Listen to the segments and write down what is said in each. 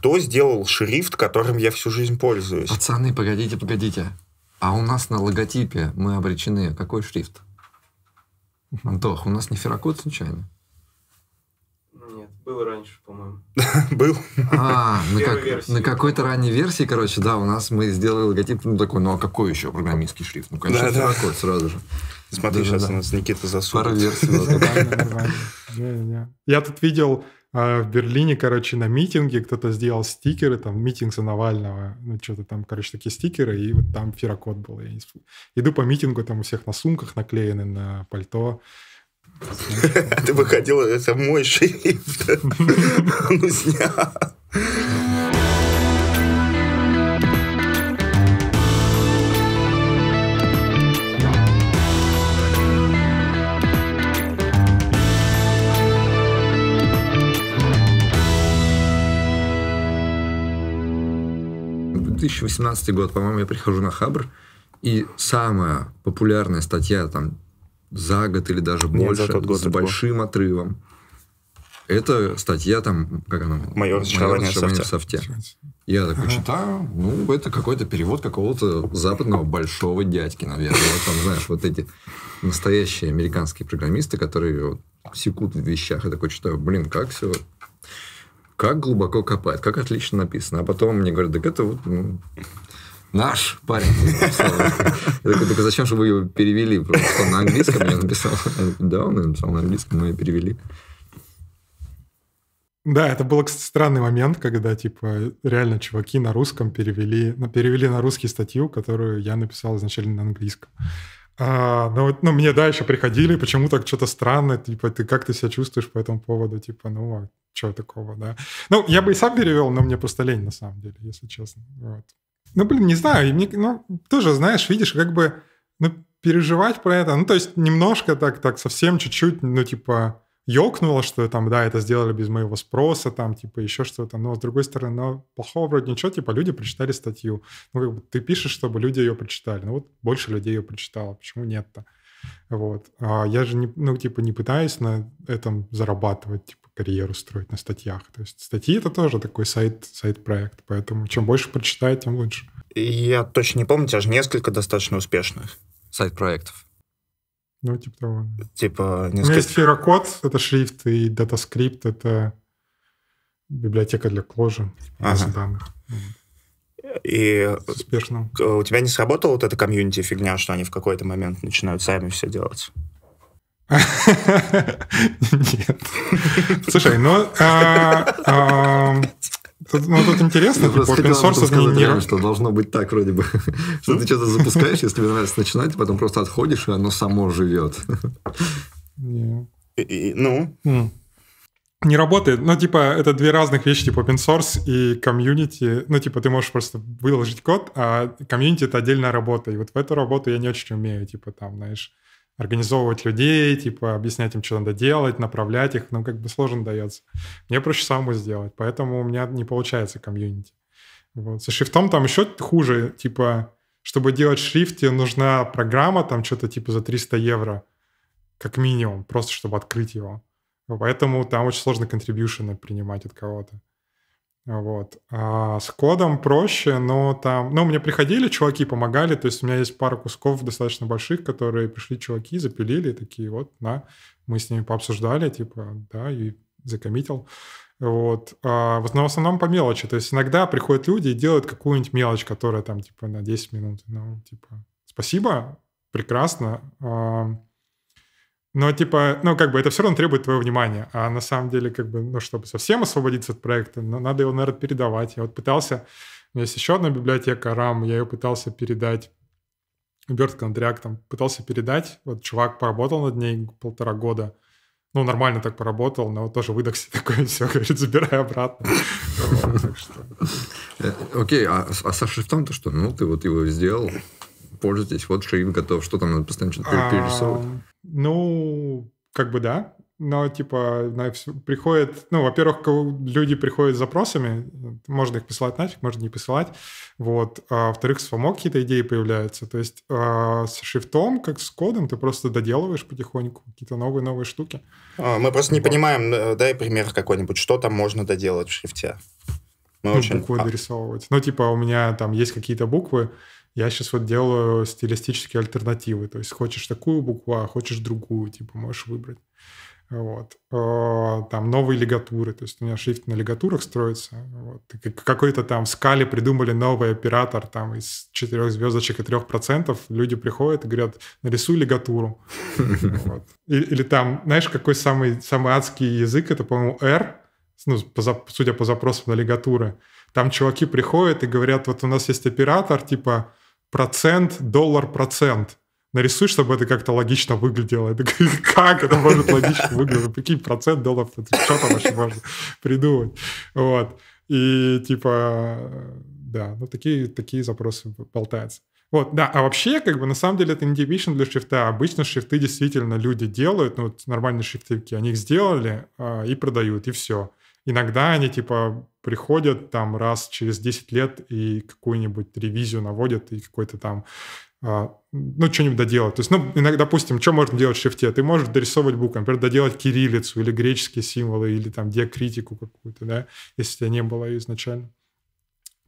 кто сделал шрифт, которым я всю жизнь пользуюсь? Пацаны, погодите, погодите. А у нас на логотипе мы обречены. Какой шрифт? Антох, у нас не ферракот случайно? Нет, был раньше, по-моему. Был? А, на, как, на какой-то ранней версии, короче, да, у нас мы сделали логотип, ну такой, ну а какой еще программистский шрифт? Ну, конечно, да, ферракот да. сразу же. Смотри, да, сейчас да. у нас Никита засунул. Пару версий. Я тут видел а в Берлине, короче, на митинге кто-то сделал стикеры, там, митинг за Навального, ну, что-то там, короче, такие стикеры, и вот там ферокод был. Я не... Иду по митингу, там у всех на сумках наклеены, на пальто. Ты выходил, это мой шрифт. Ну, снял. 2018 год, по-моему, я прихожу на Хабр, и самая популярная статья там за год или даже Нет, больше, год с большим было. отрывом. Это статья там, как она? Мое разочарование, разочарование в софте. В софте. Я такой ага. читаю, ну, это какой-то перевод какого-то западного большого дядьки, наверное. Вот там, знаешь, вот эти настоящие американские программисты, которые вот, секут в вещах. Я такой читаю, блин, как все как глубоко копает, как отлично написано. А потом мне говорят, так это вот ну, наш парень. Я такой, только а зачем, чтобы вы ее перевели? Просто на английском я написал. Да, он написал на английском, мы ее перевели. Да, это был, кстати, странный момент, когда, типа, реально чуваки на русском перевели, перевели на русский статью, которую я написал изначально на английском. А, ну, ну, мне, да, еще приходили, почему так что-то странное, типа, ты как ты себя чувствуешь по этому поводу, типа, ну, а что такого, да. Ну, я бы и сам перевел, но мне просто лень, на самом деле, если честно. Вот. Ну, блин, не знаю, мне, ну, тоже, знаешь, видишь, как бы, ну, переживать про это, ну, то есть немножко так, так, совсем чуть-чуть, ну, типа, ёкнуло, что там, да, это сделали без моего спроса, там, типа, еще что-то. Но, с другой стороны, ну, плохого вроде ничего, типа, люди прочитали статью. Ну, как бы ты пишешь, чтобы люди ее прочитали. Ну, вот больше людей ее прочитало. Почему нет-то? Вот. А я же, не, ну, типа, не пытаюсь на этом зарабатывать, типа, карьеру строить на статьях. То есть статьи — это тоже такой сайт, сайт-проект. Поэтому чем больше прочитать, тем лучше. Я точно не помню, у тебя же несколько достаточно успешных сайт-проектов. Ну, типа того. Типа несколько... У меня есть Ферокод, это шрифт, и датаскрипт, это библиотека для кложи, типа, ага. данных. И успешно. у тебя не сработала вот эта комьюнити фигня, что они в какой-то момент начинают сами все делать? Нет. Слушай, ну... А, Тут, ну, тут интересно, я типа, open source это не... реально, что должно быть так вроде бы. Что ты что-то запускаешь, если тебе нравится начинать, потом просто отходишь, и оно само живет. Ну? Не работает. Ну, типа, это две разных вещи, типа open source и комьюнити. Ну, типа, ты можешь просто выложить код, а комьюнити — это отдельная работа. И вот в эту работу я не очень умею, типа, там, знаешь, организовывать людей, типа объяснять им, что надо делать, направлять их, ну, как бы сложно дается. Мне проще самому сделать, поэтому у меня не получается комьюнити. Вот. Со шрифтом там еще хуже, типа, чтобы делать шрифт, тебе нужна программа, там что-то типа за 300 евро, как минимум, просто чтобы открыть его. Поэтому там очень сложно контрибьюшены принимать от кого-то. Вот. А с кодом проще, но там... Ну, мне приходили чуваки, помогали. То есть у меня есть пара кусков достаточно больших, которые пришли чуваки, запилили, такие вот, на. Мы с ними пообсуждали, типа, да, и закоммитил. Вот. А в основном по мелочи. То есть иногда приходят люди и делают какую-нибудь мелочь, которая там, типа, на 10 минут. Ну, типа, спасибо, прекрасно но, типа, ну, как бы это все равно требует твоего внимания. А на самом деле, как бы, ну, чтобы совсем освободиться от проекта, надо его, наверное, передавать. Я вот пытался... У меня есть еще одна библиотека, RAM, я ее пытался передать Bird Contract, там, пытался передать. Вот чувак поработал над ней полтора года. Ну, нормально так поработал, но вот тоже выдохся такой, все, говорит, забирай обратно. Э, окей, а, а со шрифтом-то что? Ну, ты вот его сделал пользуетесь вот шрифт готов, что там надо постоянно что-то перерисовывать? Ну, как бы да, но типа на, приходит, ну, во-первых, люди приходят с запросами, можно их посылать нафиг, можно не посылать, вот. А, во-вторых, с FOMO какие-то идеи появляются, то есть а, с шрифтом, как с кодом, ты просто доделываешь потихоньку какие-то новые-новые штуки. А, мы просто не вот. понимаем, э, дай пример какой-нибудь, что там можно доделать в шрифте. Мы ну, очень... буквы а, дорисовывать. Ну, типа, у меня там есть какие-то буквы, я сейчас вот делаю стилистические альтернативы. То есть хочешь такую букву, а хочешь другую, типа можешь выбрать. Вот. А, там новые лигатуры, то есть у меня шрифт на лигатурах строится. Вот. Какой-то там скале придумали новый оператор там из четырех звездочек и трех процентов. Люди приходят и говорят, нарисуй лигатуру. Или там, знаешь, какой самый, самый адский язык, это, по-моему, R, ну, судя по запросам на лигатуры. Там чуваки приходят и говорят, вот у нас есть оператор, типа, процент, доллар, процент. Нарисуй, чтобы это как-то логично выглядело. Я как это может логично выглядеть? Какие процент, доллар, процент? Что там вообще можно придумать? Вот. И типа, да, ну такие, такие запросы болтаются. Вот, да, а вообще, как бы, на самом деле, это индивидуально для шрифта. Обычно шрифты действительно люди делают, ну, вот нормальные шрифтовики, они их сделали э, и продают, и все. Иногда они типа приходят там раз через 10 лет и какую-нибудь ревизию наводят и какой-то там а, ну, что-нибудь доделать. То есть, ну, иногда, допустим, что можно делать в шрифте? Ты можешь дорисовывать буквы, например, доделать кириллицу или греческие символы, или там диакритику какую-то, да, если тебя не было ее изначально.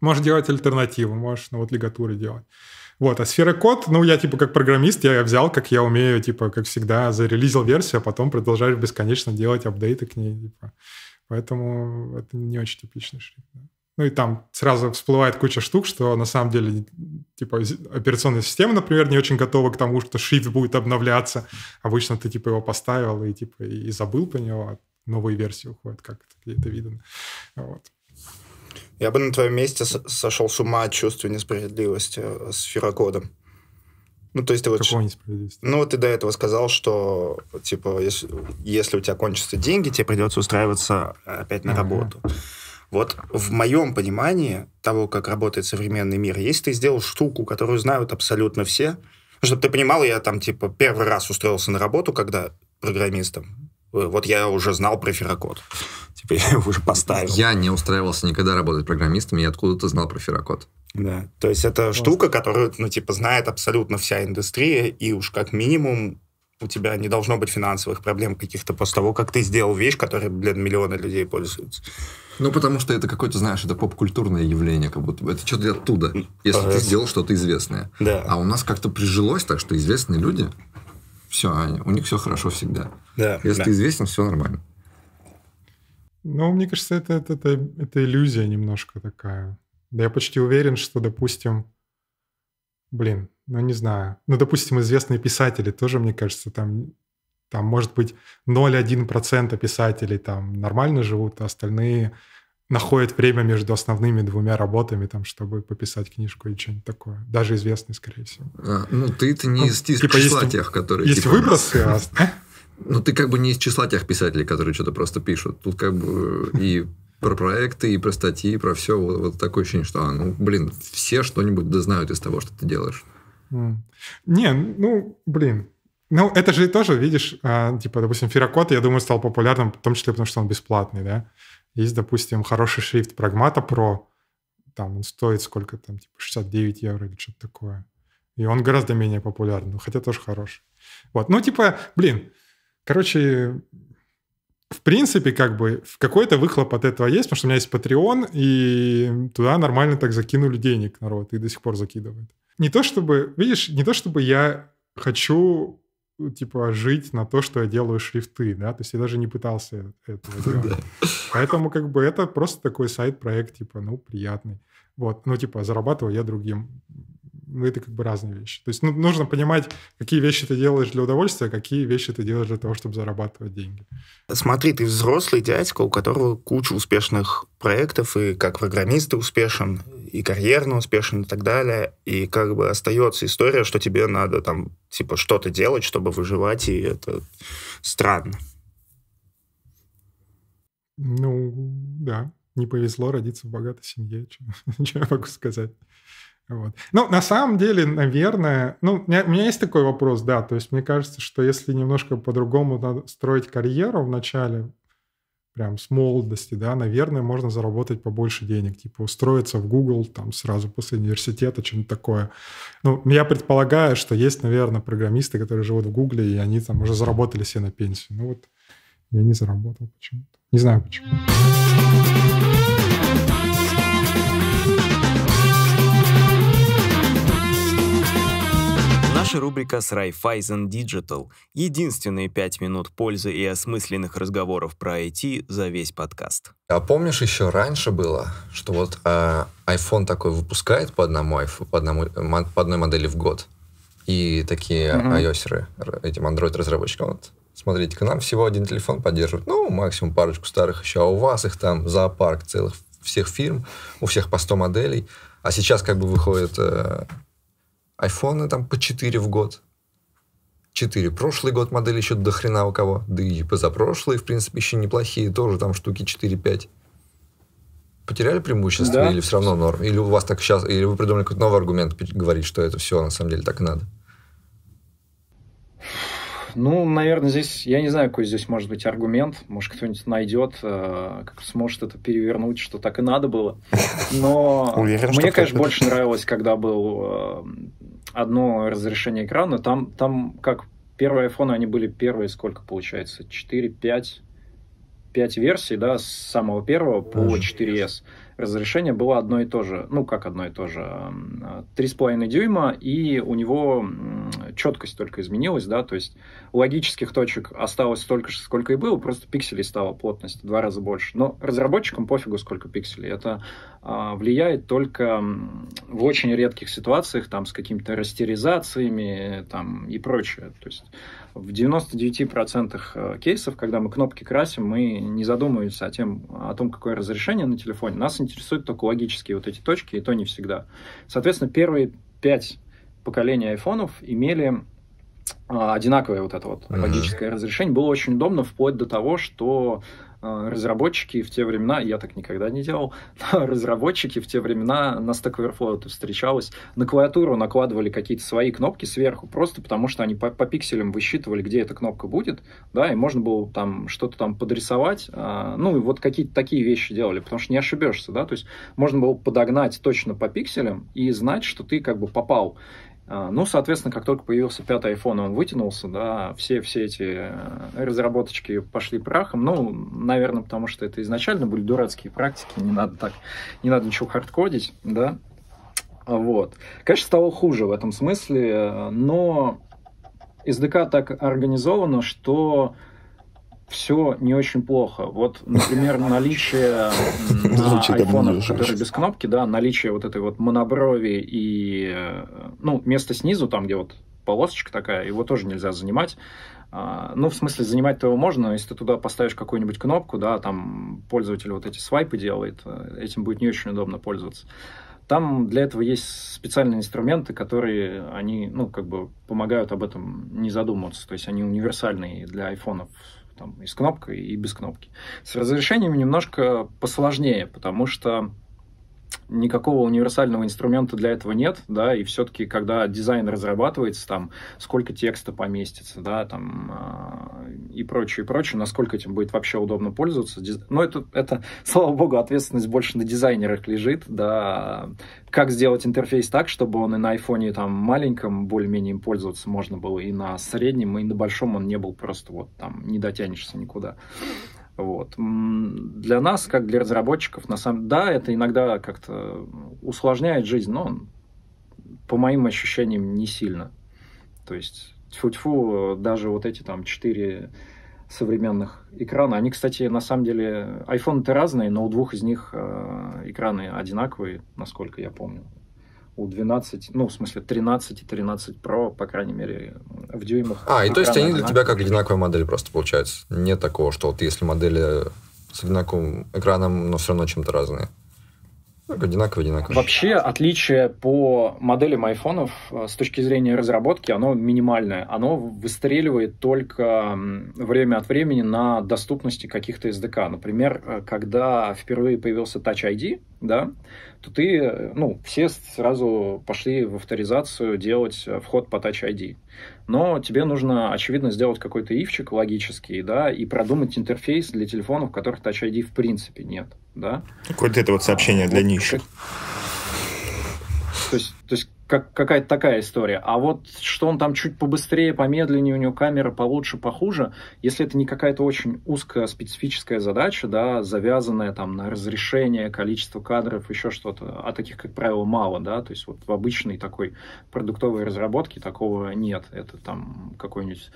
Можешь делать альтернативу, можешь, ну, вот лигатуры делать. Вот, а сфера код, ну, я типа как программист, я взял, как я умею, типа, как всегда, зарелизил версию, а потом продолжаешь бесконечно делать апдейты к ней, типа. Поэтому это не очень типичный шрифт. Да. Ну и там сразу всплывает куча штук, что на самом деле типа операционная система, например, не очень готова к тому, что шрифт будет обновляться. Обычно ты типа его поставил и типа и забыл про него, а новые версии уходят, как это где-то видно. Вот. Я бы на твоем месте сошел с ума от чувства несправедливости э, с ферокодом. Ну, то есть ты вот... Какого несправедливости? Ну, вот ты до этого сказал, что, типа, если, если у тебя кончатся деньги, тебе придется устраиваться э, опять на работу. Вот в моем понимании того, как работает современный мир, если ты сделал штуку, которую знают абсолютно все, чтобы ты понимал, я там, типа, первый раз устроился на работу, когда программистом, э, вот я уже знал про феррокод. Типа, я его уже поставил. Я не устраивался никогда работать программистом, я откуда-то знал про феррокод. Да, то есть это Класс. штука, которую, ну, типа, знает абсолютно вся индустрия, и уж как минимум у тебя не должно быть финансовых проблем каких-то после того, как ты сделал вещь, которой, блин, миллионы людей пользуются. Ну, потому что это какое-то, знаешь, это поп-культурное явление, как будто это что-то оттуда, если ты э. сделал что-то известное. Да. А у нас как-то прижилось так, что известные люди, все, они, у них все хорошо всегда. Да, если да. ты известен, все нормально. Ну, мне кажется, это, это, это, это иллюзия немножко такая. Да я почти уверен, что, допустим, блин, ну не знаю. Ну, допустим, известные писатели тоже, мне кажется, там, там может быть 0,1% писателей там нормально живут, а остальные находят время между основными двумя работами, там, чтобы пописать книжку и что-нибудь такое. Даже известный, скорее всего. А, ну, ты-то не ну, из, из типа числа есть, тех, которые... Есть типа, выбросы, а... Ну, ты как бы не из числа тех писателей, которые что-то просто пишут. Тут как бы и про проекты и про статьи, и про все. Вот, вот такое ощущение, что, а, ну, блин, все что-нибудь дознают из того, что ты делаешь. Не, ну, блин. Ну, это же тоже, видишь, а, типа, допустим, Ферракот, я думаю, стал популярным, в том числе потому, что он бесплатный, да. Есть, допустим, хороший шрифт Прагмата Pro, там он стоит сколько там, типа 69 евро или что-то такое. И он гораздо менее популярный, хотя тоже хороший. Вот, ну, типа, блин, короче, в принципе, как бы какой-то выхлоп от этого есть, потому что у меня есть Patreon, и туда нормально так закинули денег народ, и до сих пор закидывают. Не то чтобы, видишь, не то чтобы я хочу типа жить на то, что я делаю шрифты, да, то есть я даже не пытался этого делать. Поэтому как бы это просто такой сайт-проект, типа, ну, приятный. Вот, ну, типа, зарабатываю я другим ну, это как бы разные вещи. То есть ну, нужно понимать, какие вещи ты делаешь для удовольствия, а какие вещи ты делаешь для того, чтобы зарабатывать деньги. Смотри, ты взрослый дядька, у которого куча успешных проектов, и как программист ты успешен, и карьерно успешен, и так далее. И как бы остается история, что тебе надо там, типа, что-то делать, чтобы выживать, и это странно. Ну, да. Не повезло родиться в богатой семье, что, что я могу сказать. Вот. Ну, на самом деле, наверное, ну, у меня, у меня есть такой вопрос, да, то есть мне кажется, что если немножко по-другому надо строить карьеру в начале, прям с молодости, да, наверное, можно заработать побольше денег, типа устроиться в Google там сразу после университета, чем-то такое. Ну, я предполагаю, что есть, наверное, программисты, которые живут в Google и они там уже заработали себе на пенсию. Ну вот я не заработал почему-то. Не знаю почему. Наша рубрика с Raiffeisen Digital — единственные пять минут пользы и осмысленных разговоров про IT за весь подкаст. А помнишь, еще раньше было, что вот э, iPhone такой выпускает по, одному, по, одному, по одной модели в год? И такие mm-hmm. iOS-еры, этим Android-разработчикам, вот, смотрите, к нам всего один телефон поддерживает, ну, максимум парочку старых еще, а у вас их там зоопарк целых всех фирм, у всех по 100 моделей, а сейчас как бы выходит... Э, Айфоны там по 4 в год. 4. Прошлый год модели еще до хрена у кого. Да и позапрошлые, в принципе, еще неплохие. Тоже там штуки 4-5. Потеряли преимущество да. или все равно норм? Или у вас так сейчас, или вы придумали какой-то новый аргумент говорить, что это все на самом деле так и надо? Ну, наверное, здесь, я не знаю, какой здесь может быть аргумент. Может, кто-нибудь найдет, э, как сможет это перевернуть, что так и надо было. Но мне, конечно, больше нравилось, когда был э, одно разрешение экрана, там, там как первые айфоны, они были первые, сколько получается, 4, 5, 5 версий, да, с самого первого по 4S, разрешение было одно и то же, ну как одно и то же, 3,5 дюйма, и у него четкость только изменилась, да, то есть логических точек осталось столько же, сколько и было, просто пикселей стало плотность в два раза больше. Но разработчикам пофигу, сколько пикселей. Это а, влияет только в очень редких ситуациях, там, с какими-то растеризациями там, и прочее. То есть в 99% э, кейсов, когда мы кнопки красим, мы не задумываемся о, тем, о том, какое разрешение на телефоне. Нас интересуют только логические вот эти точки, и то не всегда. Соответственно, первые пять поколений айфонов имели а, одинаковое вот это вот uh-huh. логическое разрешение. Было очень удобно вплоть до того, что Э, разработчики в те времена, я так никогда не делал, разработчики в те времена на Stack Overflow это встречалось, на клавиатуру накладывали какие-то свои кнопки сверху, просто потому что они по, по пикселям высчитывали, где эта кнопка будет, да, и можно было там что-то там подрисовать, а, ну и вот какие-то такие вещи делали, потому что не ошибешься, да, то есть можно было подогнать точно по пикселям и знать, что ты как бы попал. А, ну, соответственно, как только появился пятый iPhone, он вытянулся, да, все, все эти э, разработочки пошли прахом. Ну, наверное, потому что это изначально были дурацкие практики, не надо так, не надо ничего хардкодить, да. Вот. Конечно, стало хуже в этом смысле, э, но SDK так организовано, что все не очень плохо. Вот, например, наличие на айфонах, которые без кнопки, да, наличие вот этой вот моноброви и, э, ну, место снизу, там, где вот полосочка такая, его тоже нельзя занимать. А, ну, в смысле, занимать-то его можно, но если ты туда поставишь какую-нибудь кнопку, да, там пользователь вот эти свайпы делает, э, этим будет не очень удобно пользоваться. Там для этого есть специальные инструменты, которые они, ну, как бы помогают об этом не задумываться. То есть они универсальные для айфонов там, и с кнопкой, и без кнопки. С разрешениями немножко посложнее, потому что никакого универсального инструмента для этого нет, да, и все-таки, когда дизайн разрабатывается, там, сколько текста поместится, да, там, а, и прочее, и прочее, насколько этим будет вообще удобно пользоваться. Но ну, это, это, слава богу, ответственность больше на дизайнерах лежит, да, как сделать интерфейс так, чтобы он и на айфоне там маленьком более-менее им пользоваться можно было, и на среднем, и на большом он не был просто вот там, не дотянешься никуда. Вот. Для нас, как для разработчиков, на самом да, это иногда как-то усложняет жизнь, но по моим ощущениям не сильно. То есть, тьфу-тьфу, даже вот эти там четыре современных экрана, они, кстати, на самом деле, iPhone-то разные, но у двух из них э, экраны одинаковые, насколько я помню у 12, ну, в смысле 13 и 13 Pro, по крайней мере, в дюймах. А, и то есть они для тебя как одинаковая модель просто получается? Нет такого, что вот если модели с одинаковым экраном, но все равно чем-то разные? Одинаково, одинаково. Вообще отличие по моделям айфонов э, с точки зрения разработки, оно минимальное. Оно выстреливает только время от времени на доступности каких-то SDK. Например, э, когда впервые появился Touch ID, да, то ты, ну, все сразу пошли в авторизацию делать э, вход по Touch ID. Но тебе нужно, очевидно, сделать какой-то ивчик логический, да, и продумать интерфейс для телефонов, в которых Touch ID в принципе нет, да. Какое-то это вот сообщение а, для вот нищих. Как... То есть, то есть как, какая-то такая история. А вот что он там чуть побыстрее, помедленнее, у него камера получше, похуже, если это не какая-то очень узкая специфическая задача, да, завязанная там на разрешение, количество кадров, еще что-то, а таких, как правило, мало, да, то есть вот в обычной такой продуктовой разработке такого нет. Это там какой-нибудь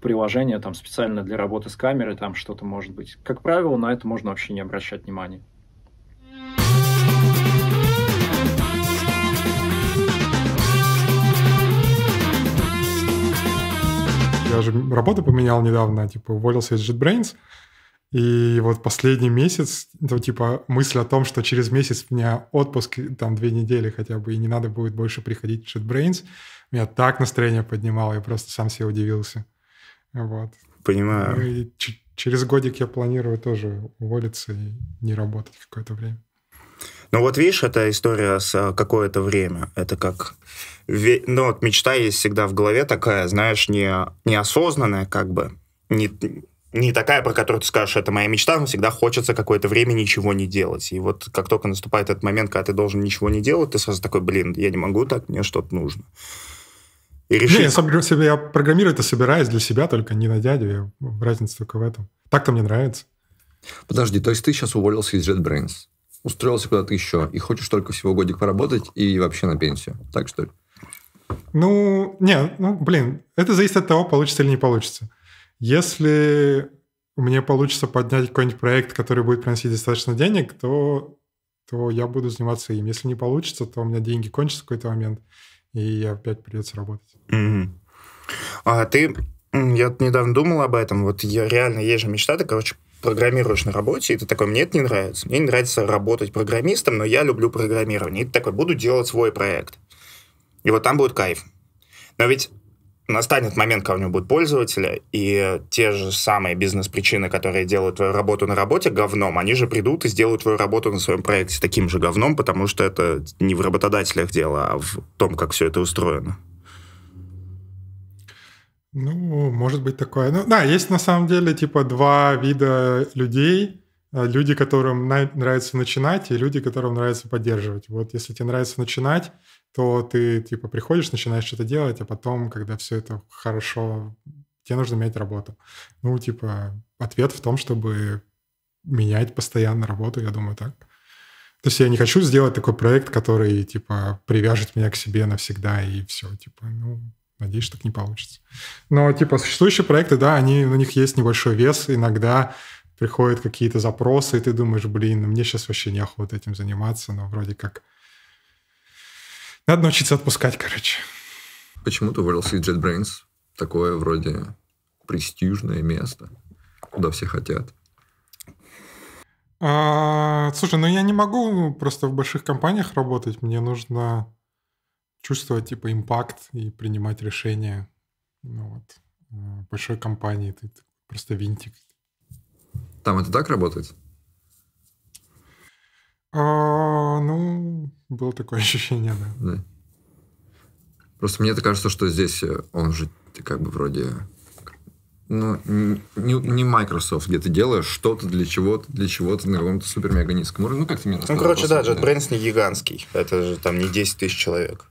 приложение там специально для работы с камерой, там что-то может быть. Как правило, на это можно вообще не обращать внимания. я же работу поменял недавно, типа уволился из JetBrains, и вот последний месяц, то типа мысль о том, что через месяц у меня отпуск, там две недели хотя бы, и не надо будет больше приходить в JetBrains, меня так настроение поднимало, я просто сам себе удивился. Вот. Понимаю. Ну и через годик я планирую тоже уволиться и не работать какое-то время. Ну вот видишь, это история с э, какое-то время. Это как... Ну вот мечта есть всегда в голове такая, знаешь, не, неосознанная как бы, не, не такая, про которую ты скажешь, это моя мечта, но всегда хочется какое-то время ничего не делать. И вот как только наступает этот момент, когда ты должен ничего не делать, ты сразу такой, блин, я не могу так, мне что-то нужно. И решить... Не, я, сам, я программирую это собираюсь для себя только, не на дядю, я, разница только в этом. Так-то мне нравится. Подожди, то есть ты сейчас уволился из JetBrains? устроился куда-то еще и хочешь только всего годик поработать и вообще на пенсию. Так что ли? Ну, не, ну, блин, это зависит от того, получится или не получится. Если мне получится поднять какой-нибудь проект, который будет приносить достаточно денег, то, то я буду заниматься им. Если не получится, то у меня деньги кончатся в какой-то момент, и я опять придется работать. Mm-hmm. А ты я недавно думал об этом. Вот я реально есть же мечта, ты, короче, программируешь на работе, и ты такой, мне это не нравится. Мне не нравится работать программистом, но я люблю программирование. И ты такой, буду делать свой проект. И вот там будет кайф. Но ведь настанет момент, когда у него будут пользователи, и те же самые бизнес-причины, которые делают твою работу на работе говном, они же придут и сделают твою работу на своем проекте таким же говном, потому что это не в работодателях дело, а в том, как все это устроено. Ну, может быть такое. Ну, да, есть на самом деле типа два вида людей. Э, люди, которым нравится начинать, и люди, которым нравится поддерживать. Вот если тебе нравится начинать, то ты типа приходишь, начинаешь что-то делать, а потом, когда все это хорошо, тебе нужно менять работу. Ну, типа, ответ в том, чтобы менять постоянно работу, я думаю, так. То есть я не хочу сделать такой проект, который, типа, привяжет меня к себе навсегда, и все, типа, ну, Надеюсь, что так не получится. Но, типа, существующие проекты, да, они, на них есть небольшой вес. Иногда приходят какие-то запросы, и ты думаешь, блин, ну мне сейчас вообще неохота этим заниматься, но вроде как... Надо научиться отпускать, короче. Почему ты уволился из JetBrains? Такое вроде престижное место, куда все хотят. А, слушай, ну я не могу просто в больших компаниях работать. Мне нужно чувствовать типа импакт и принимать решения. Ну, вот. Э, большой компании ты, ты просто винтик. Там это так работает? А, ну, было такое ощущение, да. да. Просто мне это кажется, что здесь э, он же как бы вроде ну, не, не Microsoft, где ты делаешь что-то для чего-то, для чего-то на каком-то супер-мега низком уровне. Ну, как ты мне Ну, короче, да, JetBrains не гигантский. Это же там не 10 тысяч человек.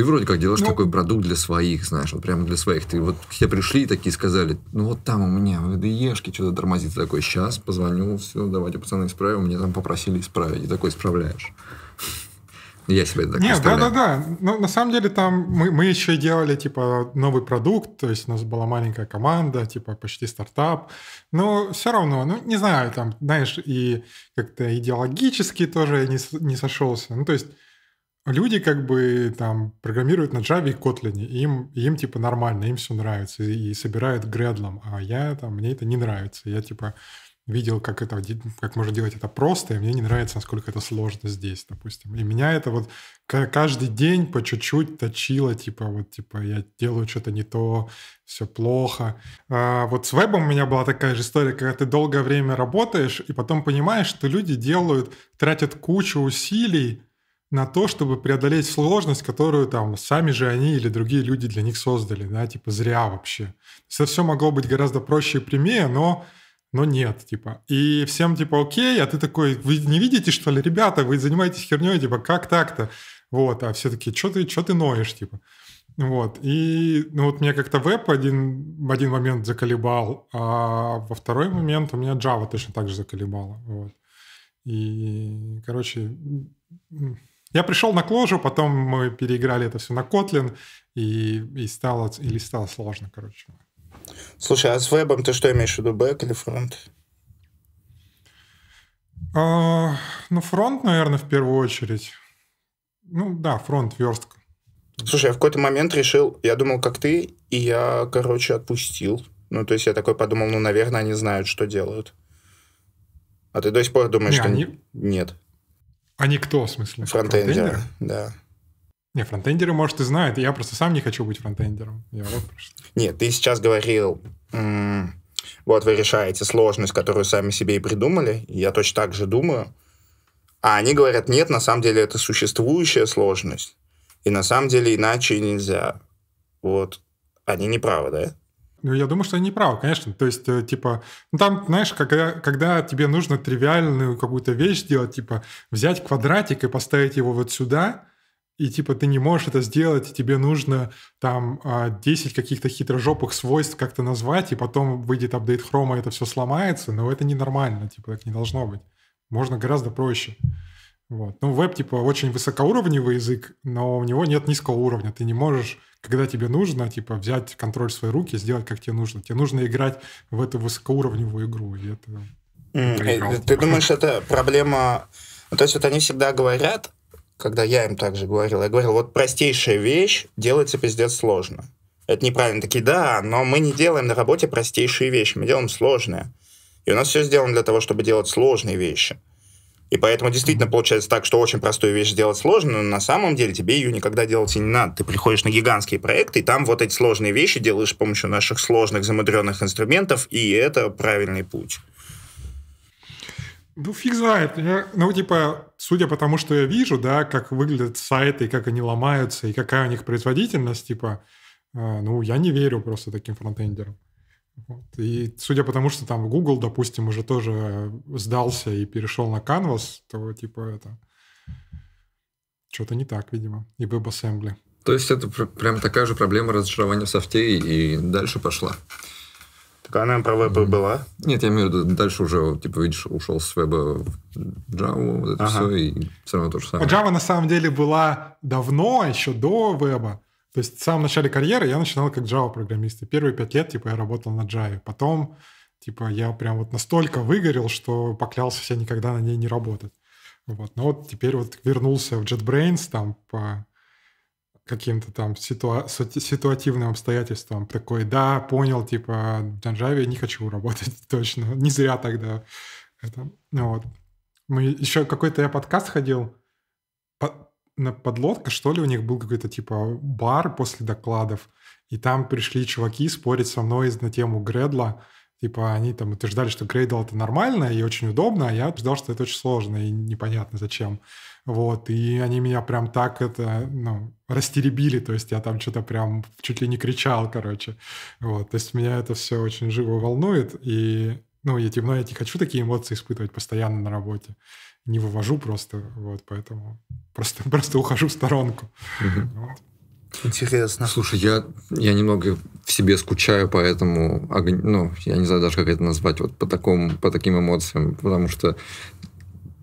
Ты вроде как делаешь ну, такой продукт для своих, знаешь, вот прямо для своих. Ты вот все пришли такие сказали, ну вот там у меня в ДЕшке что-то тормозит. такой, сейчас позвоню, все, давайте, пацаны, исправим. Меня там попросили исправить. И такой исправляешь. Я себе это так Нет, да-да-да. Но ну, на самом деле там мы, мы еще делали, типа, новый продукт, то есть у нас была маленькая команда, типа, почти стартап. Но все равно, ну, не знаю, там, знаешь, и как-то идеологически тоже не, не сошелся. Ну, то есть люди как бы там программируют на Java и Kotlin, им, им типа нормально, им все нравится, и, и собирают гредлом, а я там, мне это не нравится, я типа видел, как это, как можно делать это просто, и мне не нравится, насколько это сложно здесь, допустим. И меня это вот каждый день по чуть-чуть точило, типа вот, типа я делаю что-то не то, все плохо. А вот с вебом у меня была такая же история, когда ты долгое время работаешь, и потом понимаешь, что люди делают, тратят кучу усилий, на то, чтобы преодолеть сложность, которую там сами же они или другие люди для них создали, да, типа зря вообще. Это все могло быть гораздо проще и прямее, но но нет, типа. И всем, типа, окей, а ты такой, вы не видите, что ли, ребята, вы занимаетесь херней, типа, как так-то? Вот, а все такие, что ты, что ты ноешь, типа. Вот, и ну, вот меня как-то веб один, в один момент заколебал, а во второй момент у меня Java точно так же заколебала, вот. И, короче, я пришел на кложу, потом мы переиграли это все на Котлин и, и стало, или стало сложно, короче. Слушай, а с вебом ты что имеешь в виду, бэк или фронт? А, ну, фронт, наверное, в первую очередь. Ну, да, фронт, верстка. Слушай, я в какой-то момент решил, я думал, как ты, и я, короче, отпустил. Ну, то есть я такой подумал, ну, наверное, они знают, что делают. А ты до сих пор думаешь, не, что они... нет? Они а кто, в смысле? Фронтендер, да. Не, фронтендеры, может, и знают. Я просто сам не хочу быть фронтендером. Я вот просто... Нет, ты сейчас говорил, вот вы решаете сложность, которую сами себе и придумали. Я точно так же думаю. А они говорят, нет, на самом деле это существующая сложность. И на самом деле иначе нельзя. Вот. Они не правы, да? Ну, я думаю, что они правы, конечно. То есть, э, типа, ну, там, знаешь, когда, когда тебе нужно тривиальную какую-то вещь сделать, типа, взять квадратик и поставить его вот сюда, и, типа, ты не можешь это сделать, и тебе нужно там 10 а, каких-то хитрожопых свойств как-то назвать, и потом выйдет апдейт хрома, это все сломается, но это ненормально, типа, так не должно быть. Можно гораздо проще. Вот. Ну, веб, типа, очень высокоуровневый язык, но у него нет низкого уровня. Ты не можешь, когда тебе нужно, типа, взять контроль в свои руки, сделать, как тебе нужно. Тебе нужно играть в эту высокоуровневую игру. И это... Mm, ты думаешь, это проблема... Ну, то есть вот они всегда говорят, когда я им также говорил, я говорил, вот простейшая вещь делается пиздец сложно. Это неправильно. Такие, да, но мы не делаем на работе простейшие вещи, мы делаем сложные. И у нас все сделано для того, чтобы делать сложные вещи. И поэтому действительно получается так, что очень простую вещь сделать сложно, но на самом деле тебе ее никогда делать и не надо. Ты приходишь на гигантские проекты, и там вот эти сложные вещи делаешь с помощью наших сложных замудренных инструментов, и это правильный путь. Ну, фиг знает. Ну, типа, судя по тому, что я вижу, да, как выглядят сайты, и как они ломаются, и какая у них производительность, типа, э, ну, я не верю просто таким фронтендерам. Вот. И судя по тому, что там Google, допустим, уже тоже сдался и перешел на Canvas, то типа это что-то не так, видимо, и WebAssembly. То есть это пр прям такая же проблема разочарования в софте и дальше пошла. Так она про веб и была? Нет, я имею в виду, дальше уже, типа, видишь, ушел с веба в Java, вот это ага. все, и все равно то же самое. А Java на самом деле была давно, а еще до веба. То есть в самом начале карьеры я начинал как Java-программист. И первые пять лет, типа, я работал на Java. Потом, типа, я прям вот настолько выгорел, что поклялся себе никогда на ней не работать. Вот. Но вот теперь вот вернулся в JetBrains там по каким-то там ситуа- ситуативным обстоятельствам. Такой, да, понял, типа, на Java не хочу работать точно. Не зря тогда. Это, ну вот. Мы еще какой-то я подкаст ходил, на подлодка, что ли, у них был какой-то типа бар после докладов, и там пришли чуваки спорить со мной на тему Гредла, Типа они там утверждали, что Gradle это нормально и очень удобно, а я утверждал, что это очень сложно и непонятно зачем. Вот, и они меня прям так это, ну, растеребили, то есть я там что-то прям чуть ли не кричал, короче. Вот, то есть меня это все очень живо волнует, и, ну, я темно, ну, я не хочу такие эмоции испытывать постоянно на работе. Не вывожу просто, вот, поэтому Просто, просто ухожу в сторонку. Угу. Вот. Интересно. Слушай, я, я немного в себе скучаю по этому, ну, я не знаю даже, как это назвать, вот по, такому, по таким эмоциям, потому что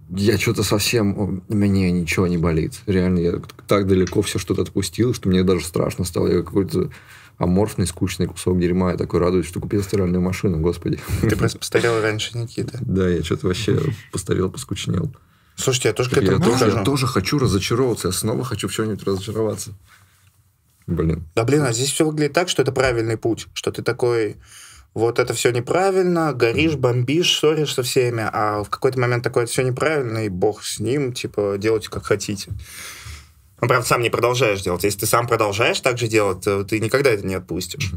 я что-то совсем, мне ничего не болит. Реально, я так далеко все что-то отпустил, что мне даже страшно стало. Я какой-то аморфный, скучный кусок дерьма. Я такой радуюсь, что купил стиральную машину, господи. Ты просто постарел раньше, Никита. Да, я что-то вообще постарел, поскучнел. Слушайте, я тоже так к этому я тоже, я тоже хочу разочаровываться. Я снова хочу в чем-нибудь разочароваться. Блин. Да блин, а здесь все выглядит так, что это правильный путь. Что ты такой, вот это все неправильно, горишь, бомбишь, ссоришь со всеми, а в какой-то момент такое это все неправильно, и бог с ним, типа, делайте как хотите. Ну, правда, сам не продолжаешь делать. Если ты сам продолжаешь так же делать, то ты никогда это не отпустишь.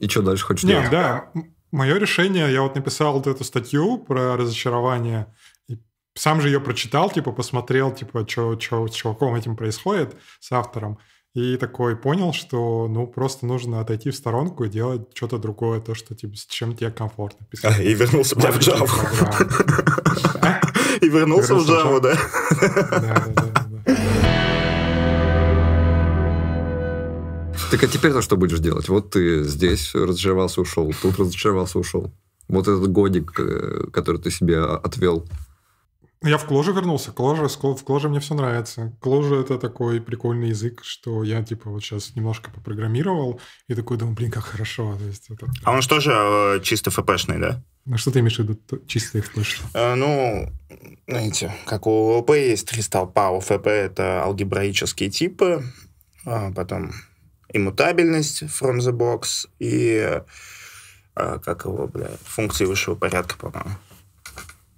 И что дальше хочешь Нет, делать? да. Мое решение, я вот написал вот эту статью про разочарование, сам же ее прочитал, типа, посмотрел, типа, что с чуваком этим происходит, с автором. И такой понял, что, ну, просто нужно отойти в сторонку и делать что-то другое, то, что, типа, с чем тебе комфортно писать. А, и вернулся бля, в Java. И вернулся, в Java, да? да. Так а теперь-то что будешь делать? Вот ты здесь разочаровался, ушел, тут разочаровался, ушел. Вот этот годик, э, который ты себе отвел ну, я в Кложе вернулся. Кложа, в Кложе мне все нравится. Кложа — это такой прикольный язык, что я, типа, вот сейчас немножко попрограммировал и такой думаю, блин, как хорошо. То есть, это... А он что же тоже э, чисто фпшный, да? Ну, что ты имеешь в виду чисто фпшный? А, э, ну, знаете, как у ОП есть кристалл ПАУ, ФП — это алгебраические типы, а потом иммутабельность from the box и а, как его, бля, функции высшего порядка, по-моему.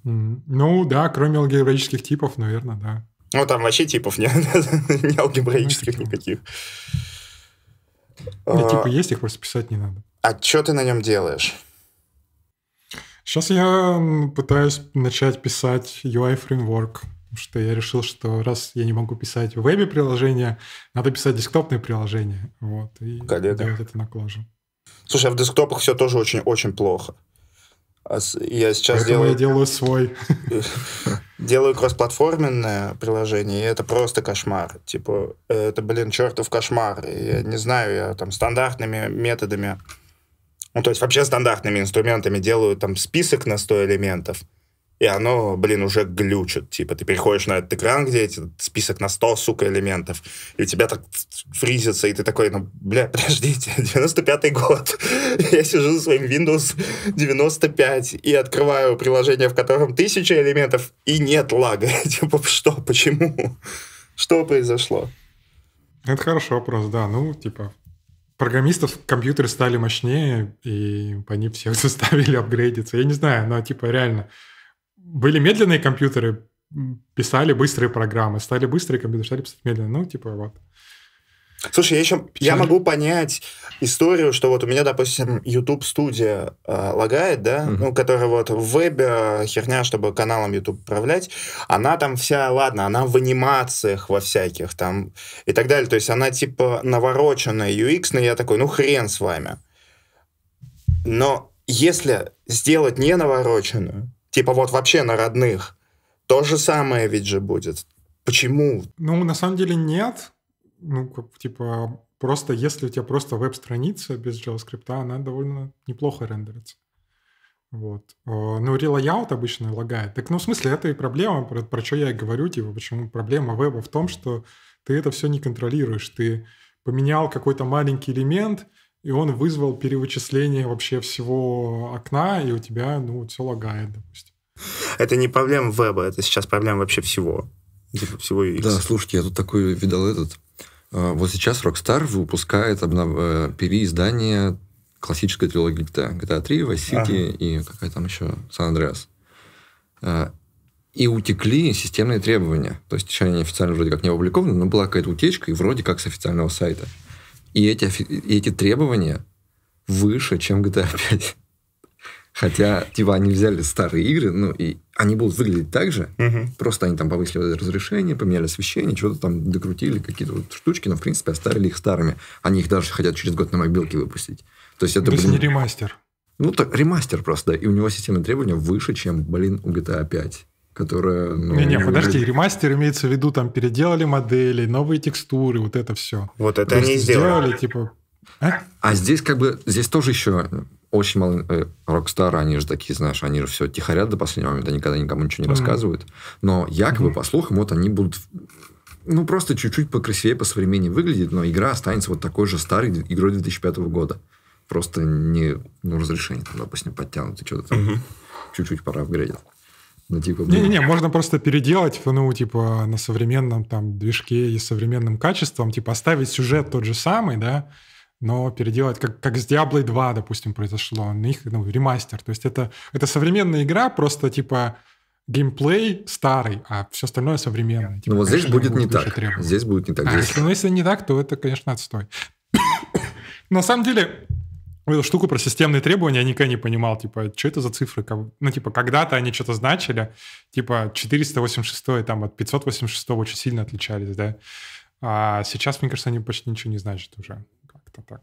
Ну да, кроме алгебраических типов, наверное, да. Ну там вообще типов нет, не алгебраических никаких. Типы а. есть, их просто писать не надо. А что ты на нем делаешь? Сейчас я пытаюсь начать писать UI-фреймворк, потому что я решил, что раз я не могу писать вебе приложение надо писать десктопные приложения. Вот, и Коллега. делать это на клаже. Слушай, а в десктопах все тоже очень-очень плохо. А я сейчас Поэтому делаю... я делаю свой. Делаю кроссплатформенное приложение, и это просто кошмар. Типа, это, блин, чертов кошмар. Я не знаю, я там стандартными методами, ну, то есть вообще стандартными инструментами делаю там список на 100 элементов, и оно, блин, уже глючит. Типа, ты переходишь на этот экран, где этот список на 100, сука, элементов, и у тебя так фризится, и ты такой, ну, бля, подождите, 95-й год. Я сижу за своим Windows 95 и открываю приложение, в котором тысяча элементов, и нет лага. Типа, что, почему? Что произошло? Это хороший вопрос, да. Ну, типа, программистов компьютеры стали мощнее, и по ним всех заставили апгрейдиться. Я не знаю, но, типа, реально, были медленные компьютеры, писали быстрые программы, стали быстрые компьютеры, стали писать медленно. Ну, типа, вот. Слушай, я еще я могу понять историю, что вот у меня, допустим, YouTube студия э, а, лагает, да, mm-hmm. ну, которая вот в вебе а, херня, чтобы каналом YouTube управлять, она там вся, ладно, она в анимациях во всяких там и так далее, то есть она типа навороченная UX, но я такой, ну хрен с вами. Но если сделать не навороченную, Типа вот вообще на родных. То же самое ведь же будет. Почему? Ну, на самом деле нет. Ну, как, типа, просто если у тебя просто веб-страница без JavaScript, она довольно неплохо рендерится. Вот. Э, ну, релайаут обычно лагает. Так, ну, в смысле, это и проблема, про, про что я и говорю, типа, почему проблема веба в том, что ты это все не контролируешь. Ты поменял какой-то маленький элемент — и он вызвал перевычисление вообще всего окна, и у тебя, ну, все лагает, допустим. Это не проблема веба, это сейчас проблема вообще всего. Типа всего UX. Да, слушайте, я тут такой видал этот. А, вот сейчас Rockstar выпускает обнов... Э, переиздание классической трилогии GTA. GTA 3, Vice City ага. и какая там еще? San Andreas. А, и утекли системные требования. То есть еще они официально вроде как не опубликованы, но была какая-то утечка, и вроде как с официального сайта. И эти, и эти требования выше, чем GTA 5. Хотя, типа, они взяли старые игры, ну, и они будут выглядеть так же, угу. просто они там повысили разрешение, поменяли освещение, что-то там докрутили, какие-то вот штучки, но, в принципе, оставили их старыми. Они их даже хотят через год на мобилке выпустить. То есть это... То блин... не ремастер. Ну, так, ремастер просто, да. И у него системные требования выше, чем, блин, у GTA 5 которая... Ну, не, не, подожди, говорит... ремастер имеется в виду, там переделали модели, новые текстуры, вот это все. Вот это То они сделали. сделали типа... А? а здесь как бы, здесь тоже еще очень мало... Э, Рокстары, они же такие, знаешь, они же все тихорят до последнего момента, никогда никому ничего не mm рассказывают. Но якобы, mm-hmm. по слухам, вот они будут ну, просто чуть-чуть покрасивее, по современнее выглядит, но игра останется вот такой же старой игрой 2005 года. Просто не, ну, разрешение там, допустим, подтянуто, что-то там mm-hmm. чуть-чуть пора апгрейдить. Ну, типа, Не-не-не, можно просто переделать, ну, типа, на современном там движке и современным качеством, типа, оставить сюжет тот же самый, да, но переделать, как, как с Diablo 2, допустим, произошло, на них ну, ремастер. То есть это, это современная игра, просто, типа, геймплей старый, а все остальное современное. Ну, типа, ну, вот конечно, здесь будет, будет не так. Требовать. Здесь будет не так. А, здесь... если, ну, если не так, то это, конечно, отстой. На самом деле, ну, эту штуку про системные требования я никогда не понимал, типа, что это за цифры? Ну, типа, когда-то они что-то значили, типа, 486 там от 586 очень сильно отличались, да? А сейчас, мне кажется, они почти ничего не значат уже. Как-то так.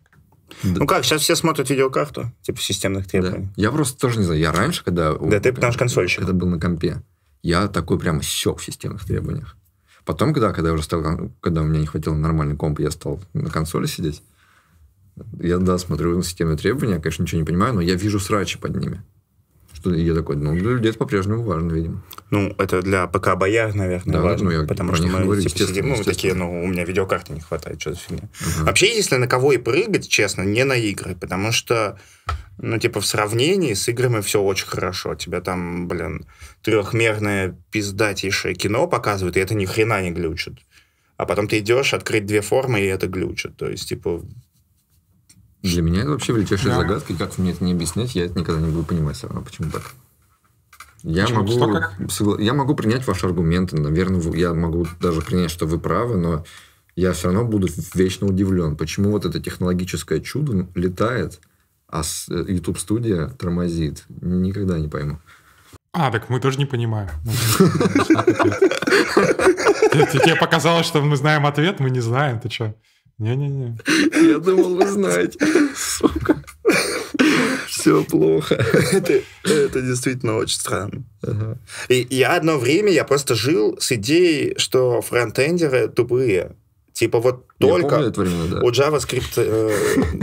Да. Ну как, сейчас все смотрят видеокарту, типа системных требований. Да. Я просто тоже не знаю. Я раньше, когда... Да, у, ты что консольщик. Это был на компе. Я такой прямо сек в системных требованиях. Потом, когда, когда я уже стал, когда у меня не хватило нормальный комп, я стал на консоли сидеть. Я, да, смотрю на системные требования, конечно, ничего не понимаю, но я вижу срачи под ними. Что я такой, ну, для людей это по-прежнему важно, видимо. Ну, это для ПК бояр, наверное, да, важно. Ну, я потому что мы говорю, типа, сидим, ну, такие, ну, у меня видеокарты не хватает, что за фигня. Угу. Вообще, если на кого и прыгать, честно, не на игры, потому что, ну, типа, в сравнении с играми все очень хорошо. Тебя там, блин, трехмерное пиздатейшее кино показывают, и это ни хрена не глючит. А потом ты идешь открыть две формы, и это глючит. То есть, типа, для меня это вообще величайшая да. загадка, как мне это не объяснять, я это никогда не буду понимать все равно, почему так. Я могу, согла... я могу принять ваши аргументы, наверное, я могу даже принять, что вы правы, но я все равно буду вечно удивлен, почему вот это технологическое чудо летает, а э, YouTube-студия тормозит. Никогда не пойму. А, так мы тоже не понимаем. Тебе показалось, что мы знаем ответ, мы не знаем, ты что? Не-не-не. Я думал, вы знаете. Сука. Все плохо. это, это действительно очень странно. Ага. И я одно время, я просто жил с идеей, что фронтендеры тупые. Типа вот только время, да. у JavaScript э,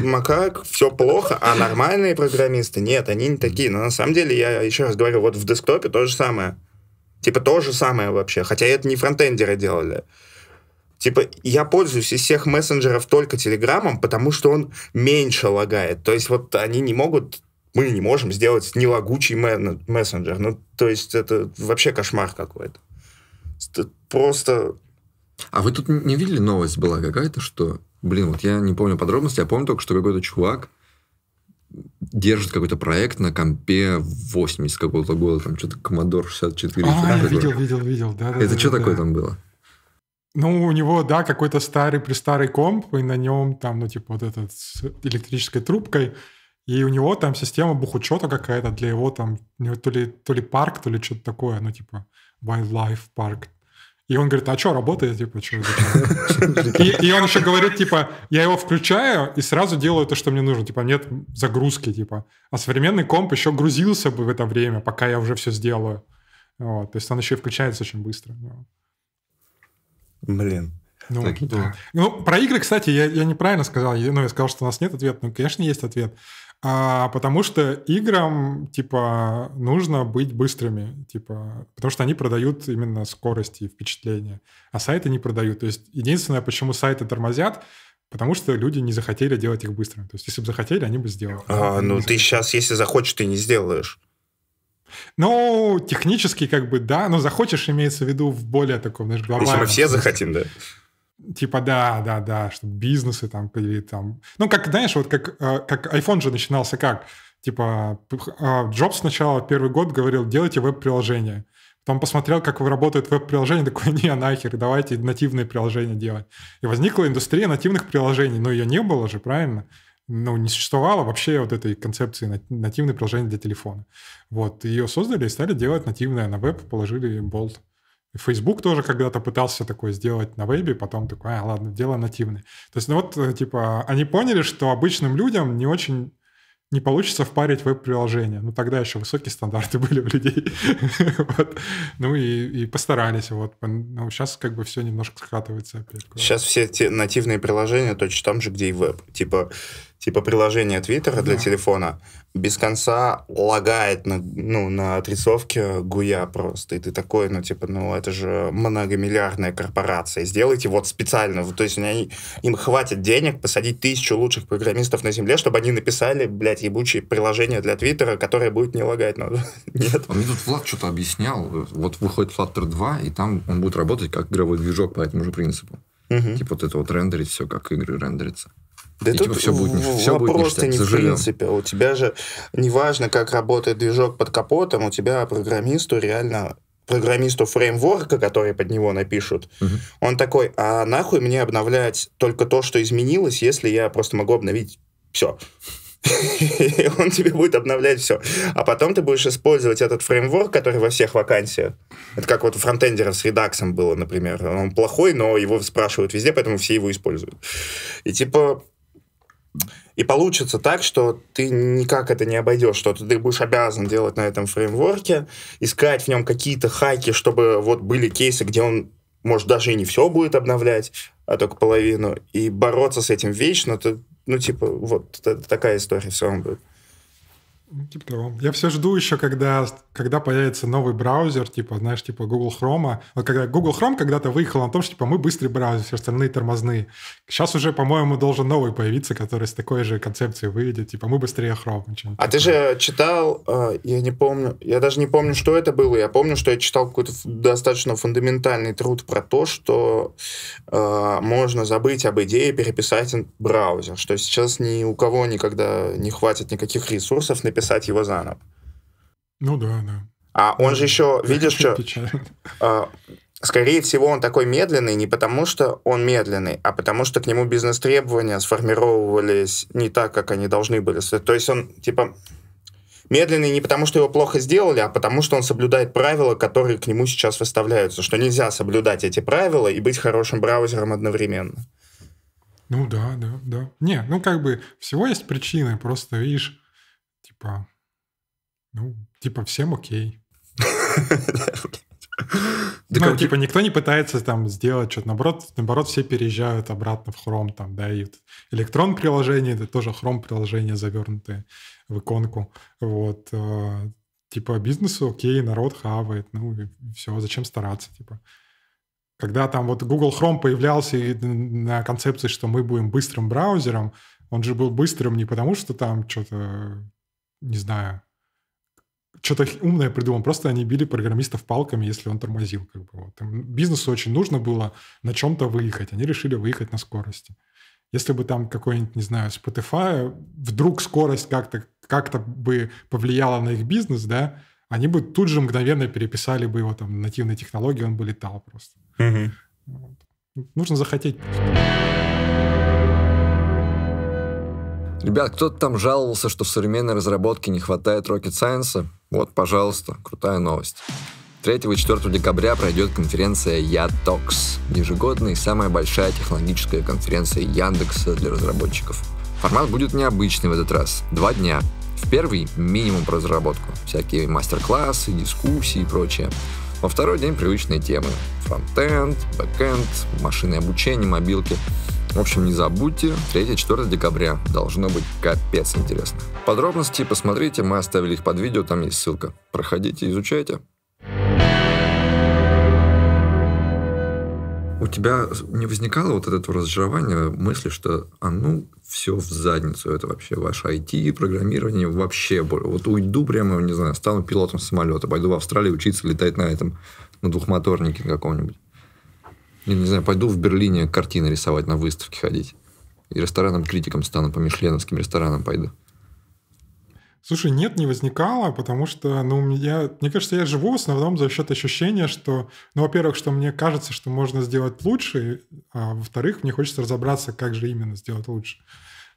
макак все плохо, а нормальные программисты, нет, они не такие. Но на самом деле, я еще раз говорю, вот в десктопе то же самое. Типа то же самое вообще. Хотя это не фронтендеры делали. Типа, я пользуюсь из всех мессенджеров только Телеграмом, потому что он меньше лагает. То есть вот они не могут мы не можем сделать нелагучий мессенджер. Ну, то есть это вообще кошмар какой-то. Это просто... А вы тут не видели новость была какая-то, что... Блин, вот я не помню подробности, я помню только, что какой-то чувак держит какой-то проект на компе 80 какого-то года, там что-то Commodore 64. А, я видел, видел, видел, да. Это да, что да, такое да. там было? Ну, у него, да, какой-то старый, престарый комп, и на нем там, ну, типа, вот этот с электрической трубкой, и у него там система бухучета какая-то для его там, то ли, то ли парк, то ли что-то такое, ну, типа, wildlife парк. И он говорит, а что, работает? Типа, что и, он еще говорит, типа, я его включаю и сразу делаю то, что мне нужно. Типа, нет загрузки, типа. А современный комп еще грузился бы в это время, пока я уже все сделаю. То есть он еще и включается очень быстро. Блин. Ну, так, да. А. ну, про игры, кстати, я, я неправильно сказал. Я, ну, я сказал, что у нас нет ответа. Ну, конечно, есть ответ. А, потому что играм, типа, нужно быть быстрыми. Типа, потому что они продают именно скорость и впечатление. А сайты не продают. То есть единственное, почему сайты тормозят, Потому что люди не захотели делать их быстрыми, То есть, если бы захотели, они бы сделали. А, ну, ты сейчас, если захочешь, ты не сделаешь. Ну, технически как бы да, но захочешь имеется в виду в более таком, знаешь, глобальном. Если мы все захотим, да? Типа да, да, да, что бизнесы там или там... Ну, как, знаешь, вот как, э, как iPhone же начинался как? Типа э, Джобс сначала первый год говорил, делайте веб-приложение. Потом посмотрел, как работает веб-приложение, такой, не, нахер, давайте нативные приложения делать. И возникла индустрия нативных приложений, но ее не было же, правильно? ну, не существовало вообще вот этой концепции нативное приложение для телефона. Вот, ее создали и стали делать нативное. На веб положили болт. Facebook тоже когда-то пытался такое сделать на вебе, потом такой, а, ладно, дело нативное. То есть, ну вот, э, типа, они поняли, что обычным людям не очень не получится впарить веб-приложение. Ну, тогда еще высокие стандарты были у людей. вот. Ну, и, и постарались. Вот. Ну, сейчас как бы все немножко скатывается опять. Сейчас все те нативные приложения точно там же, где и веб. Типа, типа приложение Твиттера для да. телефона, без конца лагает на, ну, на отрисовке гуя просто. И ты такой, ну, типа, ну, это же многомиллиардная корпорация. Сделайте вот специально. То есть они, им хватит денег посадить тысячу лучших программистов на земле, чтобы они написали, блядь, ебучие приложения для Твиттера, которое будет не лагать. Но ну, нет. А мне тут Влад что-то объяснял. Вот выходит Flutter 2, и там он будет работать как игровой движок по этому же принципу. Угу. Типа вот это вот рендерить все, как игры рендерятся. Да и тут типа все будет, все будет ништяк, не в принципе. У тебя же, неважно, как работает движок под капотом, у тебя программисту реально программисту фреймворка, который под него напишут, угу. он такой, а нахуй мне обновлять только то, что изменилось, если я просто могу обновить все. он тебе будет обновлять все. А потом ты будешь использовать этот фреймворк, который во всех вакансиях. Это как вот у фронтендеров с редаксом было, например. Он плохой, но его спрашивают везде, поэтому все его используют. И типа и получится так, что ты никак это не обойдешь, что ты будешь обязан делать на этом фреймворке, искать в нем какие-то хаки, чтобы вот были кейсы, где он, может, даже и не все будет обновлять, а только половину, и бороться с этим вечно, то, ну, типа, вот такая история все равно будет. Типа того. Я все жду еще, когда, когда появится новый браузер, типа, знаешь, типа Google Chrome. Вот когда Google Chrome когда-то выехал на том, что, типа, мы быстрый браузер, все остальные тормозные. Сейчас уже, по-моему, должен новый появиться, который с такой же концепцией выйдет. Типа, мы быстрее Chrome. чем А такое. ты же читал, э, я не помню, я даже не помню, что это было. Я помню, что я читал какой-то достаточно фундаментальный труд про то, что э, можно забыть об идее переписать браузер, что сейчас ни у кого никогда не хватит никаких ресурсов написать писать его заново. Ну да, да. А он же еще, видишь, что... А, скорее всего, он такой медленный не потому, что он медленный, а потому, что к нему бизнес-требования сформировывались не так, как они должны были. То есть он, типа, медленный не потому, что его плохо сделали, а потому, что он соблюдает правила, которые к нему сейчас выставляются, что нельзя соблюдать эти правила и быть хорошим браузером одновременно. Ну да, да, да. Не, ну как бы всего есть причины, просто, видишь, типа, ну, типа всем окей. Ну, типа никто не пытается там сделать что-то. Наоборот, наоборот, все переезжают обратно в Chrome там, да, и электрон приложение, это тоже Chrome приложение завернутые в иконку. Вот. Э, типа бизнесу окей, народ хавает, ну и все, зачем стараться, типа. Когда там вот Google Chrome появлялся на концепции, что мы будем быстрым браузером, он же был быстрым не потому, что там что-то не знаю, что-то умное придумал. Просто они били программистов палками, если он тормозил. Как бы, вот. бизнесу очень нужно было на чем-то выехать. Они решили выехать на скорости. Если бы там какой-нибудь, не знаю, Spotify, вдруг скорость как-то как бы повлияла на их бизнес, да, они бы тут же мгновенно переписали бы его там нативные технологии, он бы летал просто. Угу. Вот. Нужно захотеть просто. Ребят, кто-то там жаловался, что в современной разработке не хватает rocket science. Вот, пожалуйста, крутая новость. 3 и 4 декабря пройдет конференция YATOX, ежегодная и самая большая технологическая конференция Яндекса для разработчиков. Формат будет необычный в этот раз. Два дня. В первый – минимум про разработку. Всякие мастер-классы, дискуссии и прочее. Во второй день привычные темы. Фронтенд, бэкенд, машины обучения, мобилки. В общем, не забудьте, 3-4 декабря должно быть капец интересно. Подробности посмотрите, мы оставили их под видео, там есть ссылка. Проходите, изучайте. У тебя не возникало вот этого разочарования, мысли, что а ну все в задницу, это вообще ваше IT, программирование вообще. Вот уйду прямо, не знаю, стану пилотом самолета, пойду в Австралию учиться летать на этом, на двухмоторнике каком-нибудь. Я не знаю, пойду в Берлине картины рисовать, на выставке ходить. И рестораном-критиком стану, по мишленовским ресторанам пойду. Слушай, нет, не возникало, потому что, ну, я, мне кажется, я живу в основном за счет ощущения, что, ну, во-первых, что мне кажется, что можно сделать лучше, а во-вторых, мне хочется разобраться, как же именно сделать лучше.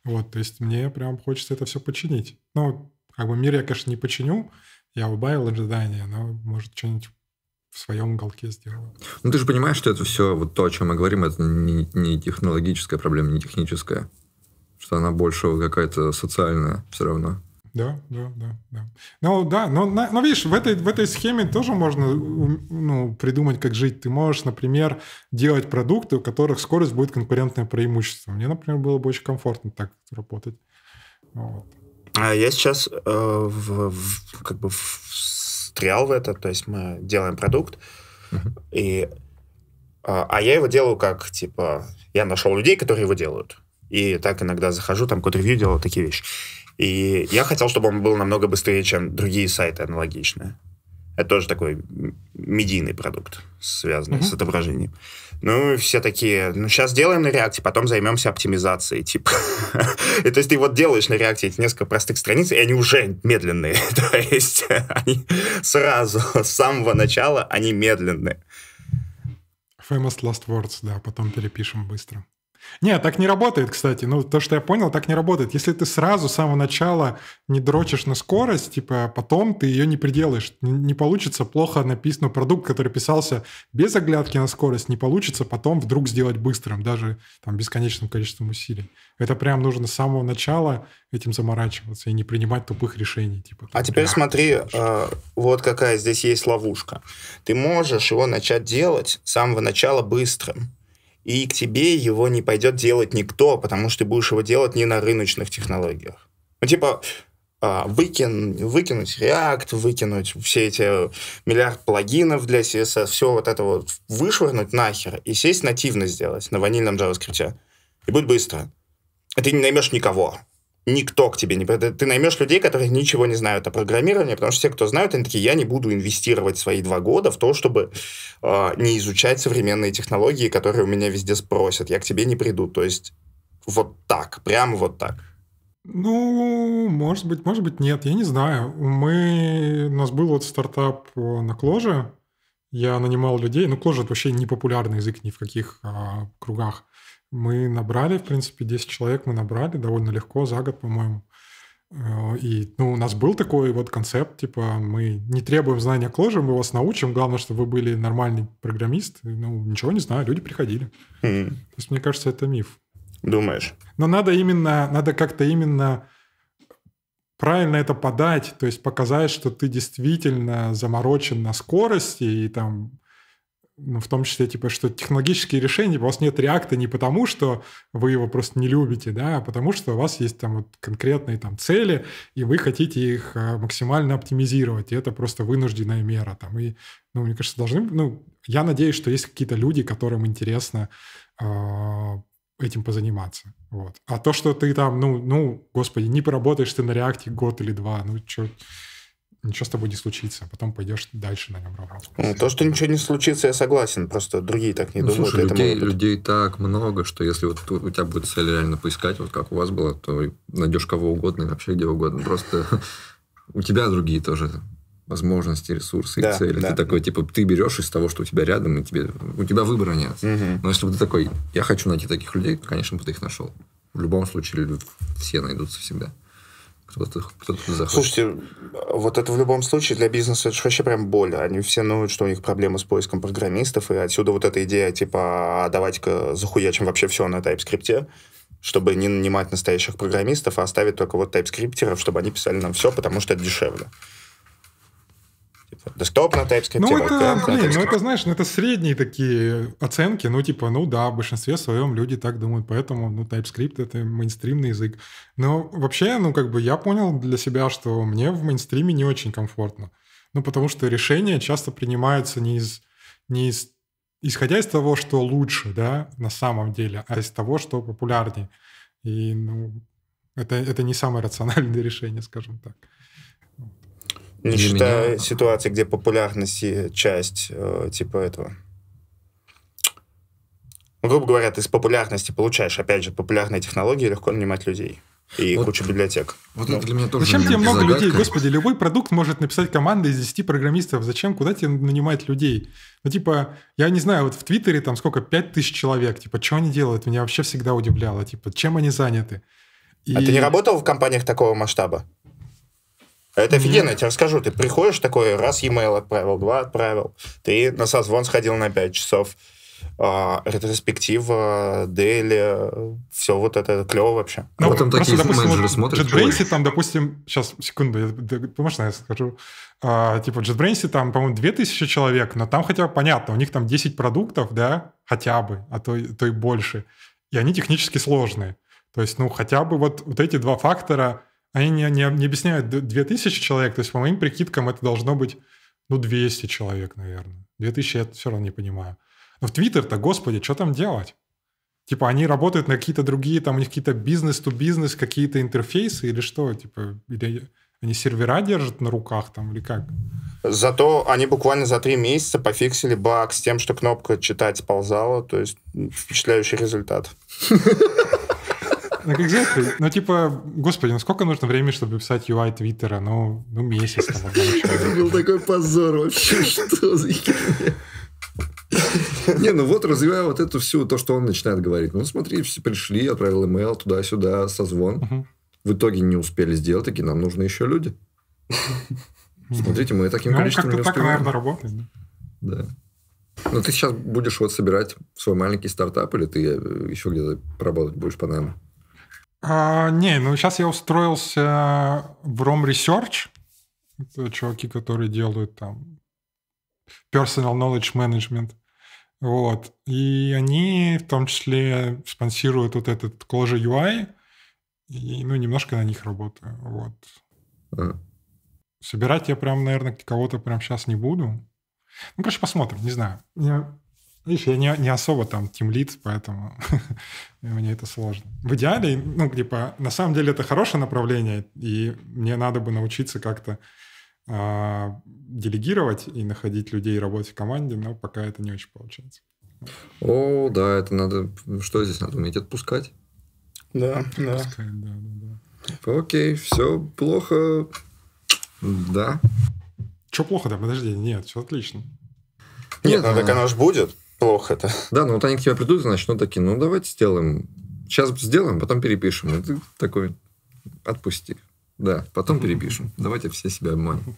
Вот, то есть мне прям хочется это все починить. Ну, как бы мир я, конечно, не починю, я убавил ожидания, но, может, что-нибудь в своем уголке сделаю. Ну, ты же понимаешь, что это все, вот то, о чем мы говорим, это не, не технологическая проблема, не техническая. Что она больше какая-то социальная все равно. Да, да, да, да. Ну, да, но, но, но видишь, в этой, в этой схеме тоже можно ну, придумать, как жить. Ты можешь, например, делать продукты, у которых скорость будет конкурентное преимущество. Мне, например, было бы очень комфортно так работать. Вот. А я сейчас э, в, в, как бы в встрял в это, то есть мы делаем продукт, uh-huh. и, а, а я его делаю как, типа, я нашел людей, которые его делают. И так иногда захожу, там код-ревью делаю, такие вещи. И я хотел, чтобы он был намного быстрее, чем другие сайты аналогичные. Это тоже такой медийный продукт, связанный mm-hmm. с отображением. Ну, все такие, ну, сейчас делаем на реакции потом займемся оптимизацией, типа. и то есть ты вот делаешь на реакции эти несколько простых страниц, и они уже медленные. то есть они сразу, с самого начала, они медленные. Famous last words, да, потом перепишем быстро. Нет, так не работает, кстати. Ну, то, что я понял, так не работает. Если ты сразу с самого начала не дрочишь на скорость, типа, а потом ты ее не приделаешь. Не получится плохо написано ну, продукт, который писался без оглядки на скорость, не получится потом вдруг сделать быстрым, даже там бесконечным количеством усилий. Это прям нужно с самого начала этим заморачиваться и не принимать тупых решений. Типа, а теперь смотри, э, вот какая здесь есть ловушка. Ты можешь его начать делать с самого начала быстрым и к тебе его не пойдет делать никто, потому что ты будешь его делать не на рыночных технологиях. Ну, типа, а, выкин, выкинуть React, выкинуть все эти э, миллиард плагинов для CSS, все вот это вот вышвырнуть нахер и сесть нативно сделать на ванильном JavaScript. И будет быстро. И ты не наймешь никого никто к тебе не... придет. Ты наймешь людей, которые ничего не знают о программировании, потому что все, кто знают, они такие, я не буду инвестировать свои два года в то, чтобы э, не изучать современные технологии, которые у меня везде спросят. Я к тебе не приду. То есть вот так, прямо вот так. Ну, может быть, может быть, нет, я не знаю. Мы... У нас был вот стартап э, на Кложе, я нанимал людей, ну, Кложе это вообще не популярный язык ни в каких а, кругах. Мы набрали, в принципе, 10 человек мы набрали довольно легко, за год, по-моему. Э, и ну, у нас был такой вот концепт, типа, мы не требуем знания кложи, мы вас научим, главное, чтобы вы были нормальный программист. Ну, ничего не знаю, люди приходили. Mm. То есть, мне кажется, это миф. Думаешь? Но надо именно, надо как-то именно правильно это подать, то есть показать, что ты действительно заморочен на скорости и там ну в том числе, типа, что технологические решения, типа, у вас нет реакта не потому, что вы его просто не любите, да, а потому что у вас есть там вот конкретные там цели, и вы хотите их э, максимально оптимизировать, и это просто вынужденная мера там. И, ну, мне кажется, должны, ну, я надеюсь, что есть какие-то люди, которым интересно э, этим позаниматься, вот. А то, что ты там, ну, ну, господи, не поработаешь ты на реакте год или два, ну, чё ничего с тобой не случится, а потом пойдешь дальше на нем работать. Ну, то, что ничего не случится, я согласен, просто другие так не ну, думают. Слушай, людей, быть... людей так много, что если вот у тебя будет цель реально поискать, вот как у вас было, то найдешь кого угодно и вообще где угодно. Просто у тебя другие тоже возможности, ресурсы да, и цели. Да. Ты такой, типа, ты берешь из того, что у тебя рядом, и тебе, у тебя выбора нет. Угу. Но если бы ты такой, я хочу найти таких людей, конечно, бы ты их нашел. В любом случае, все найдутся всегда кто-то кто захочет. Слушайте, вот это в любом случае для бизнеса это вообще прям боль. Они все ноют, что у них проблемы с поиском программистов, и отсюда вот эта идея, типа, а, давайте-ка захуячим вообще все на TypeScript, чтобы не нанимать настоящих программистов, а оставить только вот TypeScripтеров, чтобы они писали нам все, потому что это дешевле. Типа, доступно TypeScript. Ну, это, это, блин, ну, это, знаешь, ну, это средние такие оценки. Ну, типа, ну да, в большинстве своем люди так думают, поэтому, ну, TypeScript — это мейнстримный язык. Но вообще, ну, как бы я понял для себя, что мне в мейнстриме не очень комфортно. Ну, потому что решения часто принимаются не из, не из исходя из того, что лучше, да, на самом деле, а из того, что популярнее. И, ну, это, это не самое рациональное решение, скажем так. Не считая меня... ситуации, где популярность и часть э, типа этого. Грубо говоря, ты с популярности получаешь, опять же, популярные технологии, легко нанимать людей. И вот, куча библиотек. Вот ну. это для меня тоже Зачем тебе много людей? Господи, любой продукт может написать команда из 10 программистов. Зачем? Куда тебе нанимать людей? Ну, типа, я не знаю, вот в Твиттере там сколько, тысяч человек. Типа, что они делают? Меня вообще всегда удивляло. Типа, чем они заняты? И... А ты не работал в компаниях такого масштаба? Это офигенно, я тебе расскажу. Ты приходишь такой, раз e-mail отправил, два отправил, ты на созвон сходил на 5 часов, а, ретроспектива, дели, все вот это клево вообще. Ну, а потом такие допустим, менеджеры вот смотрят. JetBrains там, допустим, сейчас, секунду, я, можно я скажу? А, типа JetBrains там, по-моему, 2000 человек, но там хотя бы понятно, у них там 10 продуктов, да, хотя бы, а то, то и больше. И они технически сложные. То есть, ну, хотя бы вот, вот эти два фактора – они не, не, не объясняют 2000 человек, то есть по моим прикидкам это должно быть, ну, 200 человек, наверное. 2000 я все равно не понимаю. Но в Твиттер-то, господи, что там делать? Типа они работают на какие-то другие, там у них какие-то ту бизнес какие-то интерфейсы или что? Типа, или они сервера держат на руках там или как? Зато они буквально за три месяца пофиксили баг с тем, что кнопка «читать» сползала, то есть впечатляющий результат. Ну как exactly. Ну, типа, господи, ну сколько нужно времени, чтобы писать UI Твиттера? Ну, ну месяц. Там, Это был такой позор вообще, что за не, ну вот, развивая вот эту всю, то, что он начинает говорить. Ну, смотри, все пришли, отправил имейл туда-сюда, созвон. Угу. В итоге не успели сделать, такие, нам нужны еще люди. Смотрите, мы таким ну, количеством не успеваем. так, наверное, работает. Да. Ну ты сейчас будешь вот собирать свой маленький стартап, или ты еще где-то работать будешь по найму? А, не, ну сейчас я устроился в Rom Research. Это чуваки, которые делают там personal knowledge management. Вот. И они в том числе спонсируют вот этот Clojure UI. И, ну, немножко на них работаю. Вот. Собирать я прям, наверное, кого-то прям сейчас не буду. Ну, короче, посмотрим, не знаю. Я Видишь, я не, не особо там тимлит, поэтому мне это сложно. В идеале, ну, типа, на самом деле это хорошее направление, и мне надо бы научиться как-то э, делегировать и находить людей и работать в команде, но пока это не очень получается. О, да, это надо... Что здесь надо уметь отпускать? Да, отпускать, да. да, да, да. Окей, все плохо. Да. Че плохо-то? Подожди, нет, все отлично. Нет, ну так а. оно же будет плохо это Да, ну вот они к тебе придут значит ну такие, ну давайте сделаем. Сейчас сделаем, потом перепишем. И ты такой, отпусти. Да, потом перепишем. Давайте все себя обманем.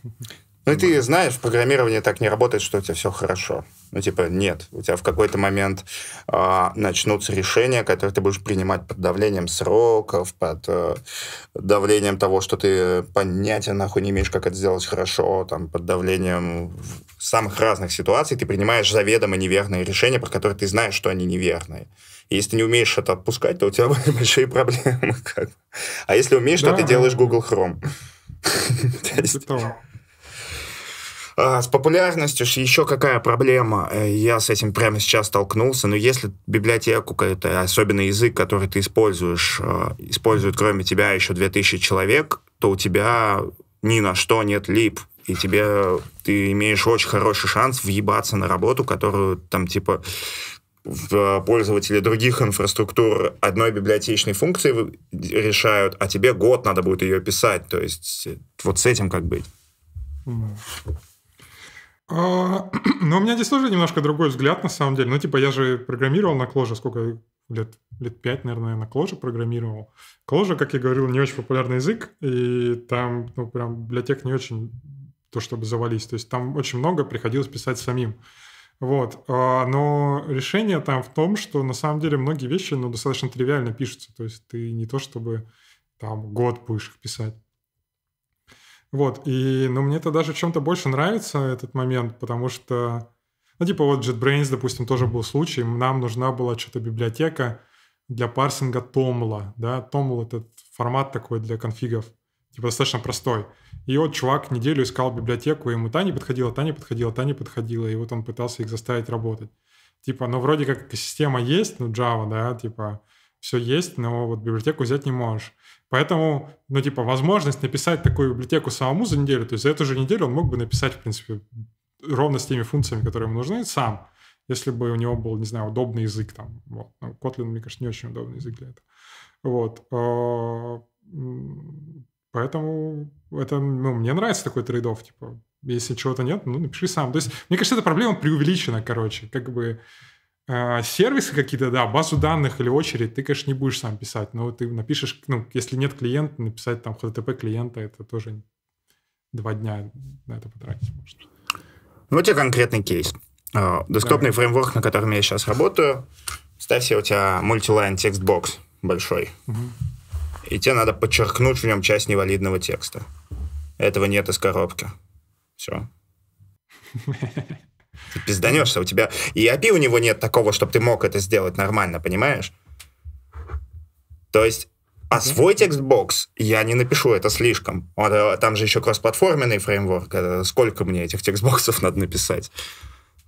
Ну, ты знаешь, программирование так не работает, что у тебя все хорошо. Ну, типа, нет. У тебя в какой-то момент э, начнутся решения, которые ты будешь принимать под давлением сроков, под э, давлением того, что ты понятия нахуй не имеешь, как это сделать хорошо, там, под давлением самых разных ситуаций ты принимаешь заведомо неверные решения, про которые ты знаешь, что они неверные. И если ты не умеешь это отпускать, то у тебя большие проблемы. Как. А если умеешь, да. то ты делаешь Google Chrome. Типа а, с популярностью еще какая проблема? Э, я с этим прямо сейчас столкнулся. Но если библиотеку, какой-то, особенно язык, который ты используешь, э, используют кроме тебя еще 2000 человек, то у тебя ни на что нет лип и тебе ты имеешь очень хороший шанс въебаться на работу, которую там типа э, пользователи других инфраструктур одной библиотечной функции решают, а тебе год надо будет ее писать. То есть вот с этим как быть. А, ну, у меня здесь тоже немножко другой взгляд, на самом деле. Ну, типа, я же программировал на Кложе сколько лет, лет пять наверное, на Кложе программировал. Кложе, как я говорил, не очень популярный язык, и там, ну, прям библиотек не очень то, чтобы завались. То есть там очень много приходилось писать самим. Вот. А, но решение там в том, что на самом деле многие вещи ну, достаточно тривиально пишутся. То есть ты не то чтобы там год будешь их писать. Вот, и, ну, мне это даже в чем-то больше нравится этот момент, потому что, ну, типа вот JetBrains, допустим, тоже был случай, нам нужна была что-то библиотека для парсинга томла, да, toml — этот формат такой для конфигов, типа достаточно простой. И вот чувак неделю искал библиотеку, ему та не подходила, та не подходила, та не подходила, и вот он пытался их заставить работать. Типа, ну, вроде как система есть, ну, Java, да, типа, все есть, но вот библиотеку взять не можешь. Поэтому, ну, типа, возможность написать такую библиотеку самому за неделю, то есть за эту же неделю он мог бы написать, в принципе, ровно с теми функциями, которые ему нужны, сам, если бы у него был, не знаю, удобный язык там. Вот. Ну, Kotlin, мне кажется, не очень удобный язык для этого. Вот. А, поэтому это, ну, мне нравится такой трейд типа, если чего-то нет, ну, напиши сам. То есть, мне кажется, эта проблема преувеличена, короче, как бы Э, сервисы какие-то, да, базу данных или очередь, ты, конечно, не будешь сам писать, но ты напишешь, ну, если нет клиента, написать там HTTP клиента, это тоже два дня на это потратить можно. Ну, у тебя конкретный кейс. Э, десктопный да. фреймворк, на котором я сейчас работаю. Ставь у тебя мультилайн текстбокс большой. Угу. И тебе надо подчеркнуть в нем часть невалидного текста. Этого нет из коробки. Все. Ты пизданешься, у тебя... И API у него нет такого, чтобы ты мог это сделать нормально, понимаешь? То есть а свой текстбокс я не напишу, это слишком. Э, там же еще кроссплатформенный фреймворк. Э, сколько мне этих текстбоксов надо написать?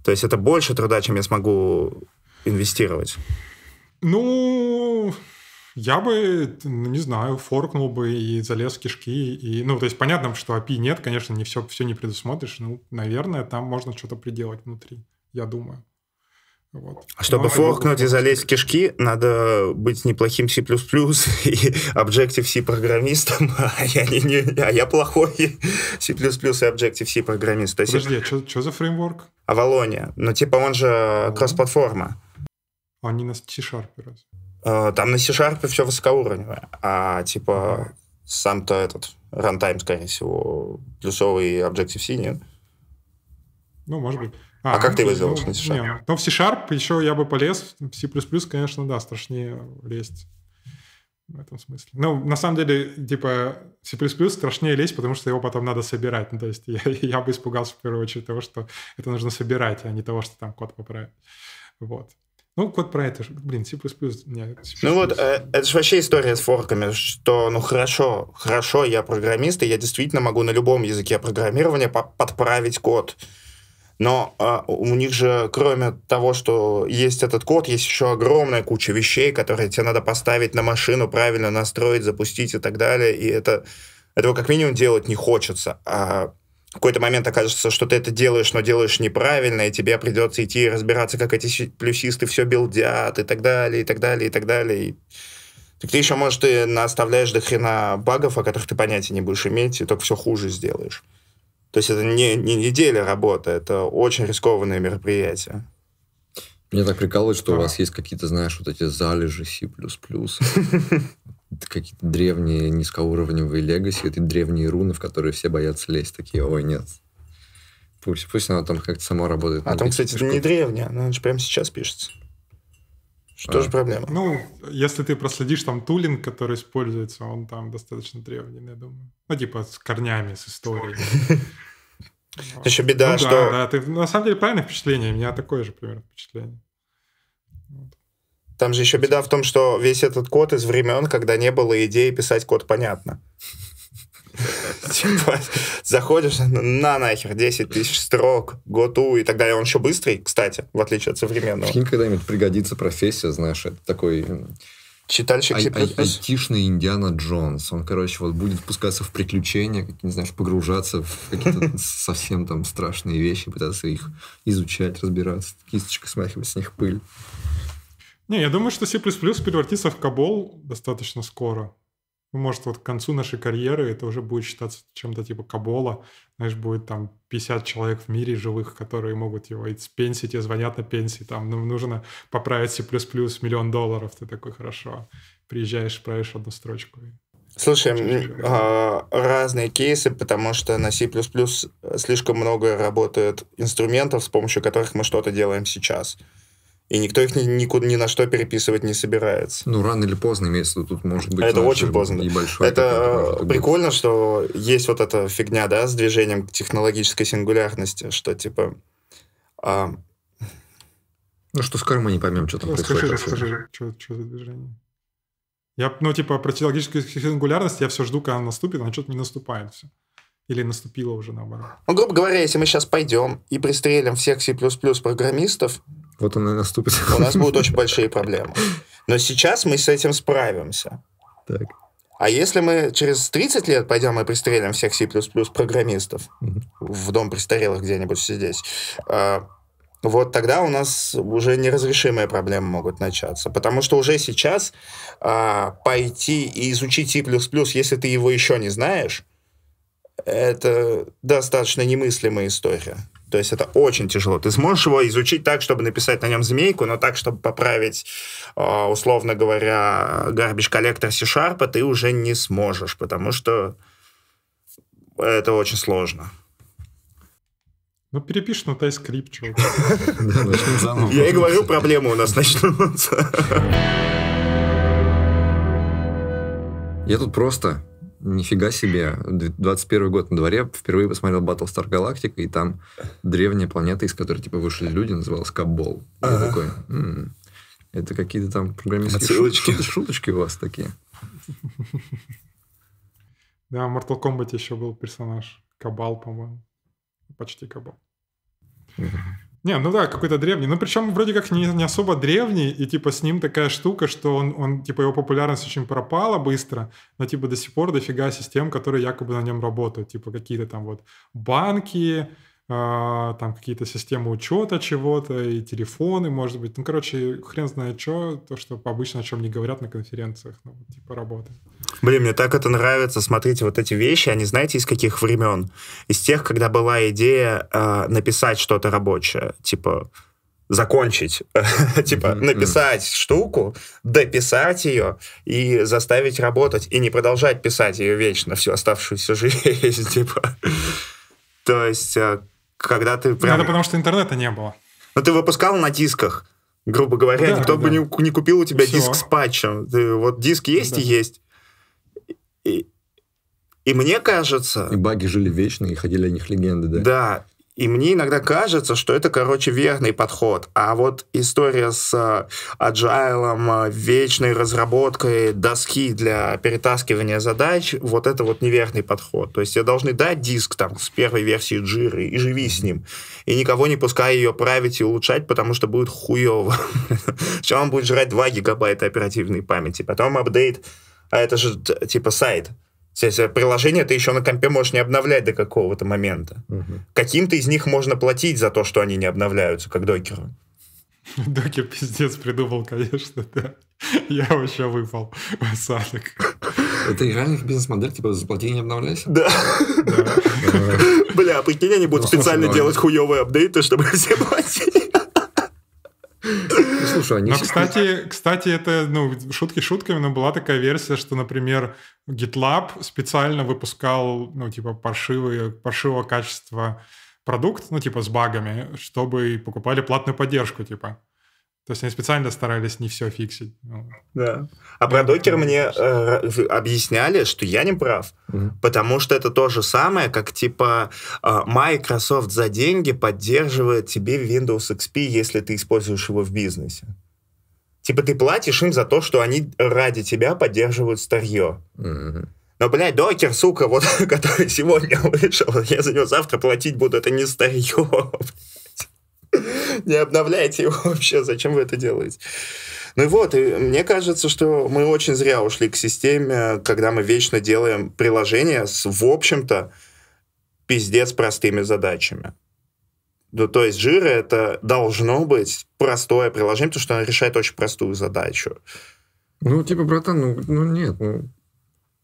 То есть это больше труда, чем я смогу инвестировать. Ну, я бы, не знаю, форкнул бы и залез в кишки. И, ну, то есть понятно, что API нет, конечно, не все, все не предусмотришь. Ну, наверное, там можно что-то приделать внутри, я думаю. Вот. А чтобы Но форкнуть и залезть в кишки, надо быть неплохим C++ и Objective-C программистом, а я, не, не, а я плохой C++ и Objective-C программист. Есть... Подожди, а что за фреймворк? Авалония. Ну, типа он же кросс-платформа. Они на C-Sharp раз. Э, там на C-Sharp все высокоуровневое, а типа сам-то этот runtime, скорее всего, плюсовый Objective-C нет. Ну, может быть. А, а как ну, ты его сделал ну, на C-Sharp? Нет. Ну, в C-Sharp еще я бы полез. В C++, конечно, да, страшнее лезть в этом смысле. Ну, на самом деле, типа, C++ страшнее лезть, потому что его потом надо собирать. Ну, то есть я, я бы испугался в первую очередь того, что это нужно собирать, а не того, что там код поправить. Вот. Ну, код про это же. Блин, C++... Не, C++. Ну вот, э, это же вообще история с форками, что, ну, хорошо, хорошо, я программист, и я действительно могу на любом языке программирования по подправить код. Но э, у них же, кроме того, что есть этот код, есть еще огромная куча вещей, которые тебе надо поставить на машину, правильно настроить, запустить и так далее. И это, этого как минимум делать не хочется. А в какой-то момент окажется, что ты это делаешь, но делаешь неправильно, и тебе придется идти и разбираться, как эти плюсисты все билдят, и так далее, и так далее, и так далее. Так ты еще, может, ты наставляешь до хрена багов, о которых ты понятия не будешь иметь, и только все хуже сделаешь. То есть это не, не неделя работы, это очень рискованное мероприятие. Мне так прикалывает, что а. у вас есть какие-то, знаешь, вот эти залежи C++. какие-то древние низкоуровневые легаси, это древние руны, в которые все боятся лезть, такие, ой, нет. Пусть, пусть она там как-то сама работает. А там, кстати, не древняя, она же прямо сейчас пишется. Что а. же проблема? Ну, если ты проследишь там тулинг, который используется, он там достаточно древний, я думаю. Ну, типа с корнями, с историей. Еще беда, ну что... Да, ты на самом деле правильное впечатление, у меня такое же примерно впечатление. Там же еще беда в том, что весь этот код из времен, когда не было идеи писать код понятно. Типа, заходишь, на нахер, 10 тысяч строк, готу, и тогда Он еще быстрый, кстати, в отличие от современного. Прикинь, когда-нибудь пригодится профессия, знаешь, такой... Э, Читальщик ай- типа ай- Айтишный Индиана Джонс. Он, короче, вот будет впускаться в приключения, как, не знаешь, погружаться в какие-то совсем там страшные вещи, пытаться их изучать, разбираться, кисточкой смахивать с них пыль. Не, я думаю, что C++ превратится в Кабол достаточно скоро. Ну, может, вот к концу нашей карьеры это уже будет считаться чем-то типа Кабола. Знаешь, будет там 50 человек в мире живых, которые могут его и с пенсии, тебе звонят на пенсии, там ну, нужно поправить C++ миллион долларов. Ты такой, хорошо, приезжаешь, правишь одну строчку. Слушай, а, разные кейсы, потому что на C++ слишком много работает инструментов, с помощью которых мы что-то делаем сейчас. И никто их ни, никуда ни на что переписывать не собирается. Ну, рано или поздно место тут может быть. Это очень поздно. Э, и большой это прикольно, быть. что есть вот эта фигня, да, с движением к технологической сингулярности, что типа... А... Ну что, скоро мы не поймем, что там ну, происходит. Скажи, расскажи, что, что за движение? Я, ну, типа, про технологическую сингулярность я все жду, когда она наступит, она что-то не наступает все. Или наступила уже наоборот. Ну, грубо говоря, если мы сейчас пойдем и пристрелим всех C++ программистов, вот он и наступит. У нас будут очень большие проблемы. Но сейчас мы с этим справимся. Так. А если мы через 30 лет пойдем и пристрелим всех C++ программистов в дом престарелых где-нибудь сидеть, а, вот тогда у нас уже неразрешимые проблемы могут начаться. Потому что уже сейчас а, пойти и изучить C++, если ты его еще не знаешь, это достаточно немыслимая история. То есть это очень тяжело. Ты сможешь его изучить так, чтобы написать на нем змейку, но так, чтобы поправить, а, условно говоря, гарбиш коллектор C-Sharp, ты уже не сможешь, потому что это очень сложно. Ну, перепиши на TypeScript, чувак. Я и говорю, проблемы у нас начнутся. Я тут просто Нифига себе. 21 год на дворе. Впервые посмотрел Battlestar Galactica, и там древняя планета, из которой типа вышли люди, называлась Кабол. Я ага. такой, м-м, это какие-то там программистские шуточки. шуточки у вас такие. Да, в Mortal Kombat еще был персонаж. Кабал, по-моему. Почти Кабал. Не, ну да, какой-то древний. Ну, причем вроде как не, не особо древний, и типа с ним такая штука, что он, он, типа, его популярность очень пропала быстро, но типа до сих пор дофига систем, которые якобы на нем работают. Типа какие-то там вот банки, а, там какие-то системы учета чего-то, и телефоны, может быть. Ну, короче, хрен знает что, то, что обычно о чем не говорят на конференциях, ну, типа работы. Блин, мне так это нравится. Смотрите, вот эти вещи, они знаете из каких времен? Из тех, когда была идея э, написать что-то рабочее, типа закончить, типа написать штуку, дописать ее и заставить работать, и не продолжать писать ее вечно всю оставшуюся жизнь, типа. То есть а, когда ты прям... Это ну, потому, что интернета не было. Но ну, ты выпускал на дисках, грубо говоря, да, никто да. бы не, не купил у тебя Все. диск с патчем. Ты, вот диск есть да. и есть. И, и мне кажется... И баги жили вечно, и ходили о них легенды, да? Да. И мне иногда кажется, что это, короче, верный подход. А вот история с э, agile, э, вечной разработкой доски для перетаскивания задач, вот это вот неверный подход. То есть тебе должны дать диск там с первой версии джиры и живи с ним. И никого не пускай ее править и улучшать, потому что будет хуево. Сейчас он будет жрать 2 гигабайта оперативной памяти, потом апдейт, а это же типа сайт. Приложение ты еще на компе можешь не обновлять до какого-то момента. Угу. Каким-то из них можно платить за то, что они не обновляются, как докеру. Докер пиздец придумал, конечно, да. Я вообще выпал в осадок. Это реально бизнес-модель, типа, заплати и не обновляйся? Да. Бля, а прикинь, они будут ну, специально делать хуевые апдейты, чтобы все платили. Ну, слушай, они... Но, кстати, кстати, это, ну, шутки шутками, но была такая версия, что, например, GitLab специально выпускал, ну, типа, паршивые, паршивого качества продукт, ну, типа, с багами, чтобы покупали платную поддержку, типа. То есть они специально старались не все фиксить. Да. А про докер мне э, объясняли, что я не прав, mm потому что это то же самое, как типа а, Microsoft за деньги поддерживает тебе Windows XP, если ты используешь его в бизнесе. Типа ты платишь им за то, что они ради тебя поддерживают старье. mm Но, блядь, докер, сука, вот который сегодня вышел, я за него завтра платить буду, это не старье. Не обновляйте его вообще, зачем вы это делаете? Ну и вот, и мне кажется, что мы очень зря ушли к системе, когда мы вечно делаем приложения с, в общем-то, пиздец простыми задачами. Ну, то есть жира это должно быть простое приложение, потому что оно решает очень простую задачу. Ну, типа, братан, ну, ну нет, ну,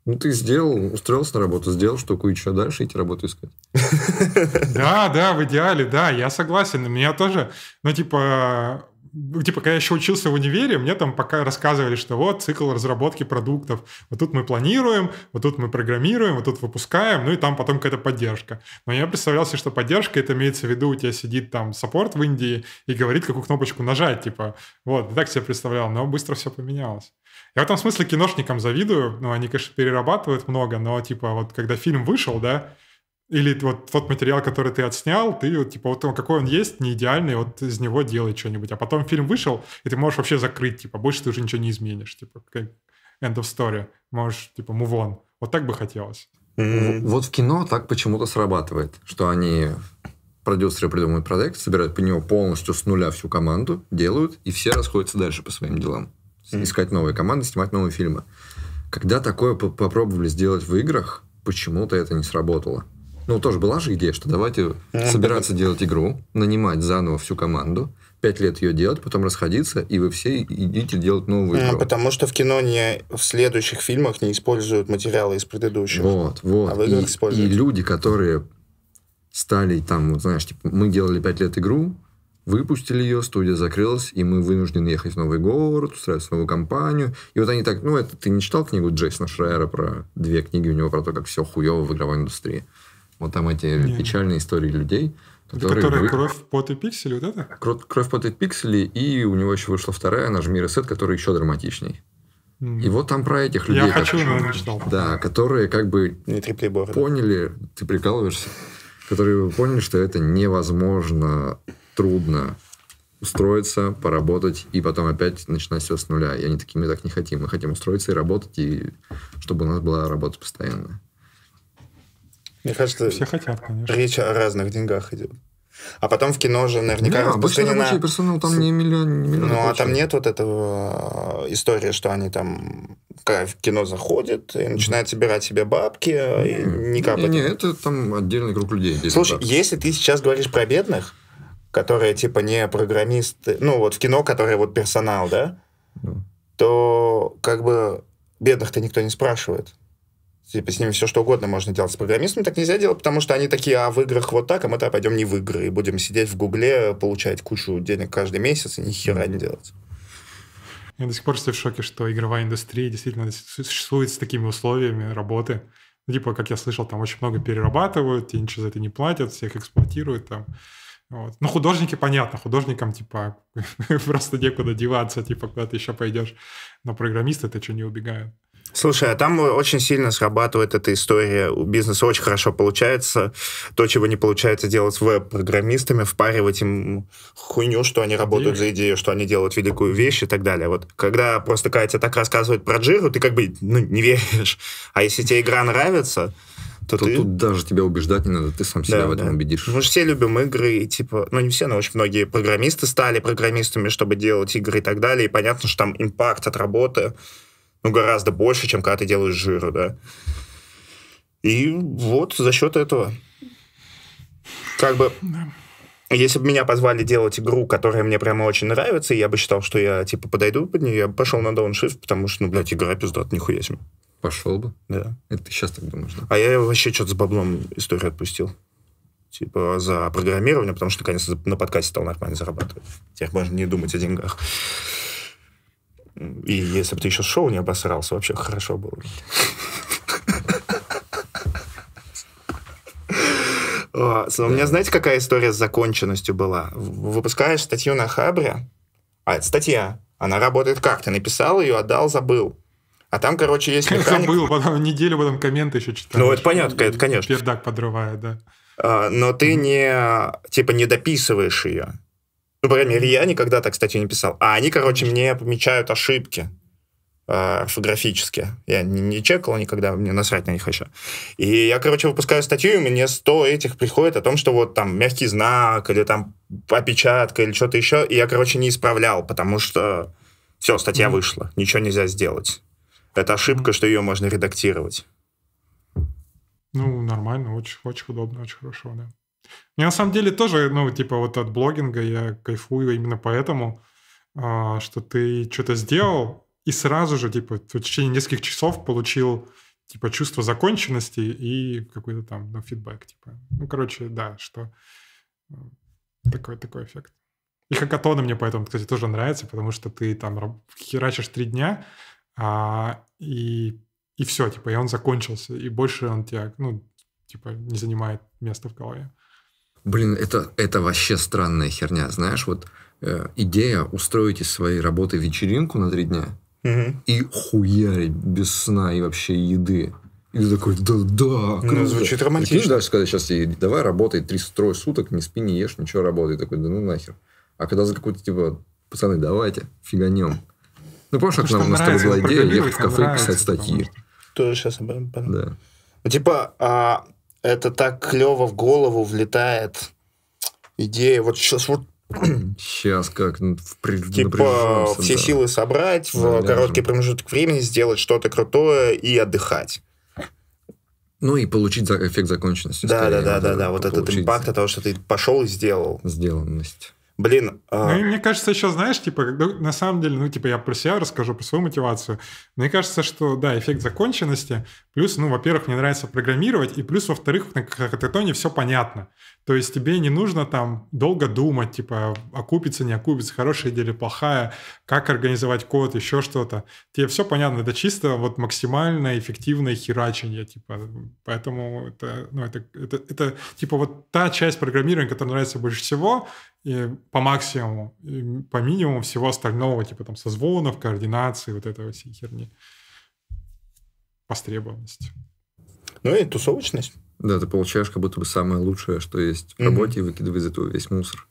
ну, ты сделал, устроился на работу, сделал штуку, и что дальше идти работу искать? Да, да, в идеале, да, я согласен. у Меня тоже, ну, типа, ну, типа, когда я еще учился в универе, мне там пока рассказывали, что вот цикл разработки продуктов, вот тут мы планируем, вот тут мы программируем, вот тут выпускаем, ну и там потом какая-то поддержка. Но я представлял себе, что поддержка, это имеется в виду, у тебя сидит там саппорт в Индии и говорит, какую кнопочку нажать, типа, вот, так себе представлял, но быстро все поменялось. Я в этом смысле киношникам завидую. Ну, они, конечно, перерабатывают много, но, типа, вот когда фильм вышел, да, или вот тот материал, который ты отснял, ты типа, вот он, какой он есть, не идеальный, вот из него делай что-нибудь. А потом фильм вышел, и ты можешь вообще закрыть, типа, больше ты уже ничего не изменишь, типа, как end of story. Можешь, типа, move on. Вот так бы хотелось. Mm-hmm. Вот в кино так почему-то срабатывает, что они продюсеры придумывают проект, собирают по нему полностью с нуля всю команду, делают, и все расходятся дальше по своим делам mm-hmm. искать новые команды, снимать новые фильмы. Когда такое попробовали сделать в играх, почему-то это не сработало. Ну, тоже была же идея, что давайте собираться делать игру, нанимать заново всю команду, пять лет ее делать, потом расходиться, и вы все идите делать новую ну, игру. потому что в кино не в следующих фильмах не используют материалы из предыдущих. Вот, вот. А в играх и, используют. И люди, которые стали там, вот знаешь, типа, мы делали пять лет игру, выпустили ее, студия закрылась, и мы вынуждены ехать в новый город, устраивать новую компанию. И вот они так, ну, это ты не читал книгу Джейсона Шрайера про две книги у него про то, как все хуево в игровой индустрии? Вот там эти Нет. печальные истории людей, которые... Это которая вы... кровь, пот и пиксели, вот это? Кровь, кровь, пот и пиксели, и у него еще вышла вторая, «Нажми ресет», которая еще драматичней. И вот там про этих людей. Я хочу, но читал. Да, которые как бы ну, прибора, поняли, ты прикалываешься, которые поняли, что это невозможно трудно устроиться, поработать и потом опять начинать все с нуля. И они такие, мы так не хотим. Мы хотим устроиться и работать, и чтобы у нас была работа постоянная. Мне кажется, все хотят, конечно. Речь о разных деньгах идет. А потом в кино же наверняка да, распространена... обычно персонал там не миллион, не миллион Ну, а там нет вот этого э, истории, что они там в кино заходят и начинают собирать себе бабки и не капать. Не, не, это там отдельный круг людей. Слушай, бабки. если ты сейчас говоришь про бедных, которые типа не программисты, ну вот в кино, которые вот персонал, да, то как бы бедных-то никто не спрашивает. Типа с ними все что угодно можно делать. С программистами так нельзя делать, потому что они такие, а в играх вот так, а мы-то пойдем не в игры. И будем сидеть в гугле, получать кучу денег каждый месяц и ни хера не делать. Я до сих пор стою в шоке, что игровая индустрия действительно существует с такими условиями работы. типа, как я слышал, там очень много перерабатывают, и ничего за это не платят, всех эксплуатируют там. Вот. Ну, художники, понятно, художникам, типа, просто некуда деваться, типа, куда ты еще пойдешь. Но программисты-то что, не убегают? Слушай, а там очень сильно срабатывает эта история. У бизнеса очень хорошо получается. То, чего не получается делать с веб-программистами, впаривать им хуйню, что они работают за идею, что они делают великую вещь и так далее. Вот когда просто Катя так рассказывает про Джиру, ты как бы ну, не веришь. А если тебе игра нравится, то, то ты... Тут даже тебя убеждать не надо, ты сам себя да, в этом да. убедишь. Мы же все любим игры, и типа, ну не все, но очень многие программисты стали программистами, чтобы делать игры и так далее, и понятно, что там импакт от работы, ну, гораздо больше, чем когда ты делаешь жиру, да. И вот за счет этого как бы... Если бы меня позвали делать игру, которая мне прямо очень нравится, я бы считал, что я, типа, подойду под нее, я бы пошел на дауншифт, потому что, ну, блядь, игра пиздат, нихуя себе. Пошел бы. Да. Это ты сейчас так думаешь, да? А я вообще что-то с баблом историю отпустил. Типа за программирование, потому что конечно, на подкасте стал нормально зарабатывать. Теперь можно не думать о деньгах. И если бы ты еще шоу не обосрался, вообще хорошо было. У меня, знаете, какая история с законченностью была? Выпускаешь статью на Хабре, а это статья, она работает как? Ты написал ее, отдал, забыл. А там, короче, есть механик... Забыл, потом неделю потом комменты еще читал. Ну, это понятно, это, конечно. Пердак подрывает, да. А, но ты mm-hmm. не, типа, не дописываешь ее. Ну, по крайней мере, я никогда так, кстати, не писал. А они, короче, мне помечают ошибки орфографические. А, я не, не чекал никогда, мне насрать на них еще. И я, короче, выпускаю статью, и мне 100 этих приходит о том, что вот там мягкий знак, или там опечатка, или что-то еще. И я, короче, не исправлял, потому что все, статья mm-hmm. вышла, ничего нельзя сделать это ошибка, что ее можно редактировать. Ну, нормально, очень, очень удобно, очень хорошо, да. Я на самом деле тоже, ну, типа вот от блогинга я кайфую именно поэтому, а, что ты что-то сделал, и сразу же, типа, в течение нескольких часов получил, типа, чувство законченности и какой-то там, ну, фидбэк, типа. Ну, короче, да, что э, такой, такой эффект. И хакатоны мне поэтому, кстати, тоже нравятся, потому что ты там херачишь три дня, а, и, и все, типа, и он закончился, и больше он тебя, ну, типа, не занимает места в голове. Блин, это, это вообще странная херня, знаешь, вот э, идея устроить из своей работы вечеринку на три дня угу. и хуярить без сна и вообще еды. И ты такой, да, да, ну, круто. Ну, звучит романтично. Прикинь, даже сказать сейчас ей, давай работай три трое суток, не спи, не ешь, ничего, работай. Такой, да ну нахер. А когда за какой-то, типа, пацаны, давайте, фиганем. Ну, помнишь, как нам у нас нравится, была идея ехать в кафе и писать статьи? Тоже сейчас об этом подумал. Да. Ну, типа, а, это так клево в голову влетает идея. Вот сейчас вот Сейчас как ну, при, типа все да. силы собрать в да, короткий промежуток времени сделать что-то крутое и отдыхать. Ну и получить эффект законченности. Да, скорее, да, ну, да, да, да. Вот этот импакт от того, что ты пошел и сделал. Сделанность. Блин. А... Ну, и мне кажется, еще, знаешь, типа, на самом деле, ну, типа, я про себя расскажу, про свою мотивацию. Мне кажется, что, да, эффект законченности, плюс, ну, во-первых, мне нравится программировать, и плюс, во-вторых, на хакатоне все понятно. То есть тебе не нужно там долго думать, типа, окупится, не окупится, хорошая идея или плохая, как организовать код, еще что-то. Тебе все понятно, это чисто вот максимально эффективное херачение, типа, поэтому это, ну, это, это, это, типа, вот та часть программирования, которая нравится больше всего, и по максимуму, и по минимуму всего остального, типа там созвонов, координации, вот этого всей херни. Востребованность. Ну и тусовочность. Да, ты получаешь как будто бы самое лучшее, что есть в mm-hmm. работе, и выкидывай из этого весь мусор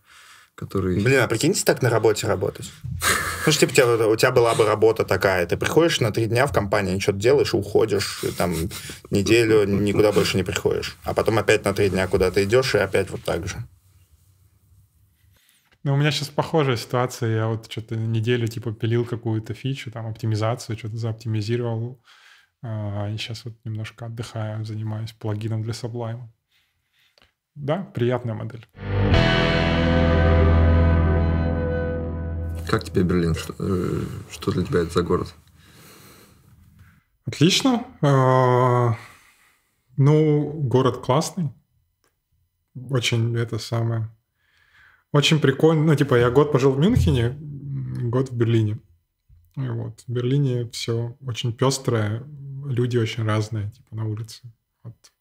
который... Блин, а прикиньте так на работе работать. Слушай, типа, у тебя, у тебя была бы работа такая, ты приходишь на три дня в компанию, что-то делаешь, уходишь, и, там неделю никуда больше не приходишь. А потом опять на три дня куда-то идешь, и опять вот так же. Ну, у меня сейчас похожая ситуация. Я вот что-то неделю типа пилил какую-то фичу, там, оптимизацию, что-то заоптимизировал. А, и сейчас вот немножко отдыхаю, занимаюсь плагином для Sublime. Да, приятная модель. Как тебе Берлин? Что, э, что для тебя это за город? Отлично. А, ну, город классный. Очень это самое очень прикольно. Ну, типа, я год пожил в Мюнхене, год в Берлине. И вот. В Берлине все очень пестрое, люди очень разные, типа, на улице. Вот. Типа,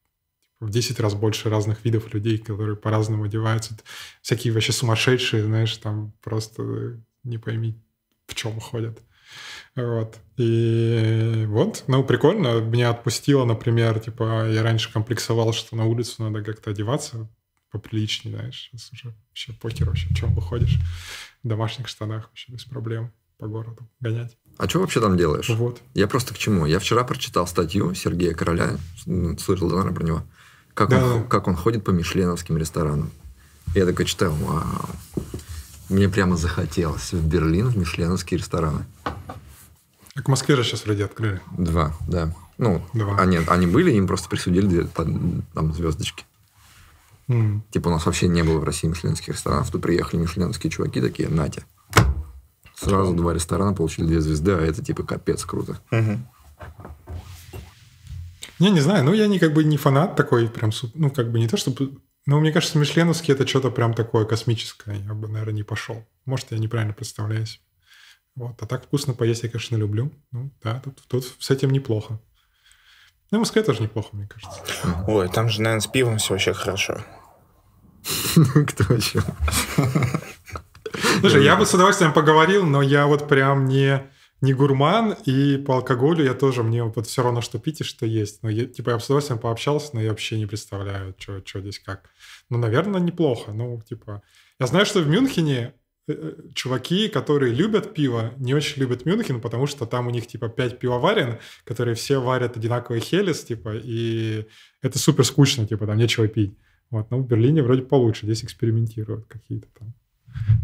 в 10 раз больше разных видов людей, которые по-разному одеваются. Всякие вообще сумасшедшие, знаешь, там просто не пойми, в чем ходят. Вот. И вот, ну, прикольно. Меня отпустило, например, типа, я раньше комплексовал, что на улицу надо как-то одеваться поприличнее, знаешь, сейчас уже вообще покер вообще, в чем выходишь, в домашних штанах вообще без проблем по городу гонять. А что вообще там делаешь? Вот. Я просто к чему? Я вчера прочитал статью Сергея Короля, ну, слышал, да, про него. Как, да. он, как он ходит по мишленовским ресторанам. Я такой читаю, вау. Мне прямо захотелось в Берлин, в мишленовские рестораны. Так в Москве же сейчас вроде открыли. Два, да. Ну, Два. Они, они были, им просто присудили две там, звездочки. Mm. Типа у нас вообще не было в России мишленских ресторанов. Тут приехали мишленские чуваки такие, Натя. Сразу два ресторана получили две звезды, а это типа капец круто. Не, не знаю, ну я не как бы не фанат такой, прям, ну как бы не то, чтобы... Ну, мне кажется, Мишленовский это что-то прям такое космическое. Я бы, наверное, не пошел. Может, я неправильно представляюсь. Вот. А так вкусно поесть я, конечно, люблю. Ну, да, тут, тут с этим неплохо. Ну, Москве тоже неплохо, мне кажется. Ой, там же, наверное, с пивом все вообще хорошо. Кто еще? Слушай, я бы с удовольствием поговорил, но я вот прям не не гурман, и по алкоголю я тоже, мне вот все равно, что пить и что есть. Но я, типа, я с удовольствием пообщался, но я вообще не представляю, что здесь как. Ну, наверное, неплохо. Ну, типа, я знаю, что в Мюнхене э, э, чуваки, которые любят пиво, не очень любят Мюнхен, потому что там у них, типа, пять пивоварен, которые все варят одинаковый хелес, типа, и это супер скучно, типа, там нечего пить. Вот, но ну, в Берлине вроде получше, здесь экспериментируют какие-то там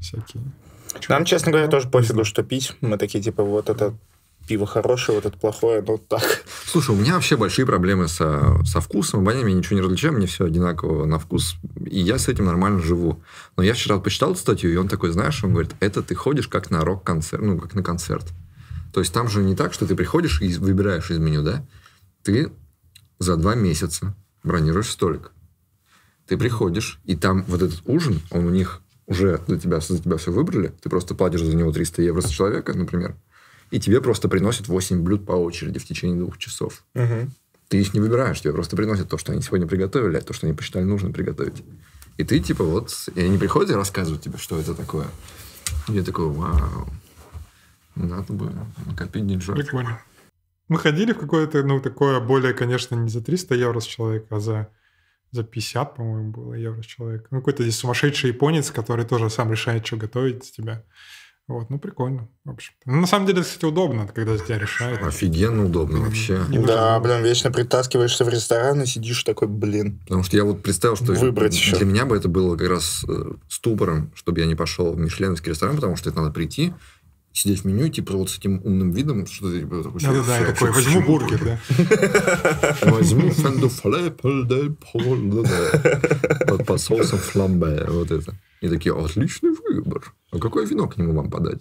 всякие. Нам, честно говоря, тоже пофигу, что пить. Мы такие, типа, вот это пиво хорошее, вот это плохое, ну так. Слушай, у меня вообще большие проблемы со, со вкусом, обонянием, я ничего не различаю, мне все одинаково на вкус, и я с этим нормально живу. Но я вчера почитал статью, и он такой, знаешь, он говорит, это ты ходишь как на рок-концерт, ну, как на концерт. То есть там же не так, что ты приходишь и выбираешь из меню, да? Ты за два месяца бронируешь столик ты приходишь, и там вот этот ужин, он у них уже для тебя, за тебя все выбрали, ты просто платишь за него 300 евро с человека, например, и тебе просто приносят 8 блюд по очереди в течение двух часов. Угу. Ты их не выбираешь, тебе просто приносят то, что они сегодня приготовили, а то, что они посчитали нужно приготовить. И ты типа вот, и они приходят и рассказывают тебе, что это такое. И я такой, вау, надо бы накопить деньжат. Прикольно. Мы ходили в какое-то, ну, такое более, конечно, не за 300 евро с человека, а за за 50, по-моему, было евро человек. Ну, какой-то здесь сумасшедший японец, который тоже сам решает, что готовить за тебя. Вот, ну прикольно, в общем. Ну, на самом деле, кстати, удобно, когда за тебя решают. Офигенно удобно вообще. да, блин, вечно притаскиваешься в ресторан и сидишь такой, блин. Потому что я вот представил, что Выбрать для меня бы это было как раз э, ступором, чтобы я не пошел в мишленовский ресторан, потому что это надо прийти, сидеть в меню и типа вот с этим умным видом что-то типа такое. Да, да, да, такой, возьму бургер, да. Возьму фенду флэппл дель да, по соусам фламбе, вот это. И такие, отличный выбор. А какое вино к нему вам подать?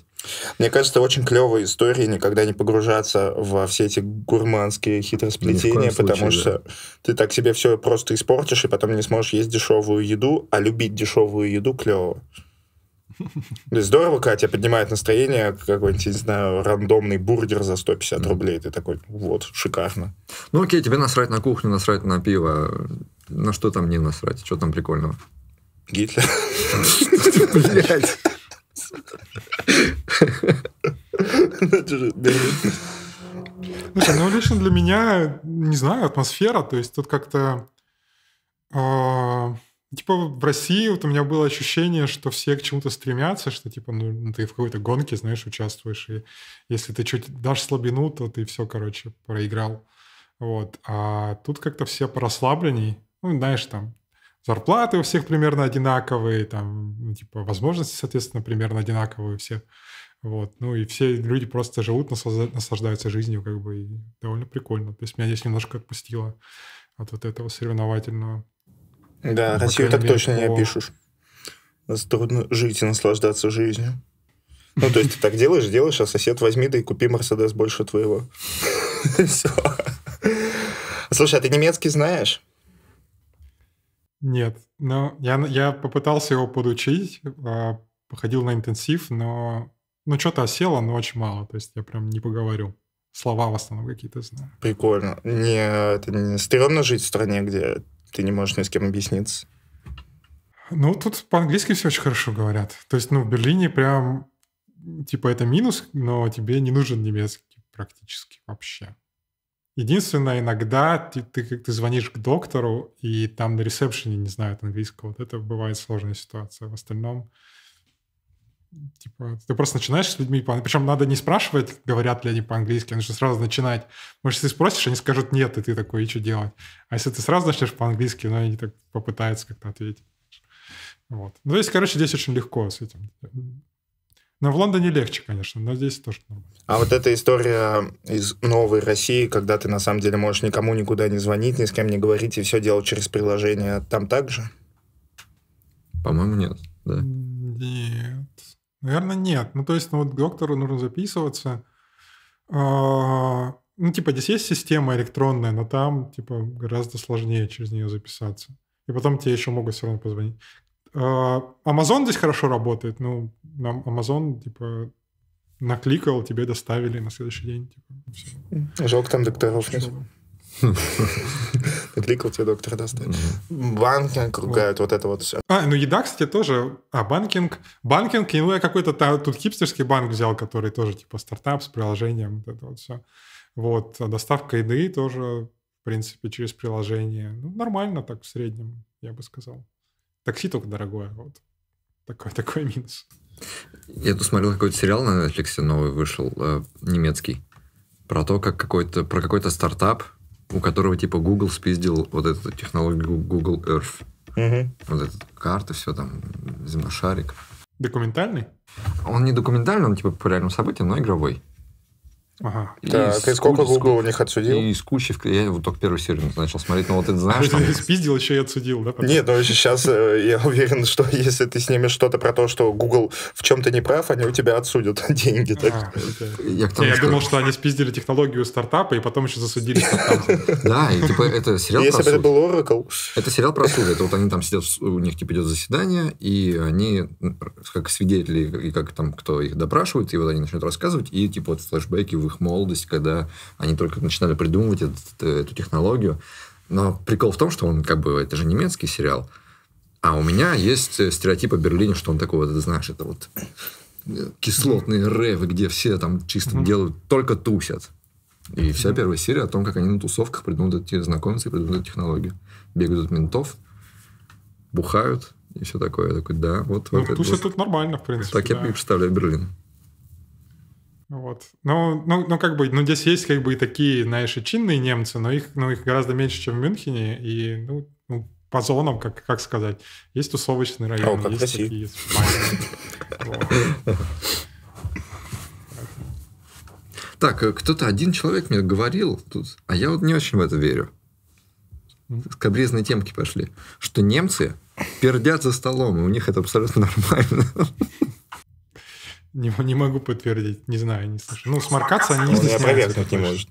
Мне кажется, очень клевая история никогда не погружаться во все эти гурманские хитросплетения, потому случае, что да. ты так себе все просто испортишь, и потом не сможешь есть дешевую еду, а любить дешевую еду клево. Здорово, Катя, поднимает настроение какой-нибудь, не знаю, рандомный бургер за 150 рублей. Ты такой, вот, шикарно. Ну окей, тебе насрать на кухню, насрать на пиво. На что там не насрать? Что там прикольного? Гитлер. Блять. Ну, слушай, ну лично для меня, не знаю, атмосфера, то есть тут как-то... А, Типа в России вот у меня было ощущение, что все к чему-то стремятся, что типа ну, ну ты в какой-то гонке, знаешь, участвуешь, и если ты чуть дашь слабину, то ты все, короче, проиграл. Вот. А тут как-то все порасслабленней. Ну, знаешь, там зарплаты у всех примерно одинаковые, там, ну, типа, возможности, соответственно, примерно одинаковые все, Вот. Ну и все люди просто живут, наслаждаются жизнью, как бы, и довольно прикольно. То есть меня здесь немножко отпустило от вот этого соревновательного. Да, Россию так точно по... не опишешь. Трудно жить и наслаждаться жизнью. Ну, то есть ты так делаешь, делаешь, а сосед возьми да и купи Мерседес больше твоего. Все. Слушай, а ты немецкий знаешь? Нет, но ну, я, я попытался его подучить, а, походил на интенсив, но ну, что-то осело, но очень мало. То есть я прям не поговорю. Слова в основном какие-то знаю. Прикольно. Не, это не стрёмно жить в стране, где ты не можешь ни с кем объясниться. Ну, тут по-английски все очень хорошо говорят. То есть, ну, в Берлине прям, типа, это минус, но тебе не нужен немецкий практически вообще. Единственное, иногда ты, ты, ты звонишь к доктору, и там на ресепшене не знают английского. Вот это бывает сложная ситуация. В остальном Типа, ты просто начинаешь с людьми, причем надо не спрашивать, говорят ли они по-английски, нужно сразу начинать. Может, если спросишь, они скажут нет, и ты такой, и что делать? А если ты сразу начнешь по-английски, ну, они так попытаются как-то ответить. Вот. Ну, то есть, короче, здесь очень легко с этим. Но в Лондоне легче, конечно, но здесь тоже нормально. А вот эта история из новой России, когда ты на самом деле можешь никому никуда не звонить, ни с кем не говорить и все делать через приложение, там так же? По-моему, нет, да. Нет. Наверное, нет. Ну, то есть, ну, вот доктору нужно записываться. А, ну, типа, здесь есть система электронная, но там, типа, гораздо сложнее через нее записаться. И потом тебе еще могут все равно позвонить. А, Amazon здесь хорошо работает. Ну, нам Amazon, типа, накликал, тебе доставили на следующий день. Типа, все. Жалко, там докторов нет. Накликал тебе доктор достать. Банкинг ругают, вот это вот все. А, ну еда, кстати, тоже. А, банкинг. Банкинг, ну я какой-то тут хипстерский банк взял, который тоже типа стартап с приложением, вот это вот все. Вот, а доставка еды тоже, в принципе, через приложение. Ну, нормально так в среднем, я бы сказал. Такси только дорогое, вот. Такой, такой минус. Я тут смотрел какой-то сериал на Netflix новый вышел, э, немецкий, про то, как какой-то, про какой-то стартап, у которого типа Google спиздил вот эту технологию Google Earth. Угу. Вот эта карта, все там, земношарик. Документальный? Он не документальный, он типа по реальному событию, но игровой. Ага. Так, да, и сколько куч... Google у них отсудил? И из кучи... Я вот только первый серию начал смотреть, но вот это знаешь... Там... Спиздил еще и отсудил, да? Нет, но ну, сейчас э, я уверен, что если ты снимешь что-то про то, что Google в чем-то не прав, они у тебя отсудят деньги. А, я, думал, что они спиздили технологию стартапа и потом еще засудили Да, и типа это сериал Если бы это был Oracle. Это сериал про суд. Это вот они там сидят, у них типа идет заседание, и они как свидетели, и как там кто их допрашивает, и вот они начнут рассказывать, и типа вот флешбеки их молодость, когда они только начинали придумывать этот, э, эту технологию. Но прикол в том, что он как бы, это же немецкий сериал, а у меня есть э, стереотип о Берлине, что он такой, вот, знаешь, это вот э, кислотные mm рэвы, где все там чисто mm-hmm. делают, только тусят. И вся первая серия о том, как они на тусовках придумывают эти и придумывают технологию. Бегают от ментов, бухают и все такое. Я такой, да, вот... Ну, вот Тусят это, вот. нормально, в принципе. Так да. я представляю Берлин. Вот. Ну, ну, ну, как бы, ну, здесь есть как бы и такие, знаешь, и чинные немцы, но их, ну, их гораздо меньше, чем в Мюнхене, и, ну, ну по зонам, как, как сказать, есть тусовочный район, О, есть такие Так, э, кто-то один человек мне говорил тут, а я вот не очень в это верю. С кабризной темки пошли, что немцы пердят за столом, и у них это абсолютно нормально. Не, не могу подтвердить, не знаю, не слышал. Ну, сморкаться они не здесь опровергнуть не может.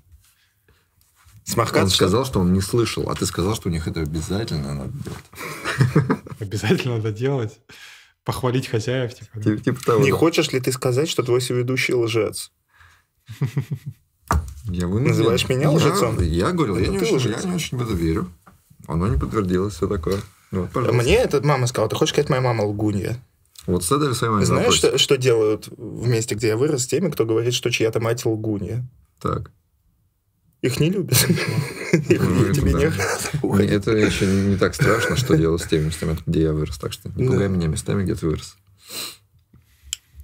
Сморкаться? Он сказал, что он не слышал, а ты сказал, что у них это обязательно надо делать. Обязательно надо делать? Похвалить хозяев? Типа, типа, типа того, не да. хочешь ли ты сказать, что твой соведущий лжец? Я Называешь меня лжецом? Я, я говорил, я, не очень, я не очень в это верю. Оно не подтвердилось, все такое. Ну, вот, Мне эта мама сказала, ты хочешь сказать, моя мама лгунья? Вот с этой своей Знаешь, вопрос. что, что делают в месте, где я вырос, с теми, кто говорит, что чья-то мать лгунья? Так. Их не любят. Их тебе ну, не Это еще не так страшно, что делать с теми местами, где я вырос. Так что не пугай меня местами, где ты вырос.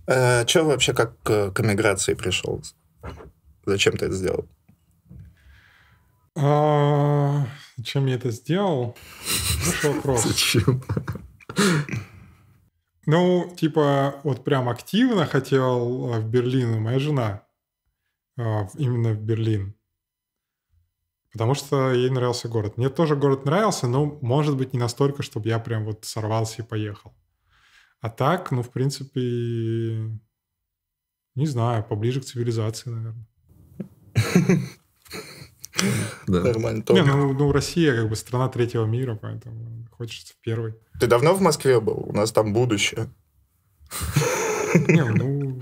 А Че вообще как к эмиграции пришел? Зачем ты это сделал? А, зачем я это сделал? Хороший вопрос. Зачем? Ну, типа, вот прям активно хотел э, в Берлин моя жена. Э, именно в Берлин. Потому что ей нравился город. Мне тоже город нравился, но, может быть, не настолько, чтобы я прям вот сорвался и поехал. А так, ну, в принципе, не знаю, поближе к цивилизации, наверное. Нормально. Не, ну, ну, Россия как бы страна третьего мира, поэтому хочется в первый. Ты давно в Москве был? У нас там будущее. Не, ну...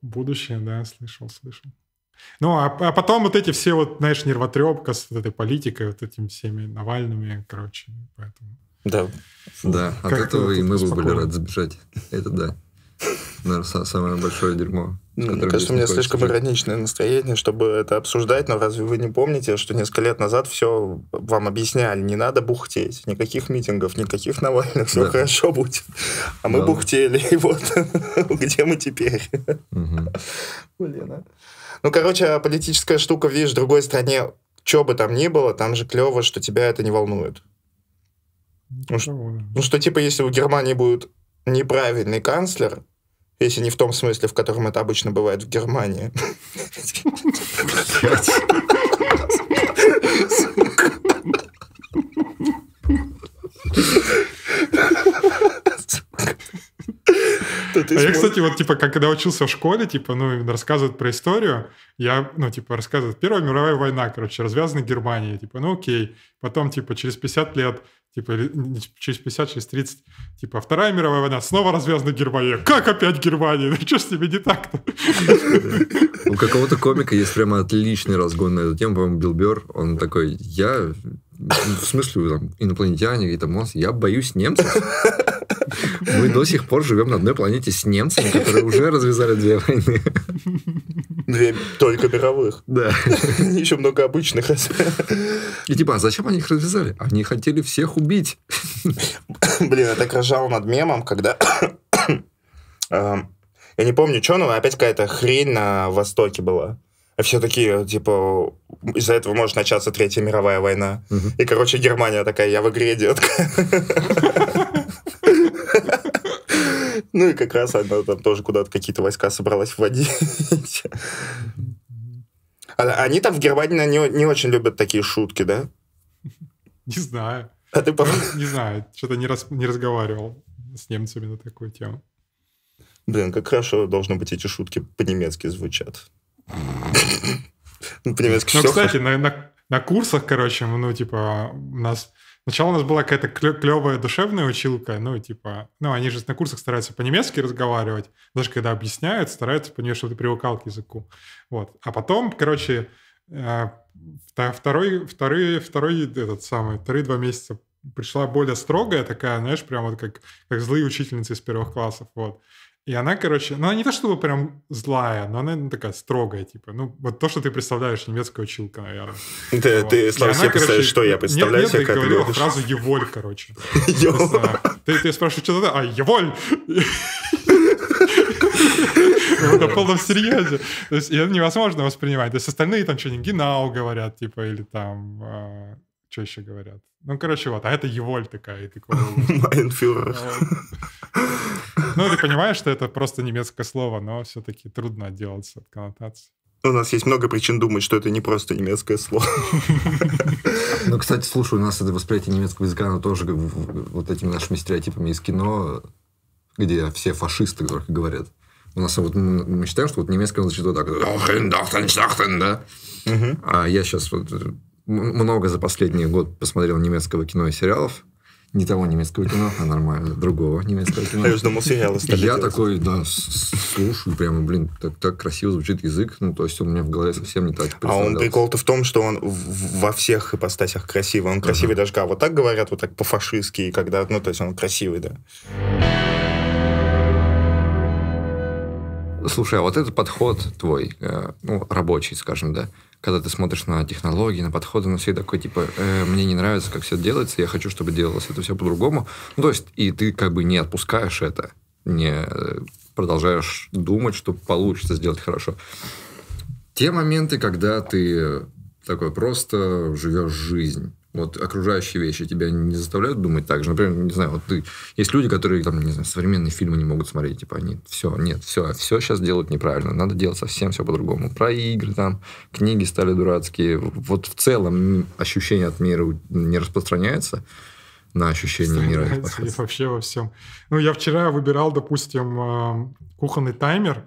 Будущее, да, слышал, слышал. Ну, а, а потом вот эти все вот, знаешь, нервотрепка с вот этой политикой, вот этими всеми Навальными, короче, поэтому... Да. Да, от этого и мы бы были рады сбежать. Это да. Наверное, самое большое дерьмо. Ну, мне кажется, у меня слишком жить. ироничное настроение, чтобы это обсуждать, но разве вы не помните, что несколько лет назад все вам объясняли, не надо бухтеть, никаких митингов, никаких Навальных, все да. хорошо будет. А мы да. бухтели, и вот где мы теперь. Угу. Блин, а. Ну, короче, а политическая штука, видишь, в другой стране, что бы там ни было, там же клево, что тебя это не волнует. Ну, что, ну, ну, что типа, если у Германии будет неправильный канцлер, если не в том смысле, в котором это обычно бывает в Германии. А я, кстати, вот, типа, когда учился в школе, типа, ну, рассказывают про историю, я, ну, типа, рассказывают, Первая мировая война, короче, развязана Германией, типа, ну, окей. Потом, типа, через 50 лет типа, через 50, через 30, типа, а Вторая мировая война, снова развязана Германия. Как опять Германия? Ну что с ними не так-то? У какого-то комика есть прямо отличный разгон на эту тему, по-моему, Билбер он такой, я в смысле, там, инопланетяне, какие-то монстры. Я боюсь немцев. Мы до сих пор живем на одной планете с немцами, которые уже развязали две войны. Две только мировых. Да. Еще много обычных. И типа, а зачем они их развязали? Они хотели всех убить. Блин, я так рожал над мемом, когда... Эм, я не помню, что, но опять какая-то хрень на Востоке была. А все такие, типа, из-за этого может начаться Третья мировая война. Угу. И, короче, Германия такая, я в игре, детка. Ну и как раз она там тоже куда-то какие-то войска собралась вводить. А, они там в Германии не, не очень любят такие шутки, да? Не знаю. А ты помнишь? Не знаю, что-то не, раз, не разговаривал с немцами на такую тему. Блин, как хорошо должны быть эти шутки по-немецки звучат. Ну, по-немецки Ну, кстати, на, на, на курсах, короче, ну, типа, у нас Сначала у нас была какая-то клевая душевная училка, ну, типа, ну, они же на курсах стараются по-немецки разговаривать, даже когда объясняют, стараются понимать, чтобы ты привыкал к языку. Вот. А потом, короче, э, второй, второй, второй этот самый, вторые два месяца пришла более строгая такая, знаешь, прям вот как, как злые учительницы из первых классов, вот. И она, короче, ну она не то чтобы прям злая, но она ну, такая строгая, типа. Ну, вот то, что ты представляешь, немецкая училка, наверное. Да, ты, Слава, себе представляешь, что я представляю себе, когда ты говорила фразу «еволь», короче. Ты спрашиваешь, что то а «еволь!» На полном серьезе. То есть это невозможно воспринимать. То есть остальные там что-нибудь «генау» говорят, типа, или там а, что еще говорят? Ну, короче, вот, а это Еволь такая. Майнфюрер. Ну, ну, ты понимаешь, что это просто немецкое слово, но все-таки трудно отделаться от коннотации. У нас есть много причин думать, что это не просто немецкое слово. Ну, кстати, слушай, у нас это восприятие немецкого языка, оно тоже вот этими нашими стереотипами из кино, где все фашисты только говорят. У нас вот мы считаем, что вот немецкое звучит вот так. да? А я сейчас вот э, много за последний год посмотрел немецкого кино и сериалов. Не того немецкого кино, а нормально, другого немецкого кино. Я уже думал, сериалы стали Я делать. такой, да, слушаю, прямо, блин, так, так красиво звучит язык, ну, то есть он у меня в голове совсем не так А он прикол-то в том, что он во всех ипостасях красивый. Он красивый uh-huh. даже, а вот так говорят, вот так по-фашистски, когда, ну, то есть он красивый, да. Слушай, а вот этот подход твой, э, ну, рабочий, скажем, да, когда ты смотришь на технологии, на подходы, на все такой, типа, э, мне не нравится, как все делается, я хочу, чтобы делалось это все по-другому. Ну, то есть, и ты как бы не отпускаешь это, не э, продолжаешь думать, что получится сделать хорошо. Те моменты, когда ты такой просто живешь жизнь, вот окружающие вещи тебя не заставляют думать так же. Например, не знаю, вот ты... Есть люди, которые, там, не знаю, современные фильмы не могут смотреть. Типа, они все, нет, все, а все сейчас делают неправильно. Надо делать совсем все по-другому. Про игры там, книги стали дурацкие. Вот в целом ощущение от мира не распространяется на ощущение мира. И вообще во всем. Ну, я вчера выбирал, допустим, а, кухонный таймер,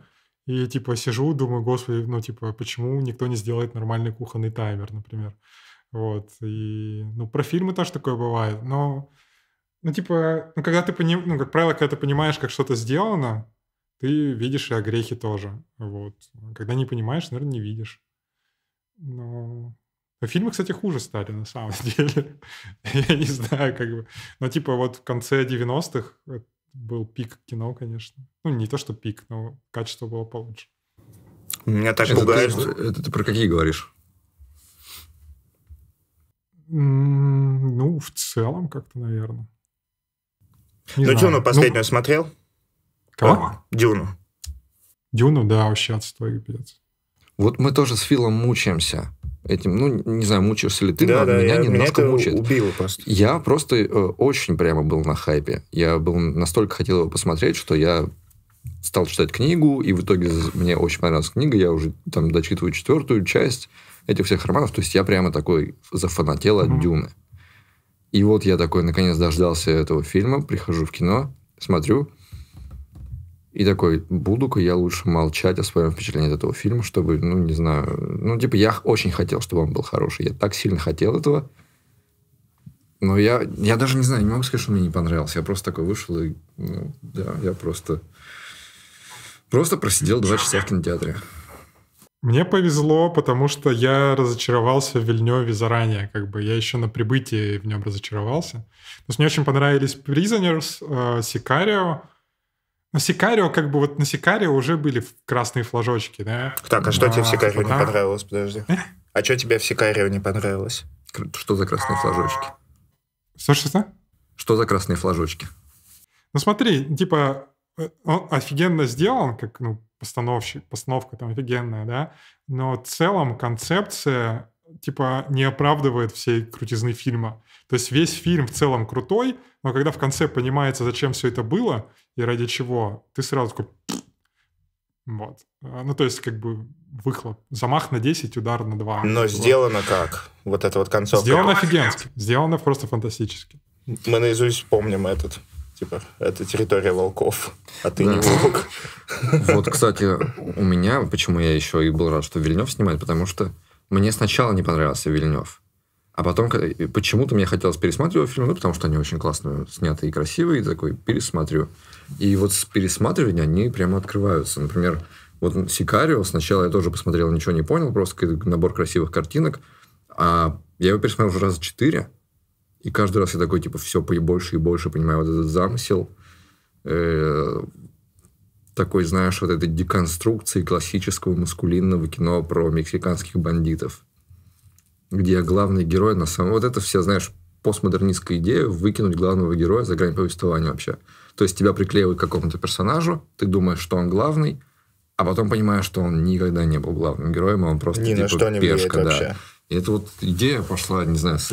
и типа сижу, думаю, господи, ну типа, почему никто не сделает нормальный кухонный таймер, например. Вот. И, ну, про фильмы тоже такое бывает. Но, ну, типа, ну, когда ты понимаешь, ну, как правило, когда ты понимаешь, как что-то сделано, ты видишь и о грехе тоже. Вот. Когда не понимаешь, наверное, не видишь. Но... Но фильмы, кстати, хуже стали, на самом деле. Я не знаю, как бы. Но, типа, вот в конце 90-х был пик кино, конечно. Ну, не то, что пик, но качество было получше. Меня так пугает... Это ты про какие говоришь? Ну, в целом как-то, наверное. Не ну, знаю. Дюну ну, последнюю ну, смотрел? Кого? О, а, Дюну. Дюну, да, вообще отстой, пиздец. Вот мы тоже с Филом мучаемся этим. Ну, не знаю, мучаешься ли ты, да, но да, меня я, немножко меня мучает. Убило просто. Я просто э, очень прямо был на хайпе. Я был настолько хотел его посмотреть, что я стал читать книгу, и в итоге мне очень понравилась книга. Я уже там дочитываю четвертую часть этих всех романов. То есть я прямо такой зафанател от mm-hmm. Дюны. И вот я такой, наконец, дождался этого фильма, прихожу в кино, смотрю, и такой, буду-ка я лучше молчать о своем впечатлении от этого фильма, чтобы, ну, не знаю, ну, типа, я очень хотел, чтобы он был хороший. Я так сильно хотел этого. Но я, я даже не знаю, не могу сказать, что мне не понравился. Я просто такой вышел и, ну, да, я просто... Просто просидел два часа в кинотеатре. Мне повезло, потому что я разочаровался в Вильнёве заранее, как бы я еще на прибытии в нем разочаровался. То есть мне очень понравились Prisoners, Сикарио. Э, Но Сикарио, как бы вот на Сикарио уже были красные флажочки, да? Так, а что а, тебе в а, Сикарио э? не понравилось, подожди? А что тебе в Сикарио не понравилось? Что за красные флажочки? Что, что, что? Что за красные флажочки? Ну смотри, типа, э, он офигенно сделан, как, ну, постановщик, постановка там офигенная, да, но в целом концепция типа не оправдывает всей крутизны фильма. То есть весь фильм в целом крутой, но когда в конце понимается, зачем все это было и ради чего, ты сразу такой... Вот. А, ну, то есть, как бы выхлоп. Замах на 10, удар на 2. Но вот. сделано как? Вот это вот концовка. Сделано офигенски. Сделано просто фантастически. Мы наизусть помним этот. Типа, это территория волков, а ты да. не волк. Вот, кстати, у меня, почему я еще и был рад, что Вильнев снимает, потому что мне сначала не понравился Вильнев. А потом почему-то мне хотелось пересматривать его фильмы, ну, потому что они очень классно сняты и красивые, и такой пересматриваю. И вот с пересматривания они прямо открываются. Например, вот «Сикарио» сначала я тоже посмотрел, ничего не понял, просто набор красивых картинок. А я его пересмотрел уже раза четыре, и каждый раз я такой, типа, все больше и больше понимаю вот этот замысел. Э, такой, знаешь, вот этой деконструкции классического маскулинного кино про мексиканских бандитов. Где главный герой на самом... Вот это все, знаешь, постмодернистская идея выкинуть главного героя за грань повествования вообще. То есть тебя приклеивают к какому-то персонажу, ты думаешь, что он главный, а потом понимаешь, что он никогда не был главным героем, а он просто Ни типа, на что не пешка, да. Вообще. И это вот идея пошла, не знаю, с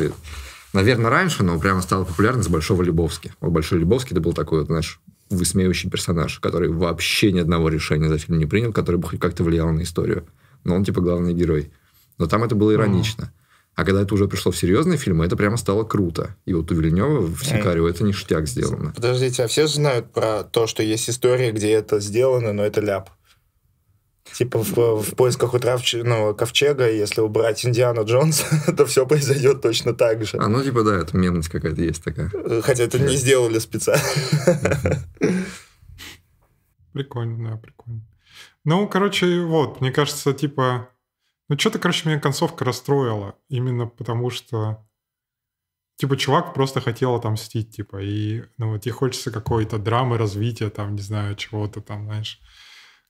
Наверное, раньше, но прямо стало популярно популярность Большого Любовски. Вот Большой Любовский это был такой вот, знаешь, высмеивающий персонаж, который вообще ни одного решения за фильм не принял, который бы хоть как-то влиял на историю. Но он типа главный герой. Но там это было иронично. А когда это уже пришло в серьезные фильмы, это прямо стало круто. И вот у Вильнева в Сикарио это ништяк сделано. Подождите, а все знают про то, что есть истории, где это сделано, но это ляп? Типа в, в поисках утра ну, ковчега, если убрать Индиана Джонса, то все произойдет точно так же. А ну типа да, это мемность какая-то есть такая. Хотя это не сделали специально. Прикольно, да, прикольно. Ну, короче, вот, мне кажется, типа... Ну, что-то, короче, меня концовка расстроила. Именно потому что... Типа, чувак просто хотел отомстить, типа, и, ну, вот, ей хочется какой-то драмы, развития, там, не знаю, чего-то там, знаешь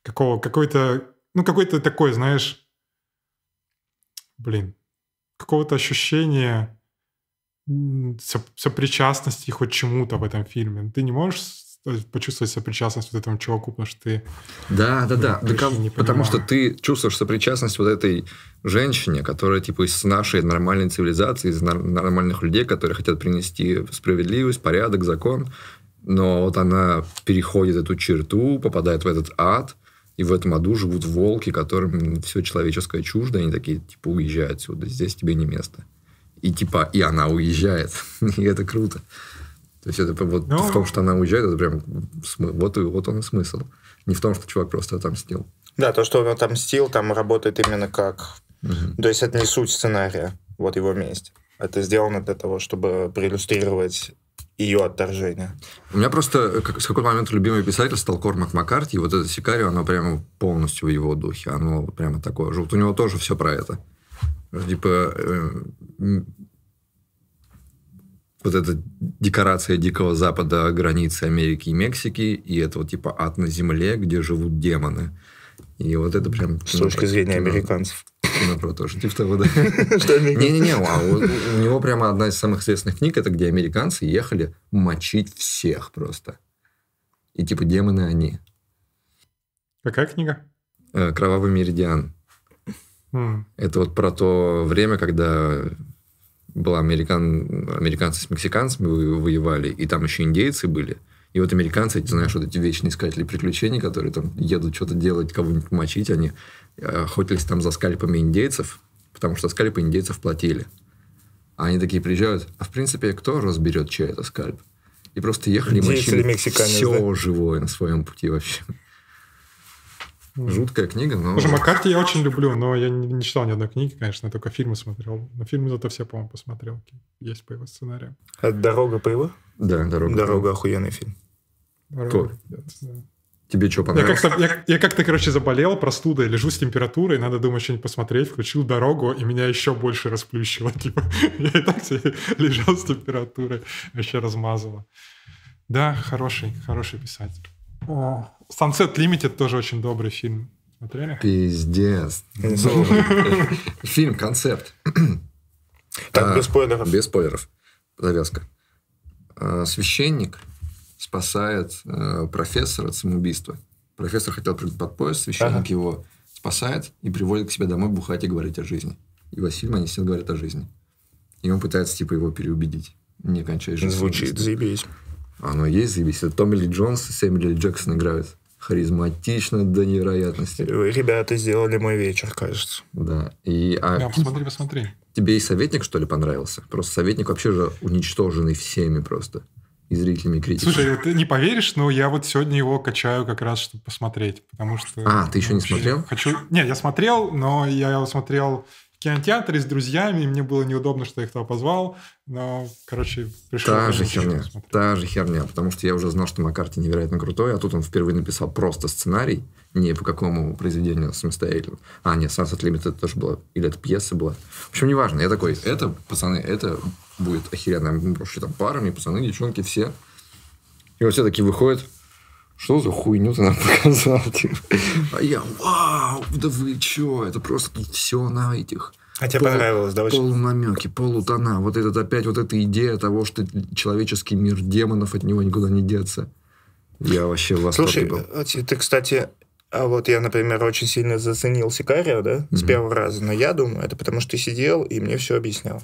какого, какой-то, ну, какой-то такой, знаешь, блин, какого-то ощущения сопричастности хоть чему-то в этом фильме. Ты не можешь почувствовать сопричастность вот этому чуваку, потому что ты... Да, да, да. да ком... потому что ты чувствуешь сопричастность вот этой женщине, которая типа из нашей нормальной цивилизации, из нормальных людей, которые хотят принести справедливость, порядок, закон. Но вот она переходит эту черту, попадает в этот ад, и в этом аду живут волки, которым ну, все человеческое чуждо. Они такие, типа, уезжай отсюда, здесь тебе не место. И типа, и она уезжает. и это круто. То есть это вот ну, в том, что она уезжает, это прям смы... вот, вот он и смысл. Не в том, что чувак просто отомстил. Да, то, что он отомстил, там работает именно как... Угу. То есть это не суть сценария, вот его месть. Это сделано для того, чтобы проиллюстрировать ее отторжение. У меня просто э, как, с то момента любимый писатель стал Кормак Маккарти, и вот это Сикарио, оно прямо полностью в его духе, оно прямо такое же. Вот у него тоже все про это. Типа э, вот эта декорация Дикого Запада, границы Америки и Мексики, и это вот типа ад на земле, где живут демоны. И вот это прям... С точки зрения американцев. Кино про то, что типа того, да. Не-не-не, а у него прямо одна из самых известных книг, это где американцы ехали мочить всех просто. И типа демоны они. А какая книга? Э, «Кровавый меридиан». Это вот про то время, когда была американ... американцы с мексиканцами воевали, и там еще индейцы были. И вот американцы, эти, знаешь, вот эти вечные искатели приключений, которые там едут что-то делать, кого-нибудь мочить, они э, охотились там за скальпами индейцев, потому что скальпы индейцев платили. А они такие приезжают, а в принципе, кто разберет, чей это скальп? И просто ехали мочили все да? живое на своем пути вообще. Жуткая книга, но... Слушай, Маккарти я очень люблю, но я не, не читал ни одной книги, конечно, я только фильмы смотрел. Но фильмы зато все, по-моему, посмотрел. Есть по его сценарию. А «Дорога» по его? Да, «Дорога». «Дорога» — охуенный фильм. Кто? Тебе что понравилось? Я как-то, я, я как-то, короче, заболел простудой, лежу с температурой, надо, думаю, что-нибудь посмотреть, включил дорогу, и меня еще больше расплющило. Типа, я и так лежал с температурой, вообще размазало. Да, хороший, хороший писатель. О, Sunset Limited тоже очень добрый фильм. Смотрели? Пиздец. Фильм, концепт. Так, без а, спойлеров. Без спойлеров. Завязка. А, Священник – спасает э, профессора от самоубийства. Профессор хотел прыгнуть под поезд, священник ага. его спасает и приводит к себе домой бухать и говорить о жизни. И во фильме они все говорят о жизни. И он пытается, типа, его переубедить. Не кончай жизнь. Звучит заебись. Оно есть заебись. Это Томми Ли Джонс и Сэмми Ли Джексон играют. Харизматично до невероятности. Э, ребята, сделали мой вечер, кажется. Да. И, а... Да, посмотри, посмотри. Тебе и советник, что ли, понравился? Просто советник вообще же уничтоженный всеми просто и зрителями, и критиками. Слушай, ты не поверишь, но я вот сегодня его качаю как раз, чтобы посмотреть, потому что... А, ты еще не смотрел? Хочу... нет, я смотрел, но я его смотрел кинотеатре с друзьями, и мне было неудобно, что я их туда позвал, но, короче, пришел... Та же херня, смотреть. та же херня, потому что я уже знал, что Маккарти невероятно крутой, а тут он впервые написал просто сценарий, не по какому произведению самостоятельно. А, нет, Sunset это тоже было, или это пьеса была. В общем, неважно, я такой, это, пацаны, это будет охеренно. Мы пошли там парами, пацаны, девчонки, все. И вот все такие выходят, что за хуйню ты нам показал? Типа? А я, вау, да вы чё, это просто все на этих... А тебе пол, понравилось, да? Полунамеки, полутона. Вот этот опять вот эта идея того, что человеческий мир демонов от него никуда не деться. Я вообще в восторге был. Слушай, э, э, ты, кстати, а вот я, например, очень сильно заценил Сикарио, да, mm-hmm. с первого раза, но я думаю, это потому что ты сидел и мне все объяснял.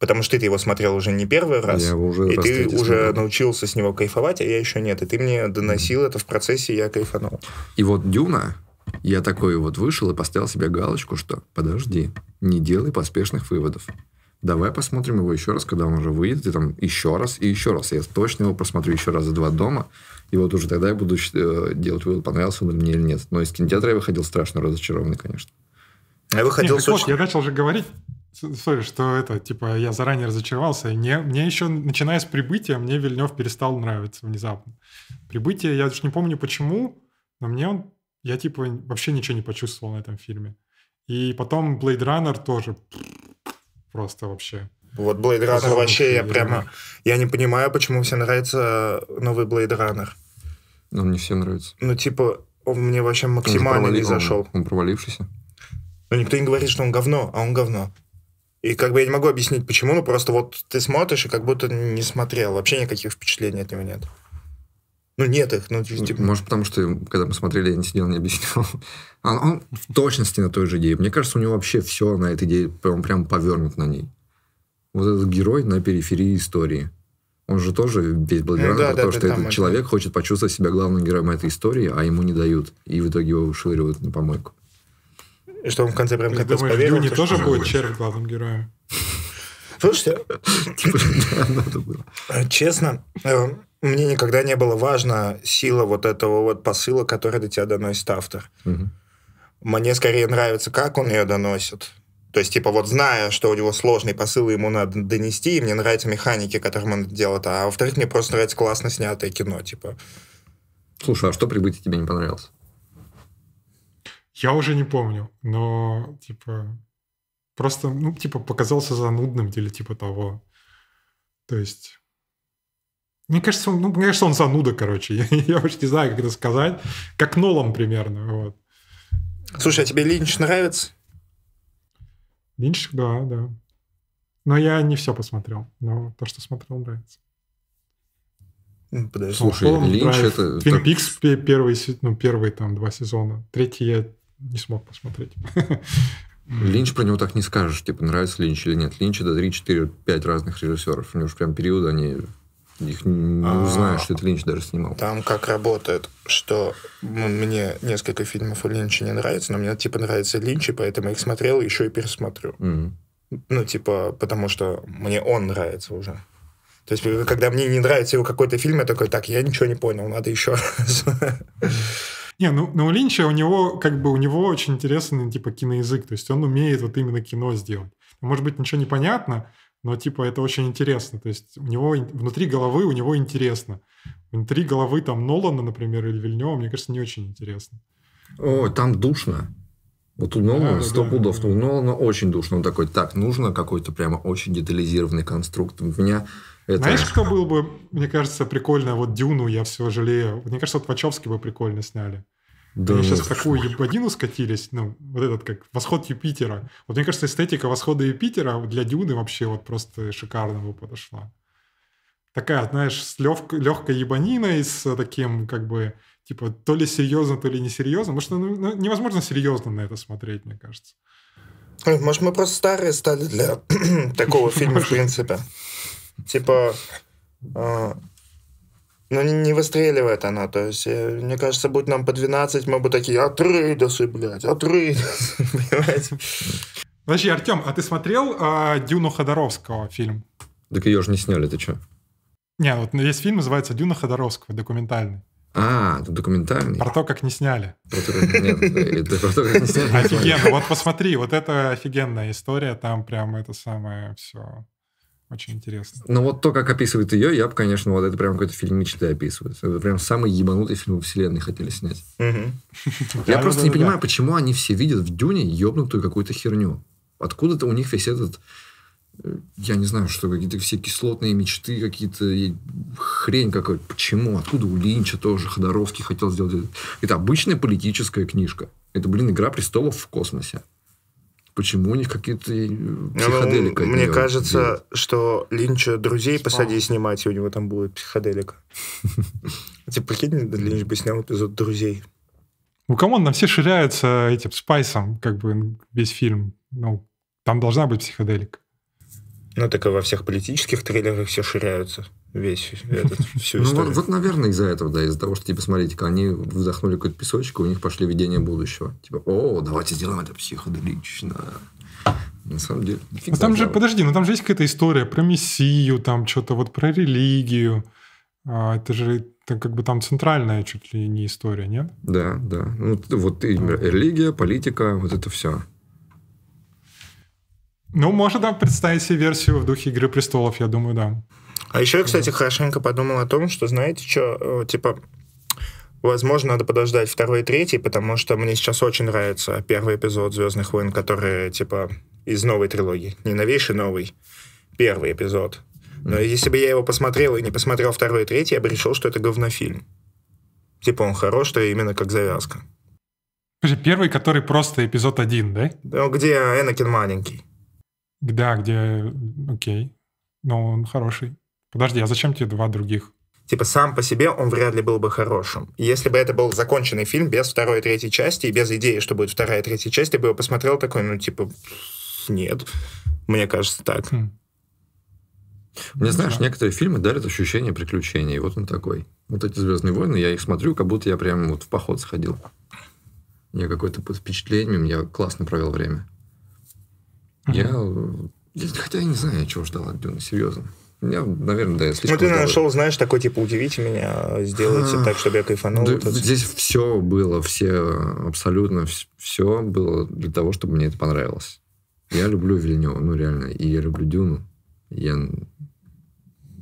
Потому что ты его смотрел уже не первый раз, я уже и ты уже смотрел. научился с него кайфовать, а я еще нет. И ты мне доносил mm-hmm. это в процессе, я кайфанул. И вот Дюна, я такой вот вышел и поставил себе галочку, что подожди, не делай поспешных выводов. Давай посмотрим его еще раз, когда он уже выйдет, и там еще раз, и еще раз. Я точно его просмотрю еще раз за два дома, и вот уже тогда я буду э, делать вывод, понравился он мне или нет. Но из кинотеатра я выходил страшно разочарованный, конечно. Я выходил не, так очень... вот, я начал же говорить Сори, что это, типа, я заранее разочаровался. Мне, мне еще, начиная с прибытия, мне Вильнев перестал нравиться внезапно. Прибытие, я даже не помню почему, но мне он, я, типа, вообще ничего не почувствовал на этом фильме. И потом Blade Runner тоже просто вообще. Вот Blade Runner вообще я прямо... Я не понимаю, почему всем нравится э, новый Blade Runner. Ну, мне всем нравится. Ну, типа, он мне вообще максимально он провали... не зашел. Он, он провалившийся. Но никто не говорит, что он говно, а он говно. И как бы я не могу объяснить, почему, но просто вот ты смотришь и как будто не смотрел, вообще никаких впечатлений от него нет. Ну, нет их. Ну, типа... Может, потому что, когда мы смотрели, я не сидел, не объяснял. Он, а он в точности на той же идее. Мне кажется, у него вообще все на этой идее, он прям повернут на ней. Вот этот герой на периферии истории. Он же тоже весь был ну, да, про да, то, что этот человек это... хочет почувствовать себя главным героем этой истории, а ему не дают. И в итоге его вышвыривают на помойку. Что он в конце прям как-то поверил. В Дюне тоже будет червь главным героем. Слушайте, типа, а, Честно, э, мне никогда не было важно сила вот этого вот посыла, который до тебя доносит автор. Мне скорее нравится, как он ее доносит. То есть, типа, вот зная, что у него сложный посыл, ему надо донести, и мне нравятся механики, которым он делает. А во-вторых, мне просто нравится классно снятое кино, типа. Слушай, а что прибытие тебе не понравилось? Я уже не помню, но, типа, просто, ну, типа, показался занудным или типа того. То есть... Мне кажется, он, ну, мне кажется, он зануда, короче. Я, я уж не знаю, как это сказать. Как Нолан примерно, вот. Слушай, а тебе Линч нравится? Линч, да, да. Но я не все посмотрел, но то, что смотрел, нравится. Подожди. Слушай, Линч это... Твин Пикс первый, ну, первый там два сезона. Третий я не смог посмотреть. Линч про него так не скажешь, типа, нравится Линч или нет. Линч это 3, 4, 5 разных режиссеров. У него же прям периоды, они их не а, узнаешь, что это Линч даже снимал. Там как работает, что мне несколько фильмов у Линча не нравится, но мне типа нравится Линч, и поэтому я их смотрел, еще и пересмотрю. Ну, типа, потому что мне он нравится уже. То есть, когда мне не нравится его какой-то фильм, я такой, так, я ничего не понял, надо еще раз. Не, ну, ну Линча у него, как бы, у него очень интересный, типа, киноязык, то есть он умеет вот именно кино сделать. Может быть, ничего не понятно, но, типа, это очень интересно, то есть у него, внутри головы у него интересно. Внутри головы, там, Нолана, например, или Вильнева, мне кажется, не очень интересно. О, там душно. Вот у Нолана сто да, пудов. Да, да. У Нолана очень душно. Он такой, так, нужно какой-то прямо очень детализированный конструкт. У меня это... Знаешь, кто был бы, мне кажется, прикольно? Вот Дюну я все жалею. Мне кажется, вот Вачовски бы прикольно сняли. Да, Они сейчас в такую ебанину скатились, ну, вот этот как восход Юпитера. Вот мне кажется, эстетика восхода Юпитера для Дюны вообще вот просто шикарно бы подошла. Такая, знаешь, с лег... легкой ебаниной, с таким как бы, типа, то ли серьезно, то ли несерьезно. Потому ну, что ну, невозможно серьезно на это смотреть, мне кажется. Может, мы просто старые стали для такого фильма, в принципе типа, э, ну, не, не выстреливает она. То есть, э, мне кажется, будь нам по 12, мы бы такие, отрыдосы, блядь, отрыдосы, понимаете? Подожди, Артем, а ты смотрел э, Дюну Ходоровского фильм? Так ее же не сняли, ты что? Не, вот весь ну, фильм, называется «Дюна Ходоровского», документальный. А, это документальный. Про как не сняли. про то, как не сняли. Офигенно. Вот посмотри, вот это офигенная история. Там прям это самое все. Очень интересно. Но вот то, как описывает ее, я бы, конечно, вот это прям какой-то фильм мечты описывает. Это прям самый ебанутый фильм во вселенной хотели снять. Я просто не понимаю, почему они все видят в Дюне ебнутую какую-то херню. Откуда-то у них весь этот э, я не знаю, что какие-то все кислотные мечты, какие-то хрень какая-то. Почему? Откуда у Линча тоже Ходоровский хотел сделать? Это обычная политическая книжка. Это, блин, игра престолов в космосе. Почему у них какие-то э, ну, психоделика? Ну, мне кажется, делают. что Линча друзей Спал. посади снимать, и у него там будет психоделика. Типа, прикинь, Линч бы снял эпизод друзей. Ну, камон, нам все ширяются этим спайсом, как бы весь фильм. Ну, там должна быть психоделика. Ну, так и во всех политических трейлерах все ширяются весь этот, всю Ну, вот, вот, наверное, из-за этого, да, из-за того, что, типа, смотрите, они вдохнули какой-то песочек, и у них пошли видения будущего. Типа, о, давайте сделаем это психоделично. На самом деле, ну, фиг там же, подожди, ну там же есть какая-то история про мессию, там что-то вот про религию. А, это же это как бы там центральная чуть ли не история, нет? Да, да. Ну, вот и религия, политика, вот это все. Ну, можно да, представить себе версию в духе «Игры престолов», я думаю, да. А еще я, кстати, хорошенько подумал о том, что, знаете, что, э, типа, Возможно, надо подождать второй и третий, потому что мне сейчас очень нравится первый эпизод Звездных войн, который типа из новой трилогии. Не новейший новый, первый эпизод. Но если бы я его посмотрел и не посмотрел второй и третий, я бы решил, что это говнофильм. Типа он хорош, что а именно как завязка. Скажи, первый, который просто эпизод один, да? Ну, где Энакин маленький. Да, где... Окей. Но он хороший. Подожди, а зачем тебе два других? Типа сам по себе он вряд ли был бы хорошим. Если бы это был законченный фильм без второй и третьей части и без идеи, что будет вторая и третья часть, я бы его посмотрел такой, ну типа, нет. Мне кажется, так. Хм. Мне, знаешь, да. некоторые фильмы дарят ощущение приключений. Вот он такой. Вот эти «Звездные войны», я их смотрю, как будто я прям вот в поход сходил. Я какой-то под впечатлением, я классно провел время. Угу. Я... Хотя я не знаю, я чего ждал от Дюна, серьезно. Я, наверное, да, я слишком Ну, ты здоровый. нашел, знаешь, такой, типа, удивите меня, сделайте а, так, чтобы я кайфанул. Да, здесь все было, все, абсолютно все было для того, чтобы мне это понравилось. Я люблю Вильнева, ну, реально, и я люблю Дюну. Я,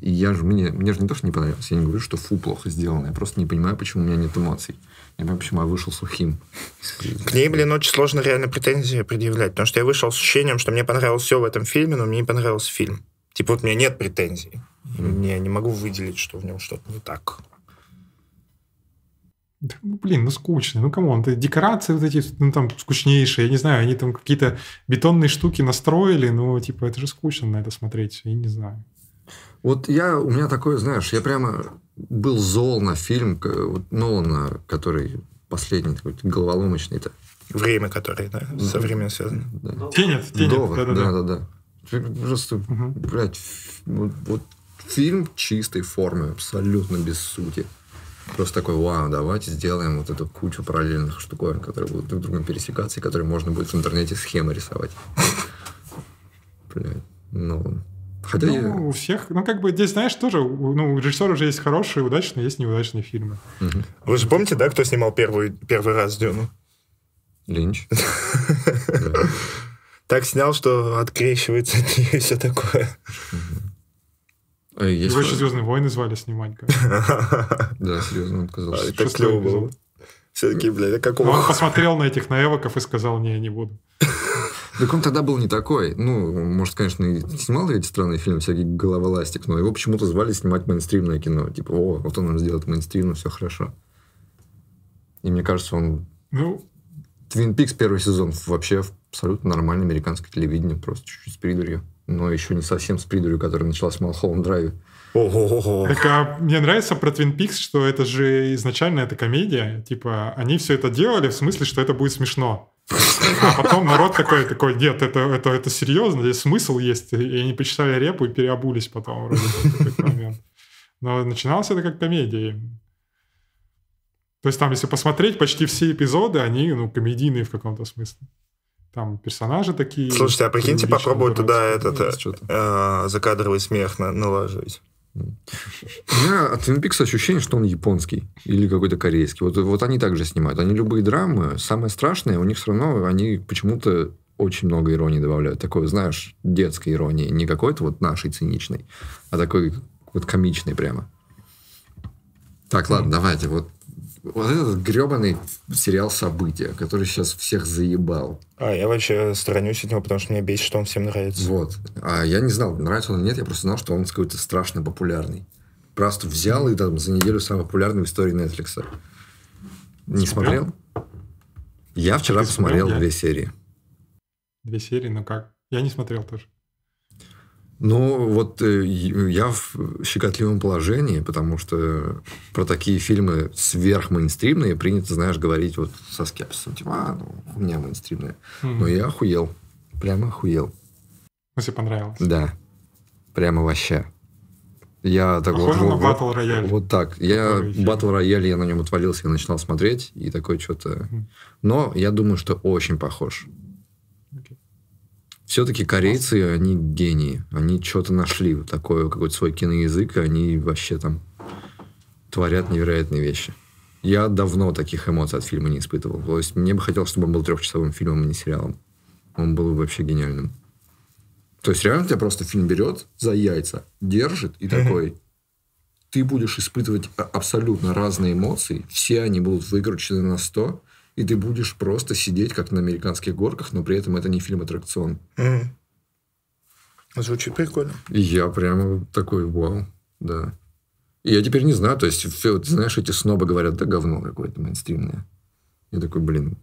я же, мне, мне же не то, что не понравилось, я не говорю, что фу, плохо сделано. Я просто не понимаю, почему у меня нет эмоций. Я понимаю, почему я вышел сухим. К ней, блин, очень сложно реально претензии предъявлять, потому что я вышел с ощущением, что мне понравилось все в этом фильме, но мне не понравился фильм. Типа вот у меня нет претензий. Mm-hmm. Я не могу выделить, что в нем что-то не так. Да, ну, блин, ну скучно. Ну, кому? Декорации вот эти, ну, там, скучнейшие. Я не знаю, они там какие-то бетонные штуки настроили. Ну, типа, это же скучно на это смотреть. Я не знаю. Вот я, у меня такое, знаешь, я прямо был зол на фильм вот, Нолана, который последний такой головоломочный-то. Время, которое, да, со временем связано. Да. Тенет, тенет. Довод, да, да, да. да, да. Просто, угу. блядь, вот, вот фильм чистой формы абсолютно без сути. Просто такой, вау, давайте сделаем вот эту кучу параллельных штуковин, которые будут друг другом пересекаться, и которые можно будет в интернете схемы рисовать. Блядь, ну... Хотя ну, я... у всех, ну как бы здесь, знаешь, тоже, ну, у режиссера уже есть хорошие, удачные, есть неудачные фильмы. Угу. Вы же помните, да, кто снимал первый, первый раз Дюну? Линч. так снял, что открещивается и все такое. Его еще «Звездные войны» звали снимать. Да, серьезно, отказался. А, так клево было. Все-таки, блядь, какого... Он посмотрел на этих наевоков и сказал, не, я не буду. Так он тогда был не такой. Ну, может, конечно, и снимал эти странные фильмы, всякий головоластик, но его почему-то звали снимать мейнстримное кино. Типа, о, вот он нам сделает мейнстрим, все хорошо. И мне кажется, он... Ну... Твин Пикс первый сезон вообще в абсолютно нормальное американское телевидение, просто чуть-чуть с придурью. Но еще не совсем с придурью, которая началась в Малхолланд Драйве. Так, а мне нравится про Twin Peaks, что это же изначально это комедия. Типа, они все это делали в смысле, что это будет смешно. А потом народ такой, такой, нет, это, это, это серьезно, здесь смысл есть. И они почитали репу и переобулись потом. Вроде, Но начиналось это как комедия. То есть там, если посмотреть, почти все эпизоды, они ну, комедийные в каком-то смысле. Там персонажи такие. Слушайте, а прикиньте, попробую туда этот э, э, закадровый смех на, наложить. У меня от Twin ощущение, что он японский или какой-то корейский. Вот, вот они также снимают. Они любые драмы, самое страшное, у них все равно они почему-то очень много иронии добавляют. Такой, знаешь, детской иронии. Не какой-то вот нашей циничной, а такой вот комичной прямо. Так, ладно, давайте. Вот вот этот гребаный сериал «События», который сейчас всех заебал. А, я вообще сторонюсь от него, потому что мне бесит, что он всем нравится. Вот. А я не знал, нравится он или нет, я просто знал, что он какой-то страшно популярный. Просто взял и там за неделю самый популярный в истории Netflix. Не смотрел? смотрел? Я вчера Ты посмотрел смотрел, я? две серии. Две серии, но ну как? Я не смотрел тоже. Ну, вот э, я в щекотливом положении, потому что про такие фильмы сверхмейнстримные принято, знаешь, говорить вот со скепсисом. Типа, а, ну, у меня мейнстримные. Mm-hmm. Но я охуел. Прямо охуел. Ну, тебе понравилось? Да. Прямо вообще. Я такой... Похоже вот, на батл рояль. Вот так. Я батл рояль, я на нем отвалился, я начинал смотреть, и такое что-то... Mm-hmm. Но я думаю, что очень похож. Все-таки корейцы, они гении. Они что-то нашли, вот такой какой-то свой киноязык, и они вообще там творят невероятные вещи. Я давно таких эмоций от фильма не испытывал. То есть мне бы хотелось, чтобы он был трехчасовым фильмом, а не сериалом. Он был бы вообще гениальным. То есть реально тебя просто фильм берет за яйца, держит и такой... Ты будешь испытывать а, абсолютно разные эмоции. Все они будут выкручены на 100 и ты будешь просто сидеть, как на американских горках, но при этом это не фильм-аттракцион. Mm. Звучит прикольно. я прямо такой, вау, да. И я теперь не знаю, то есть, все, ты знаешь, эти снобы говорят, да говно какое-то мейнстримное. Я такой, блин,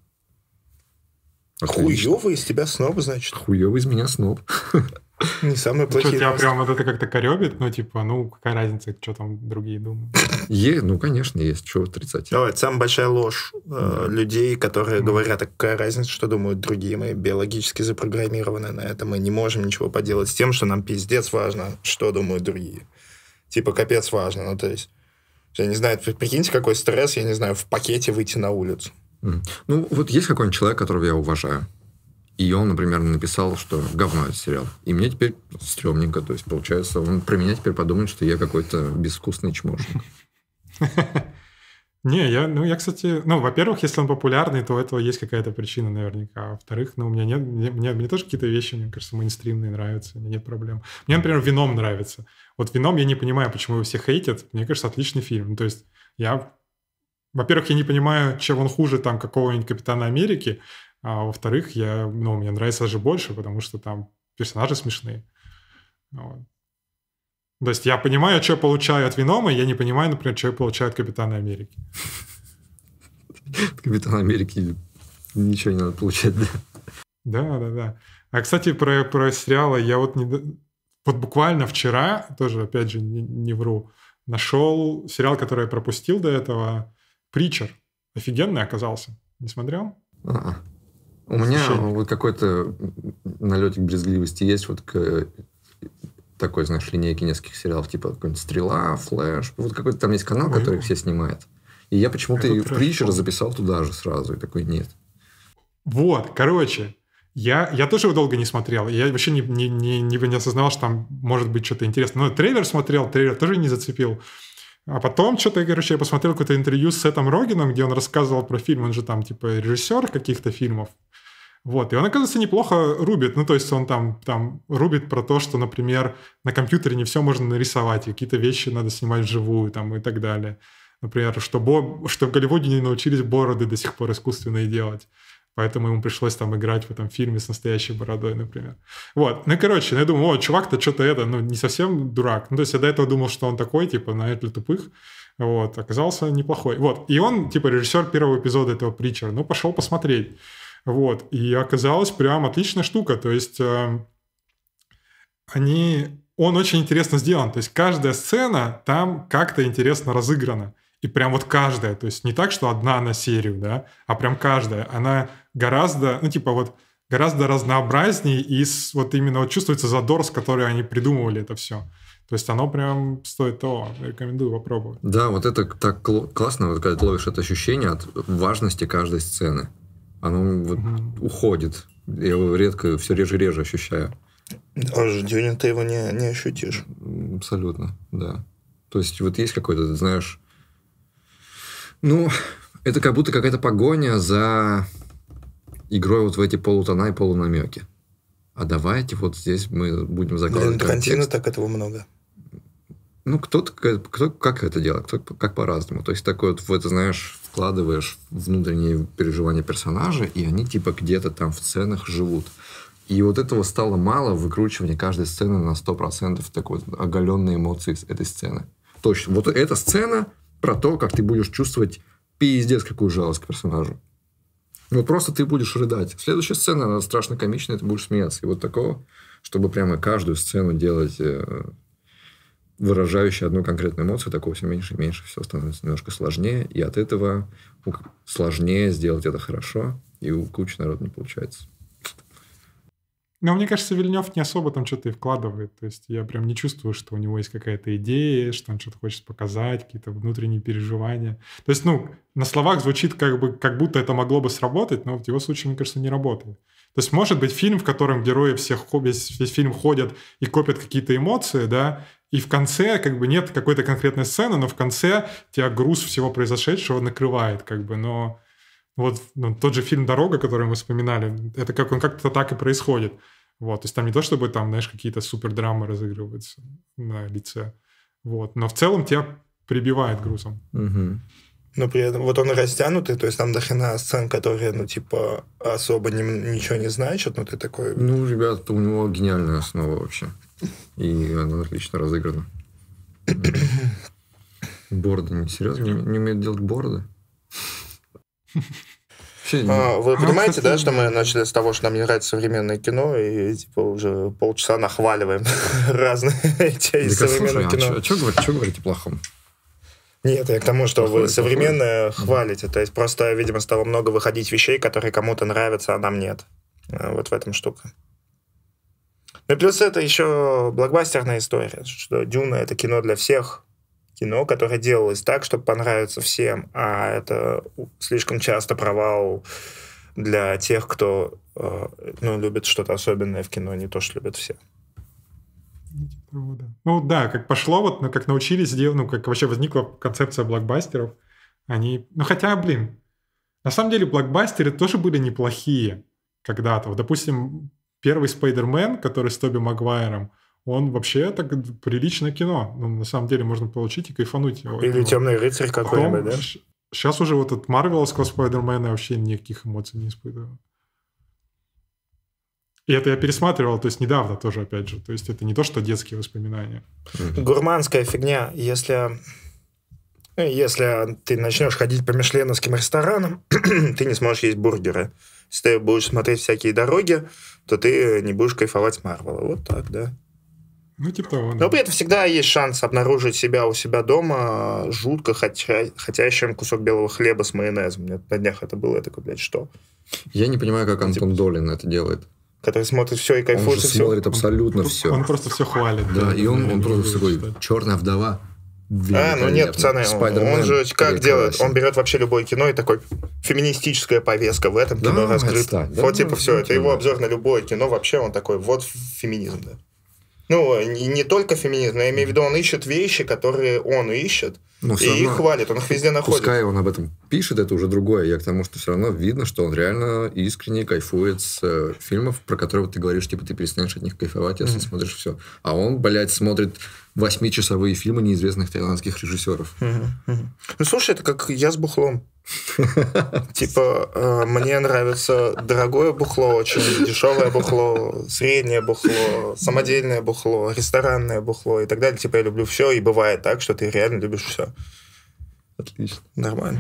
Охуенно. Хуёвый из тебя сноб, значит? Хуёвый из меня сноб. Не самые ну, плохие. что, тебя мысли. прям вот это как-то коребит? Ну, типа, ну, какая разница, что там другие думают? Е, ну, конечно, есть. Чего отрицать? Давай, это самая большая ложь э, людей, которые ну. говорят, а какая разница, что думают другие. Мы биологически запрограммированы на это. Мы не можем ничего поделать с тем, что нам пиздец важно, что думают другие. Типа, капец важно. Ну, то есть, я не знаю, прикиньте, какой стресс, я не знаю, в пакете выйти на улицу. Ну, вот есть какой-нибудь человек, которого я уважаю. И он, например, написал, что говно этот сериал. И мне теперь стрёмненько. То есть, получается, он про меня теперь подумает, что я какой-то безвкусный чмошник. Не, я, ну, я, кстати, ну, во-первых, если он популярный, то у этого есть какая-то причина наверняка. А во-вторых, ну, у меня нет, мне, мне, мне тоже какие-то вещи, мне кажется, мейнстримные нравятся, у меня нет проблем. Мне, например, «Вином» нравится. Вот «Вином» я не понимаю, почему его все хейтят. Мне кажется, отличный фильм. Ну, то есть я во-первых, я не понимаю, чем он хуже там какого-нибудь Капитана Америки, а во-вторых, я, ну, мне нравится даже больше, потому что там персонажи смешные. Вот. То есть я понимаю, что я получаю от Венома, я не понимаю, например, что я получаю от Капитана Америки. Капитан Америки ничего не надо получать, да? Да, да, да. А, кстати, про, про сериалы я вот, не, вот буквально вчера, тоже, опять же, не, не вру, нашел сериал, который я пропустил до этого, «Притчер». Офигенный оказался. Не смотрел? А-а. У меня вот какой-то налетик брезгливости есть вот к э, такой, знаешь, линейки нескольких сериалов, типа какой-нибудь «Стрела», «Флэш». Вот какой-то там есть канал, который все снимает. И я почему-то и «Притчера» записал туда же сразу. И такой, нет. Вот, короче, я, я тоже его долго не смотрел. Я вообще не, не, не, не осознавал, что там может быть что-то интересное. Но трейлер смотрел, трейлер тоже не зацепил. А потом что-то, короче, я посмотрел какое-то интервью с Сетом Рогином, где он рассказывал про фильм, он же там, типа, режиссер каких-то фильмов. Вот, и он, оказывается, неплохо рубит. Ну, то есть он там, там рубит про то, что, например, на компьютере не все можно нарисовать, какие-то вещи надо снимать вживую там, и так далее. Например, что, бо... что в Голливуде не научились бороды до сих пор искусственные делать. Поэтому ему пришлось там играть в этом фильме с настоящей бородой, например. Вот. Ну, короче, ну, я думал, о, чувак-то что-то это, ну, не совсем дурак. Ну, то есть я до этого думал, что он такой, типа, на для тупых. Вот. Оказался неплохой. Вот. И он, типа, режиссер первого эпизода этого Притчера. Ну, пошел посмотреть. Вот. И оказалось прям отличная штука. То есть э, они... Он очень интересно сделан. То есть каждая сцена там как-то интересно разыграна. И прям вот каждая, то есть не так, что одна на серию, да, а прям каждая, она гораздо, ну типа вот гораздо разнообразнее и с, вот именно вот чувствуется задор, с которой они придумывали это все. То есть оно прям стоит того. Рекомендую попробовать. Да, вот это так классно, вот когда ты ловишь это ощущение от важности каждой сцены. Оно вот угу. уходит. Я его редко, все реже-реже ощущаю. А Ждюня ты его не, не ощутишь. Абсолютно, да. То есть вот есть какой-то, знаешь, ну, это как будто какая-то погоня за игрой вот в эти полутона и полунамеки. А давайте вот здесь мы будем закладывать Блин, Тарантино так этого много. Ну, кто-то кто, как это делает, кто как по-разному. То есть, такое вот, вот, знаешь, вкладываешь внутренние переживания персонажа, и они типа где-то там в сценах живут. И вот этого стало мало выкручивания каждой сцены на 100% такой вот оголенной эмоции этой сцены. Точно. Вот эта сцена, про то, как ты будешь чувствовать пиздец какую жалость к персонажу. Вот ну, просто ты будешь рыдать. Следующая сцена, она страшно комичная, ты будешь смеяться. И вот такого, чтобы прямо каждую сцену делать э, выражающие одну конкретную эмоцию, такого все меньше и меньше, все становится немножко сложнее, и от этого ну, сложнее сделать это хорошо, и у кучи народ не получается. Но мне кажется, Вильнев не особо там что-то и вкладывает. То есть я прям не чувствую, что у него есть какая-то идея, что он что-то хочет показать, какие-то внутренние переживания. То есть, ну, на словах звучит как, бы, как будто это могло бы сработать, но в его случае, мне кажется, не работает. То есть может быть фильм, в котором герои всех, весь, весь фильм ходят и копят какие-то эмоции, да, и в конце как бы нет какой-то конкретной сцены, но в конце тебя груз всего произошедшего накрывает, как бы, но вот ну, тот же фильм «Дорога», который мы вспоминали, это как он как-то так и происходит. Вот, то есть там не то, чтобы там, знаешь, какие-то супер драмы разыгрываются на лице. Вот, но в целом тебя прибивает грузом. Угу. Но при этом вот он растянутый, то есть там дохрена сцен, которые, ну, типа, особо не, ничего не значат, но ты такой... Ну, ребят, у него гениальная основа вообще. И она отлично разыграна. Борды, не серьезно? Не, не умеют делать борды? А, вы а, понимаете, да, что мы начали с того, что нам не нравится современное кино, и типа уже полчаса нахваливаем разные части современного а кино. А что говорите плохом? Нет, я к тому, что вы современное хвалите. То есть просто, видимо, стало много выходить вещей, которые кому-то нравятся, а нам нет. Вот в этом штука. Ну и плюс это еще блокбастерная история, что Дюна — это кино для всех, кино, которое делалось так, чтобы понравиться всем, а это слишком часто провал для тех, кто э, ну, любит что-то особенное в кино, не то, что любят все. Ну да. как пошло, вот, ну, как научились делать, ну как вообще возникла концепция блокбастеров, они, ну хотя, блин, на самом деле блокбастеры тоже были неплохие когда-то. Вот, допустим, первый Спайдермен, который с Тоби Магуайром, он вообще так приличное кино. Ну, на самом деле можно получить и кайфануть. Его Или этого. «Темный рыцарь» какой-нибудь, да? Сейчас уже вот от Марвеловского Спайдермена вообще никаких эмоций не испытываю. И это я пересматривал, то есть недавно тоже, опять же. То есть это не то, что детские воспоминания. Гурманская фигня. Если, ну, если ты начнешь ходить по мишленовским ресторанам, ты не сможешь есть бургеры. Если ты будешь смотреть всякие дороги, то ты не будешь кайфовать с Марвела. Вот так, да. Ну, типа того, да. Но при этом всегда есть шанс обнаружить себя у себя дома жутко хотя, хотящим кусок белого хлеба с майонезом. Мне на днях это было, я такой, блядь, что? Я не понимаю, как ну, Антон типа... Долин это делает. Который смотрит все и кайфует. Он же все. абсолютно он, все. Он просто все хвалит. Да, да и он, он просто такой, черная вдова. А, ну нет, пацаны, Spider-Man он же как делает? Он берет вообще любое кино и такой, феминистическая повестка в этом да, кино раскрыта. Да, вот типа ну, все, ну, это его обзор на любое кино, вообще он такой, вот феминизм, да. Ну, не, не только феминизм, я имею в виду, он ищет вещи, которые он ищет, но и их хвалит, он их везде находит. Пускай он об этом пишет, это уже другое. Я к тому, что все равно видно, что он реально искренне кайфует с э, фильмов, про которые ты говоришь, типа, ты перестанешь от них кайфовать, если mm-hmm. смотришь все. А он, блядь, смотрит восьмичасовые фильмы неизвестных таиландских режиссеров. Mm-hmm. Mm-hmm. Ну, слушай, это как я с бухлом. Типа, э, мне нравится дорогое бухло очень, дешевое бухло, среднее бухло, самодельное бухло, ресторанное бухло и так далее. Типа, я люблю все, и бывает так, что ты реально любишь все. Отлично. Нормально.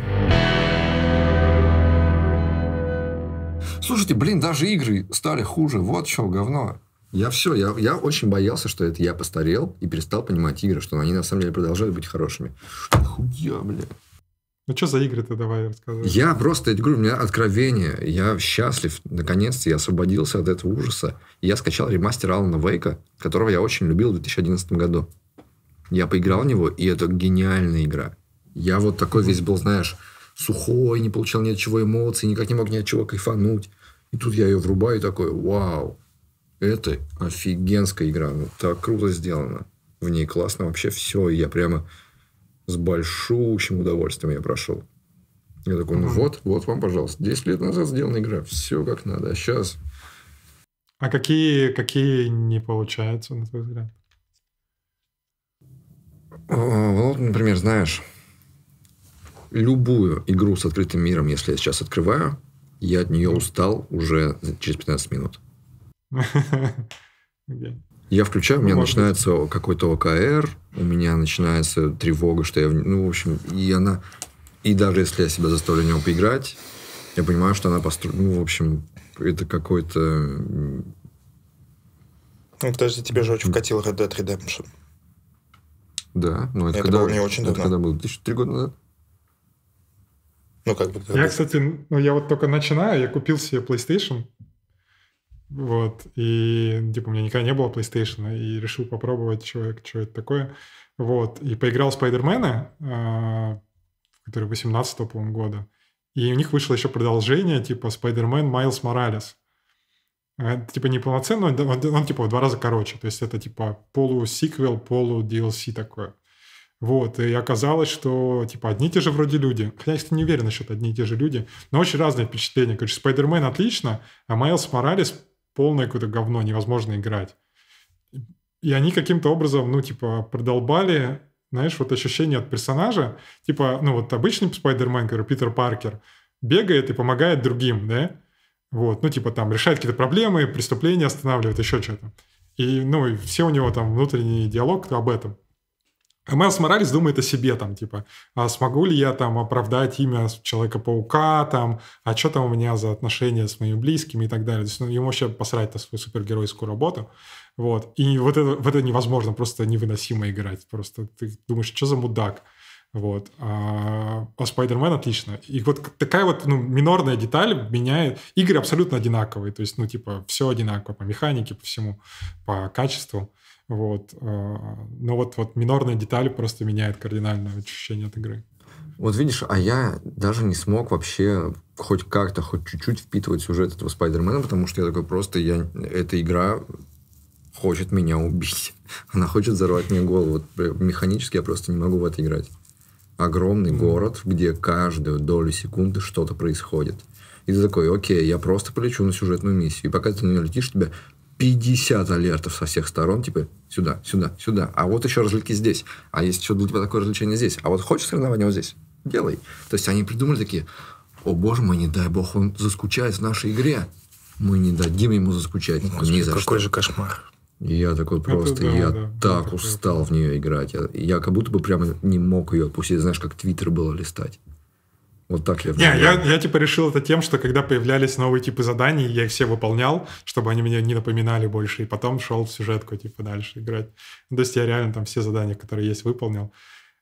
Слушайте, блин, даже игры стали хуже. Вот что, говно. Я все, я, я очень боялся, что это я постарел и перестал понимать игры, что они на самом деле продолжают быть хорошими. Хуя, бля. Ну, что за игры ты давай рассказывай? Я просто, я говорю, у меня откровение. Я счастлив. Наконец-то я освободился от этого ужаса. я скачал ремастер Алана Вейка, которого я очень любил в 2011 году. Я поиграл в него, и это гениальная игра. Я вот такой весь был, знаешь, сухой, не получал ни от чего эмоций, никак не мог ни от чего кайфануть. И тут я ее врубаю и такой, вау, это офигенская игра. Ну, так круто сделано. В ней классно вообще все. И я прямо с большущим удовольствием я прошел. Я такой, ну вот, вот вам, пожалуйста. 10 лет назад сделана игра, все как надо. А сейчас... А какие, какие не получаются, на твой взгляд? Вот, а, ну, например, знаешь, любую игру с открытым миром, если я сейчас открываю, я от нее устал уже через 15 минут. Okay. Я включаю, у меня ну, Может начинается быть. какой-то ОКР, у меня начинается тревога, что я... Ну, в общем, и она... И даже если я себя заставлю в него поиграть, я понимаю, что она построена... Ну, в общем, это какой-то... Ну, подожди, тебе же очень вкатил Red Dead Redemption. Да, но ну, это, это когда... было не очень это давно. когда было? Три года назад? Ну, как бы... Я, кстати, ну, я вот только начинаю, я купил себе PlayStation, вот. И, типа, у меня никогда не было PlayStation, и решил попробовать, человек, что это такое. Вот. И поиграл в Спайдермена, а, который 18 -го, по-моему, года. И у них вышло еще продолжение, типа, Spider-Man Майлз Моралес. А, это, типа, не полноценно, он, он, он, типа, в два раза короче. То есть это, типа, полусиквел, полу-DLC такое. Вот, и оказалось, что, типа, одни и те же вроде люди. Хотя я, не уверен насчет одни и те же люди. Но очень разные впечатления. Короче, Спайдермен отлично, а Майлз Моралес полное какое-то говно, невозможно играть. И они каким-то образом, ну, типа, продолбали, знаешь, вот ощущение от персонажа, типа, ну, вот обычный Спайдермен, который Питер Паркер, бегает и помогает другим, да, вот, ну, типа, там, решает какие-то проблемы, преступления останавливает, еще что-то. И, ну, и все у него там внутренний диалог об этом. А Мэлс Моралес думает о себе, там, типа, а смогу ли я там оправдать имя Человека-паука, там, а что там у меня за отношения с моими близкими и так далее. То есть ну, ему вообще посрать на свою супергеройскую работу. Вот. И вот это, в это невозможно, просто невыносимо играть. Просто ты думаешь, что за мудак? Вот. А, а Spider-Man отлично. И вот такая вот ну, минорная деталь меняет. Игры абсолютно одинаковые. То есть, ну, типа, все одинаково по механике, по всему, по качеству. Вот. А, но вот, вот минорная деталь просто меняет кардинально ощущение от игры. Вот видишь, а я даже не смог вообще хоть как-то, хоть чуть-чуть впитывать сюжет этого Спайдермена, потому что я такой просто, я, эта игра хочет меня убить. Она хочет взорвать мне голову. Вот механически я просто не могу в это играть. Огромный mm-hmm. город, где каждую долю секунды что-то происходит. И ты такой, окей, я просто полечу на сюжетную миссию. И пока ты на нее летишь, тебя 50 алертов со всех сторон, типа сюда, сюда, сюда. А вот еще развлеки здесь. А есть еще для тебя такое развлечение здесь. А вот хочешь соревнования вот здесь? Делай. То есть они придумали такие, о боже мой, не дай бог, он заскучает в нашей игре. Мы не дадим ему заскучать. Господи, Ни за какой что. же кошмар. Я такой просто, да, я да, так да, устал да. в нее играть. Я, я как будто бы прямо не мог ее отпустить. Знаешь, как Твиттер было листать. Вот так я Не, я, я типа решил это тем, что когда появлялись новые типы заданий, я их все выполнял, чтобы они мне не напоминали больше, и потом шел в сюжетку, типа, дальше играть. То есть я реально там все задания, которые есть, выполнил.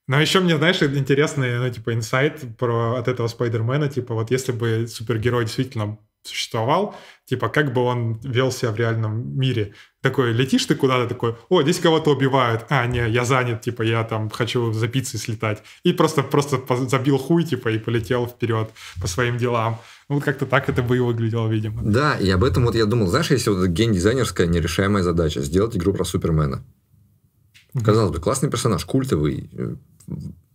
Но еще мне, знаешь, интересный, ну, типа, инсайт про от этого Спайдермена, типа, вот если бы супергерой действительно существовал, типа, как бы он вел себя в реальном мире. Такой, летишь ты куда-то, такой, о, здесь кого-то убивают, а, не, я занят, типа, я там хочу за пиццей слетать. И просто, просто забил хуй, типа, и полетел вперед по своим делам. Ну, вот как-то так это бы и выглядело, видимо. Да, и об этом вот я думал, знаешь, если вот геймдизайнерская нерешаемая задача, сделать игру про Супермена. Казалось бы, классный персонаж, культовый, э,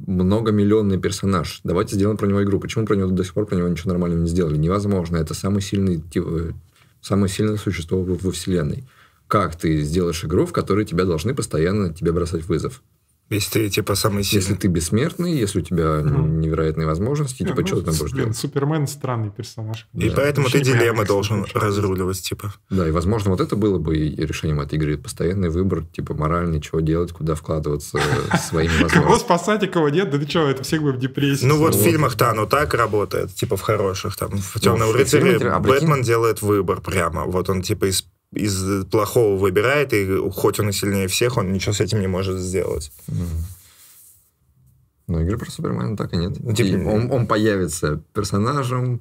многомиллионный персонаж. Давайте сделаем про него игру. Почему про него до сих пор про него ничего нормального не сделали? Невозможно. Это самый сильный, э, самое сильное существо во вселенной. Как ты сделаешь игру, в которой тебя должны постоянно тебе бросать вызов? Если ты, типа, самый сильный. Если ты бессмертный, если у тебя ну. невероятные возможности, типа, ну, что ты там будешь блин, делать? Супермен странный персонаж. И поэтому ты дилеммы должен разруливать, типа. Да, и, возможно, вот это было бы решением этой игры. Постоянный выбор, типа, моральный, чего делать, куда вкладываться своими возможностями. Кого спасать, а кого нет? Да ты что, это всех бы в депрессии. Ну, вот в ну, фильмах, то оно так работает, типа, в хороших, там, в ну, «Темном рыцаре» а, Бэтмен делает выбор прямо. Вот он, типа, из из плохого выбирает, и хоть он и сильнее всех, он ничего с этим не может сделать. Но ну, игры про Супермена так и нет. Ну, типа, и он, он появится персонажем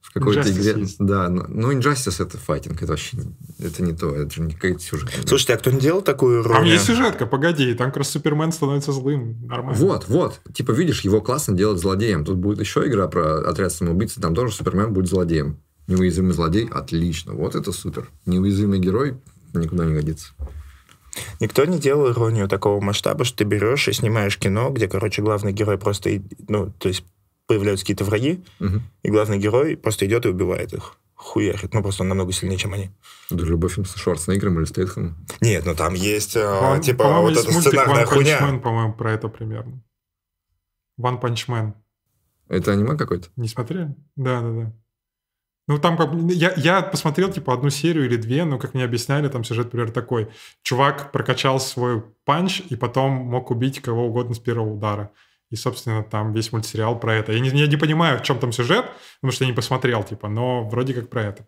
в какой-то игре. Есть. Да, но, ну Injustice это файтинг, это вообще это не то, это же не какая-то сюжет. Слушайте, а кто не делал такую роль? Там есть сюжетка, погоди, там как раз Супермен становится злым, нормально. Вот, вот, типа видишь, его классно делать злодеем. Тут будет еще игра про отряд самоубийцы, там тоже Супермен будет злодеем. Неуязвимый злодей – отлично. Вот это супер. Неуязвимый герой никуда не годится. Никто не делал иронию такого масштаба, что ты берешь и снимаешь кино, где, короче, главный герой просто, ну, то есть появляются какие-то враги, угу. и главный герой просто идет и убивает их. Хуярит. Ну, просто он намного сильнее, чем они. Да, любой фильм с Шварценеггером или Стейтхэмом. Нет, ну там есть, Ван, э, типа, по вот эта сценарная One хуйня. Man, по-моему, про это примерно. One Punch Man. Это аниме какой то Не смотрели? Да, да, да. Ну, там как я, я посмотрел, типа, одну серию или две, но, как мне объясняли, там сюжет, например, такой. Чувак прокачал свой панч и потом мог убить кого угодно с первого удара. И, собственно, там весь мультсериал про это. Я не, я не понимаю, в чем там сюжет, потому что я не посмотрел, типа, но вроде как про это.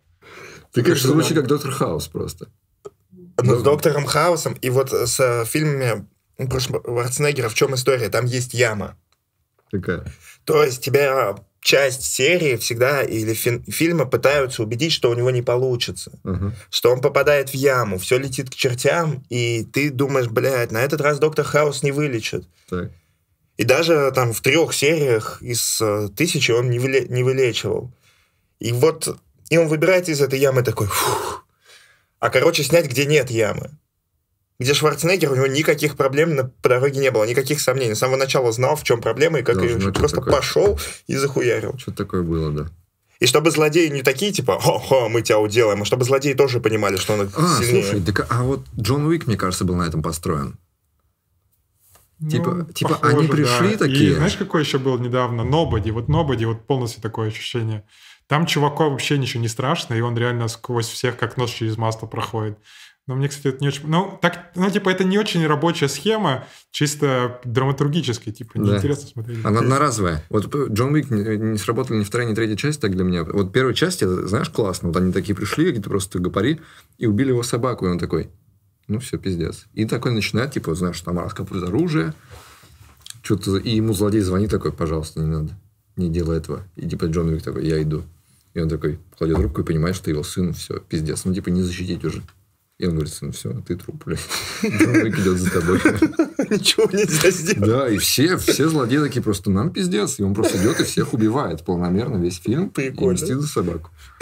Ты, ну, конечно, звучишь как Доктор Хаус просто. Э, ну, с Доктором Хаусом и вот с э, фильмами ну, про Шварценеггера «В чем история?» Там есть яма. Такая. То есть тебя часть серии всегда или фи- фильма пытаются убедить, что у него не получится, угу. что он попадает в яму, все летит к чертям, и ты думаешь, блядь, на этот раз доктор Хаус не вылечит. Так. И даже там в трех сериях из э, тысячи он не, выле- не вылечивал. И вот и он выбирает из этой ямы такой, фух. а короче снять, где нет ямы где Шварценеггер, у него никаких проблем на, дороге не было, никаких сомнений. С самого начала знал, в чем проблема, и как да, и ну, просто такое... пошел и захуярил. что такое было, да. И чтобы злодеи не такие, типа, хо-хо, мы тебя уделаем, а чтобы злодеи тоже понимали, что он а, сильнее. слушай, так, а вот Джон Уик, мне кажется, был на этом построен. Ну, типа, типа похоже, они пришли да. такие. И знаешь, какой еще был недавно? Нободи. Вот Нободи, вот полностью такое ощущение. Там чуваку вообще ничего не страшно, и он реально сквозь всех как нож через масло проходит. Но мне, кстати, это не очень... Ну, так, ну, типа, это не очень рабочая схема, чисто драматургическая, типа, неинтересно да. смотреть. Она интересно. одноразовая. Вот Джон Уик не, не сработали ни вторая, ни третья часть, так для меня. Вот первая часть, это, знаешь, классно. Вот они такие пришли, где-то просто гопари, и убили его собаку, и он такой, ну, все, пиздец. И такой начинает, типа, знаешь, там раскапывают оружие, что-то... И ему злодей звонит такой, пожалуйста, не надо, не делай этого. И, типа, Джон Уик такой, я иду. И он такой кладет руку и понимает, что его сын, все, пиздец. Ну, типа, не защитить уже. И он говорит, ну все, ты труп, блядь. Дробовик идет за тобой. Ничего нельзя сделать. Да, и все, все злодеи такие просто, нам пиздец. И он просто идет и всех убивает полномерно, весь фильм. Прикольно. И мстит за собаку.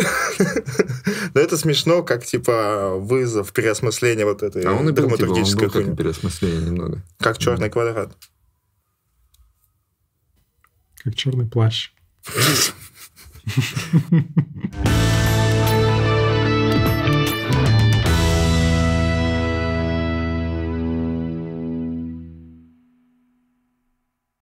Но это смешно, как, типа, вызов переосмысления вот этой А он и был, типа, он был как переосмысление немного. Как черный квадрат. Как черный плащ.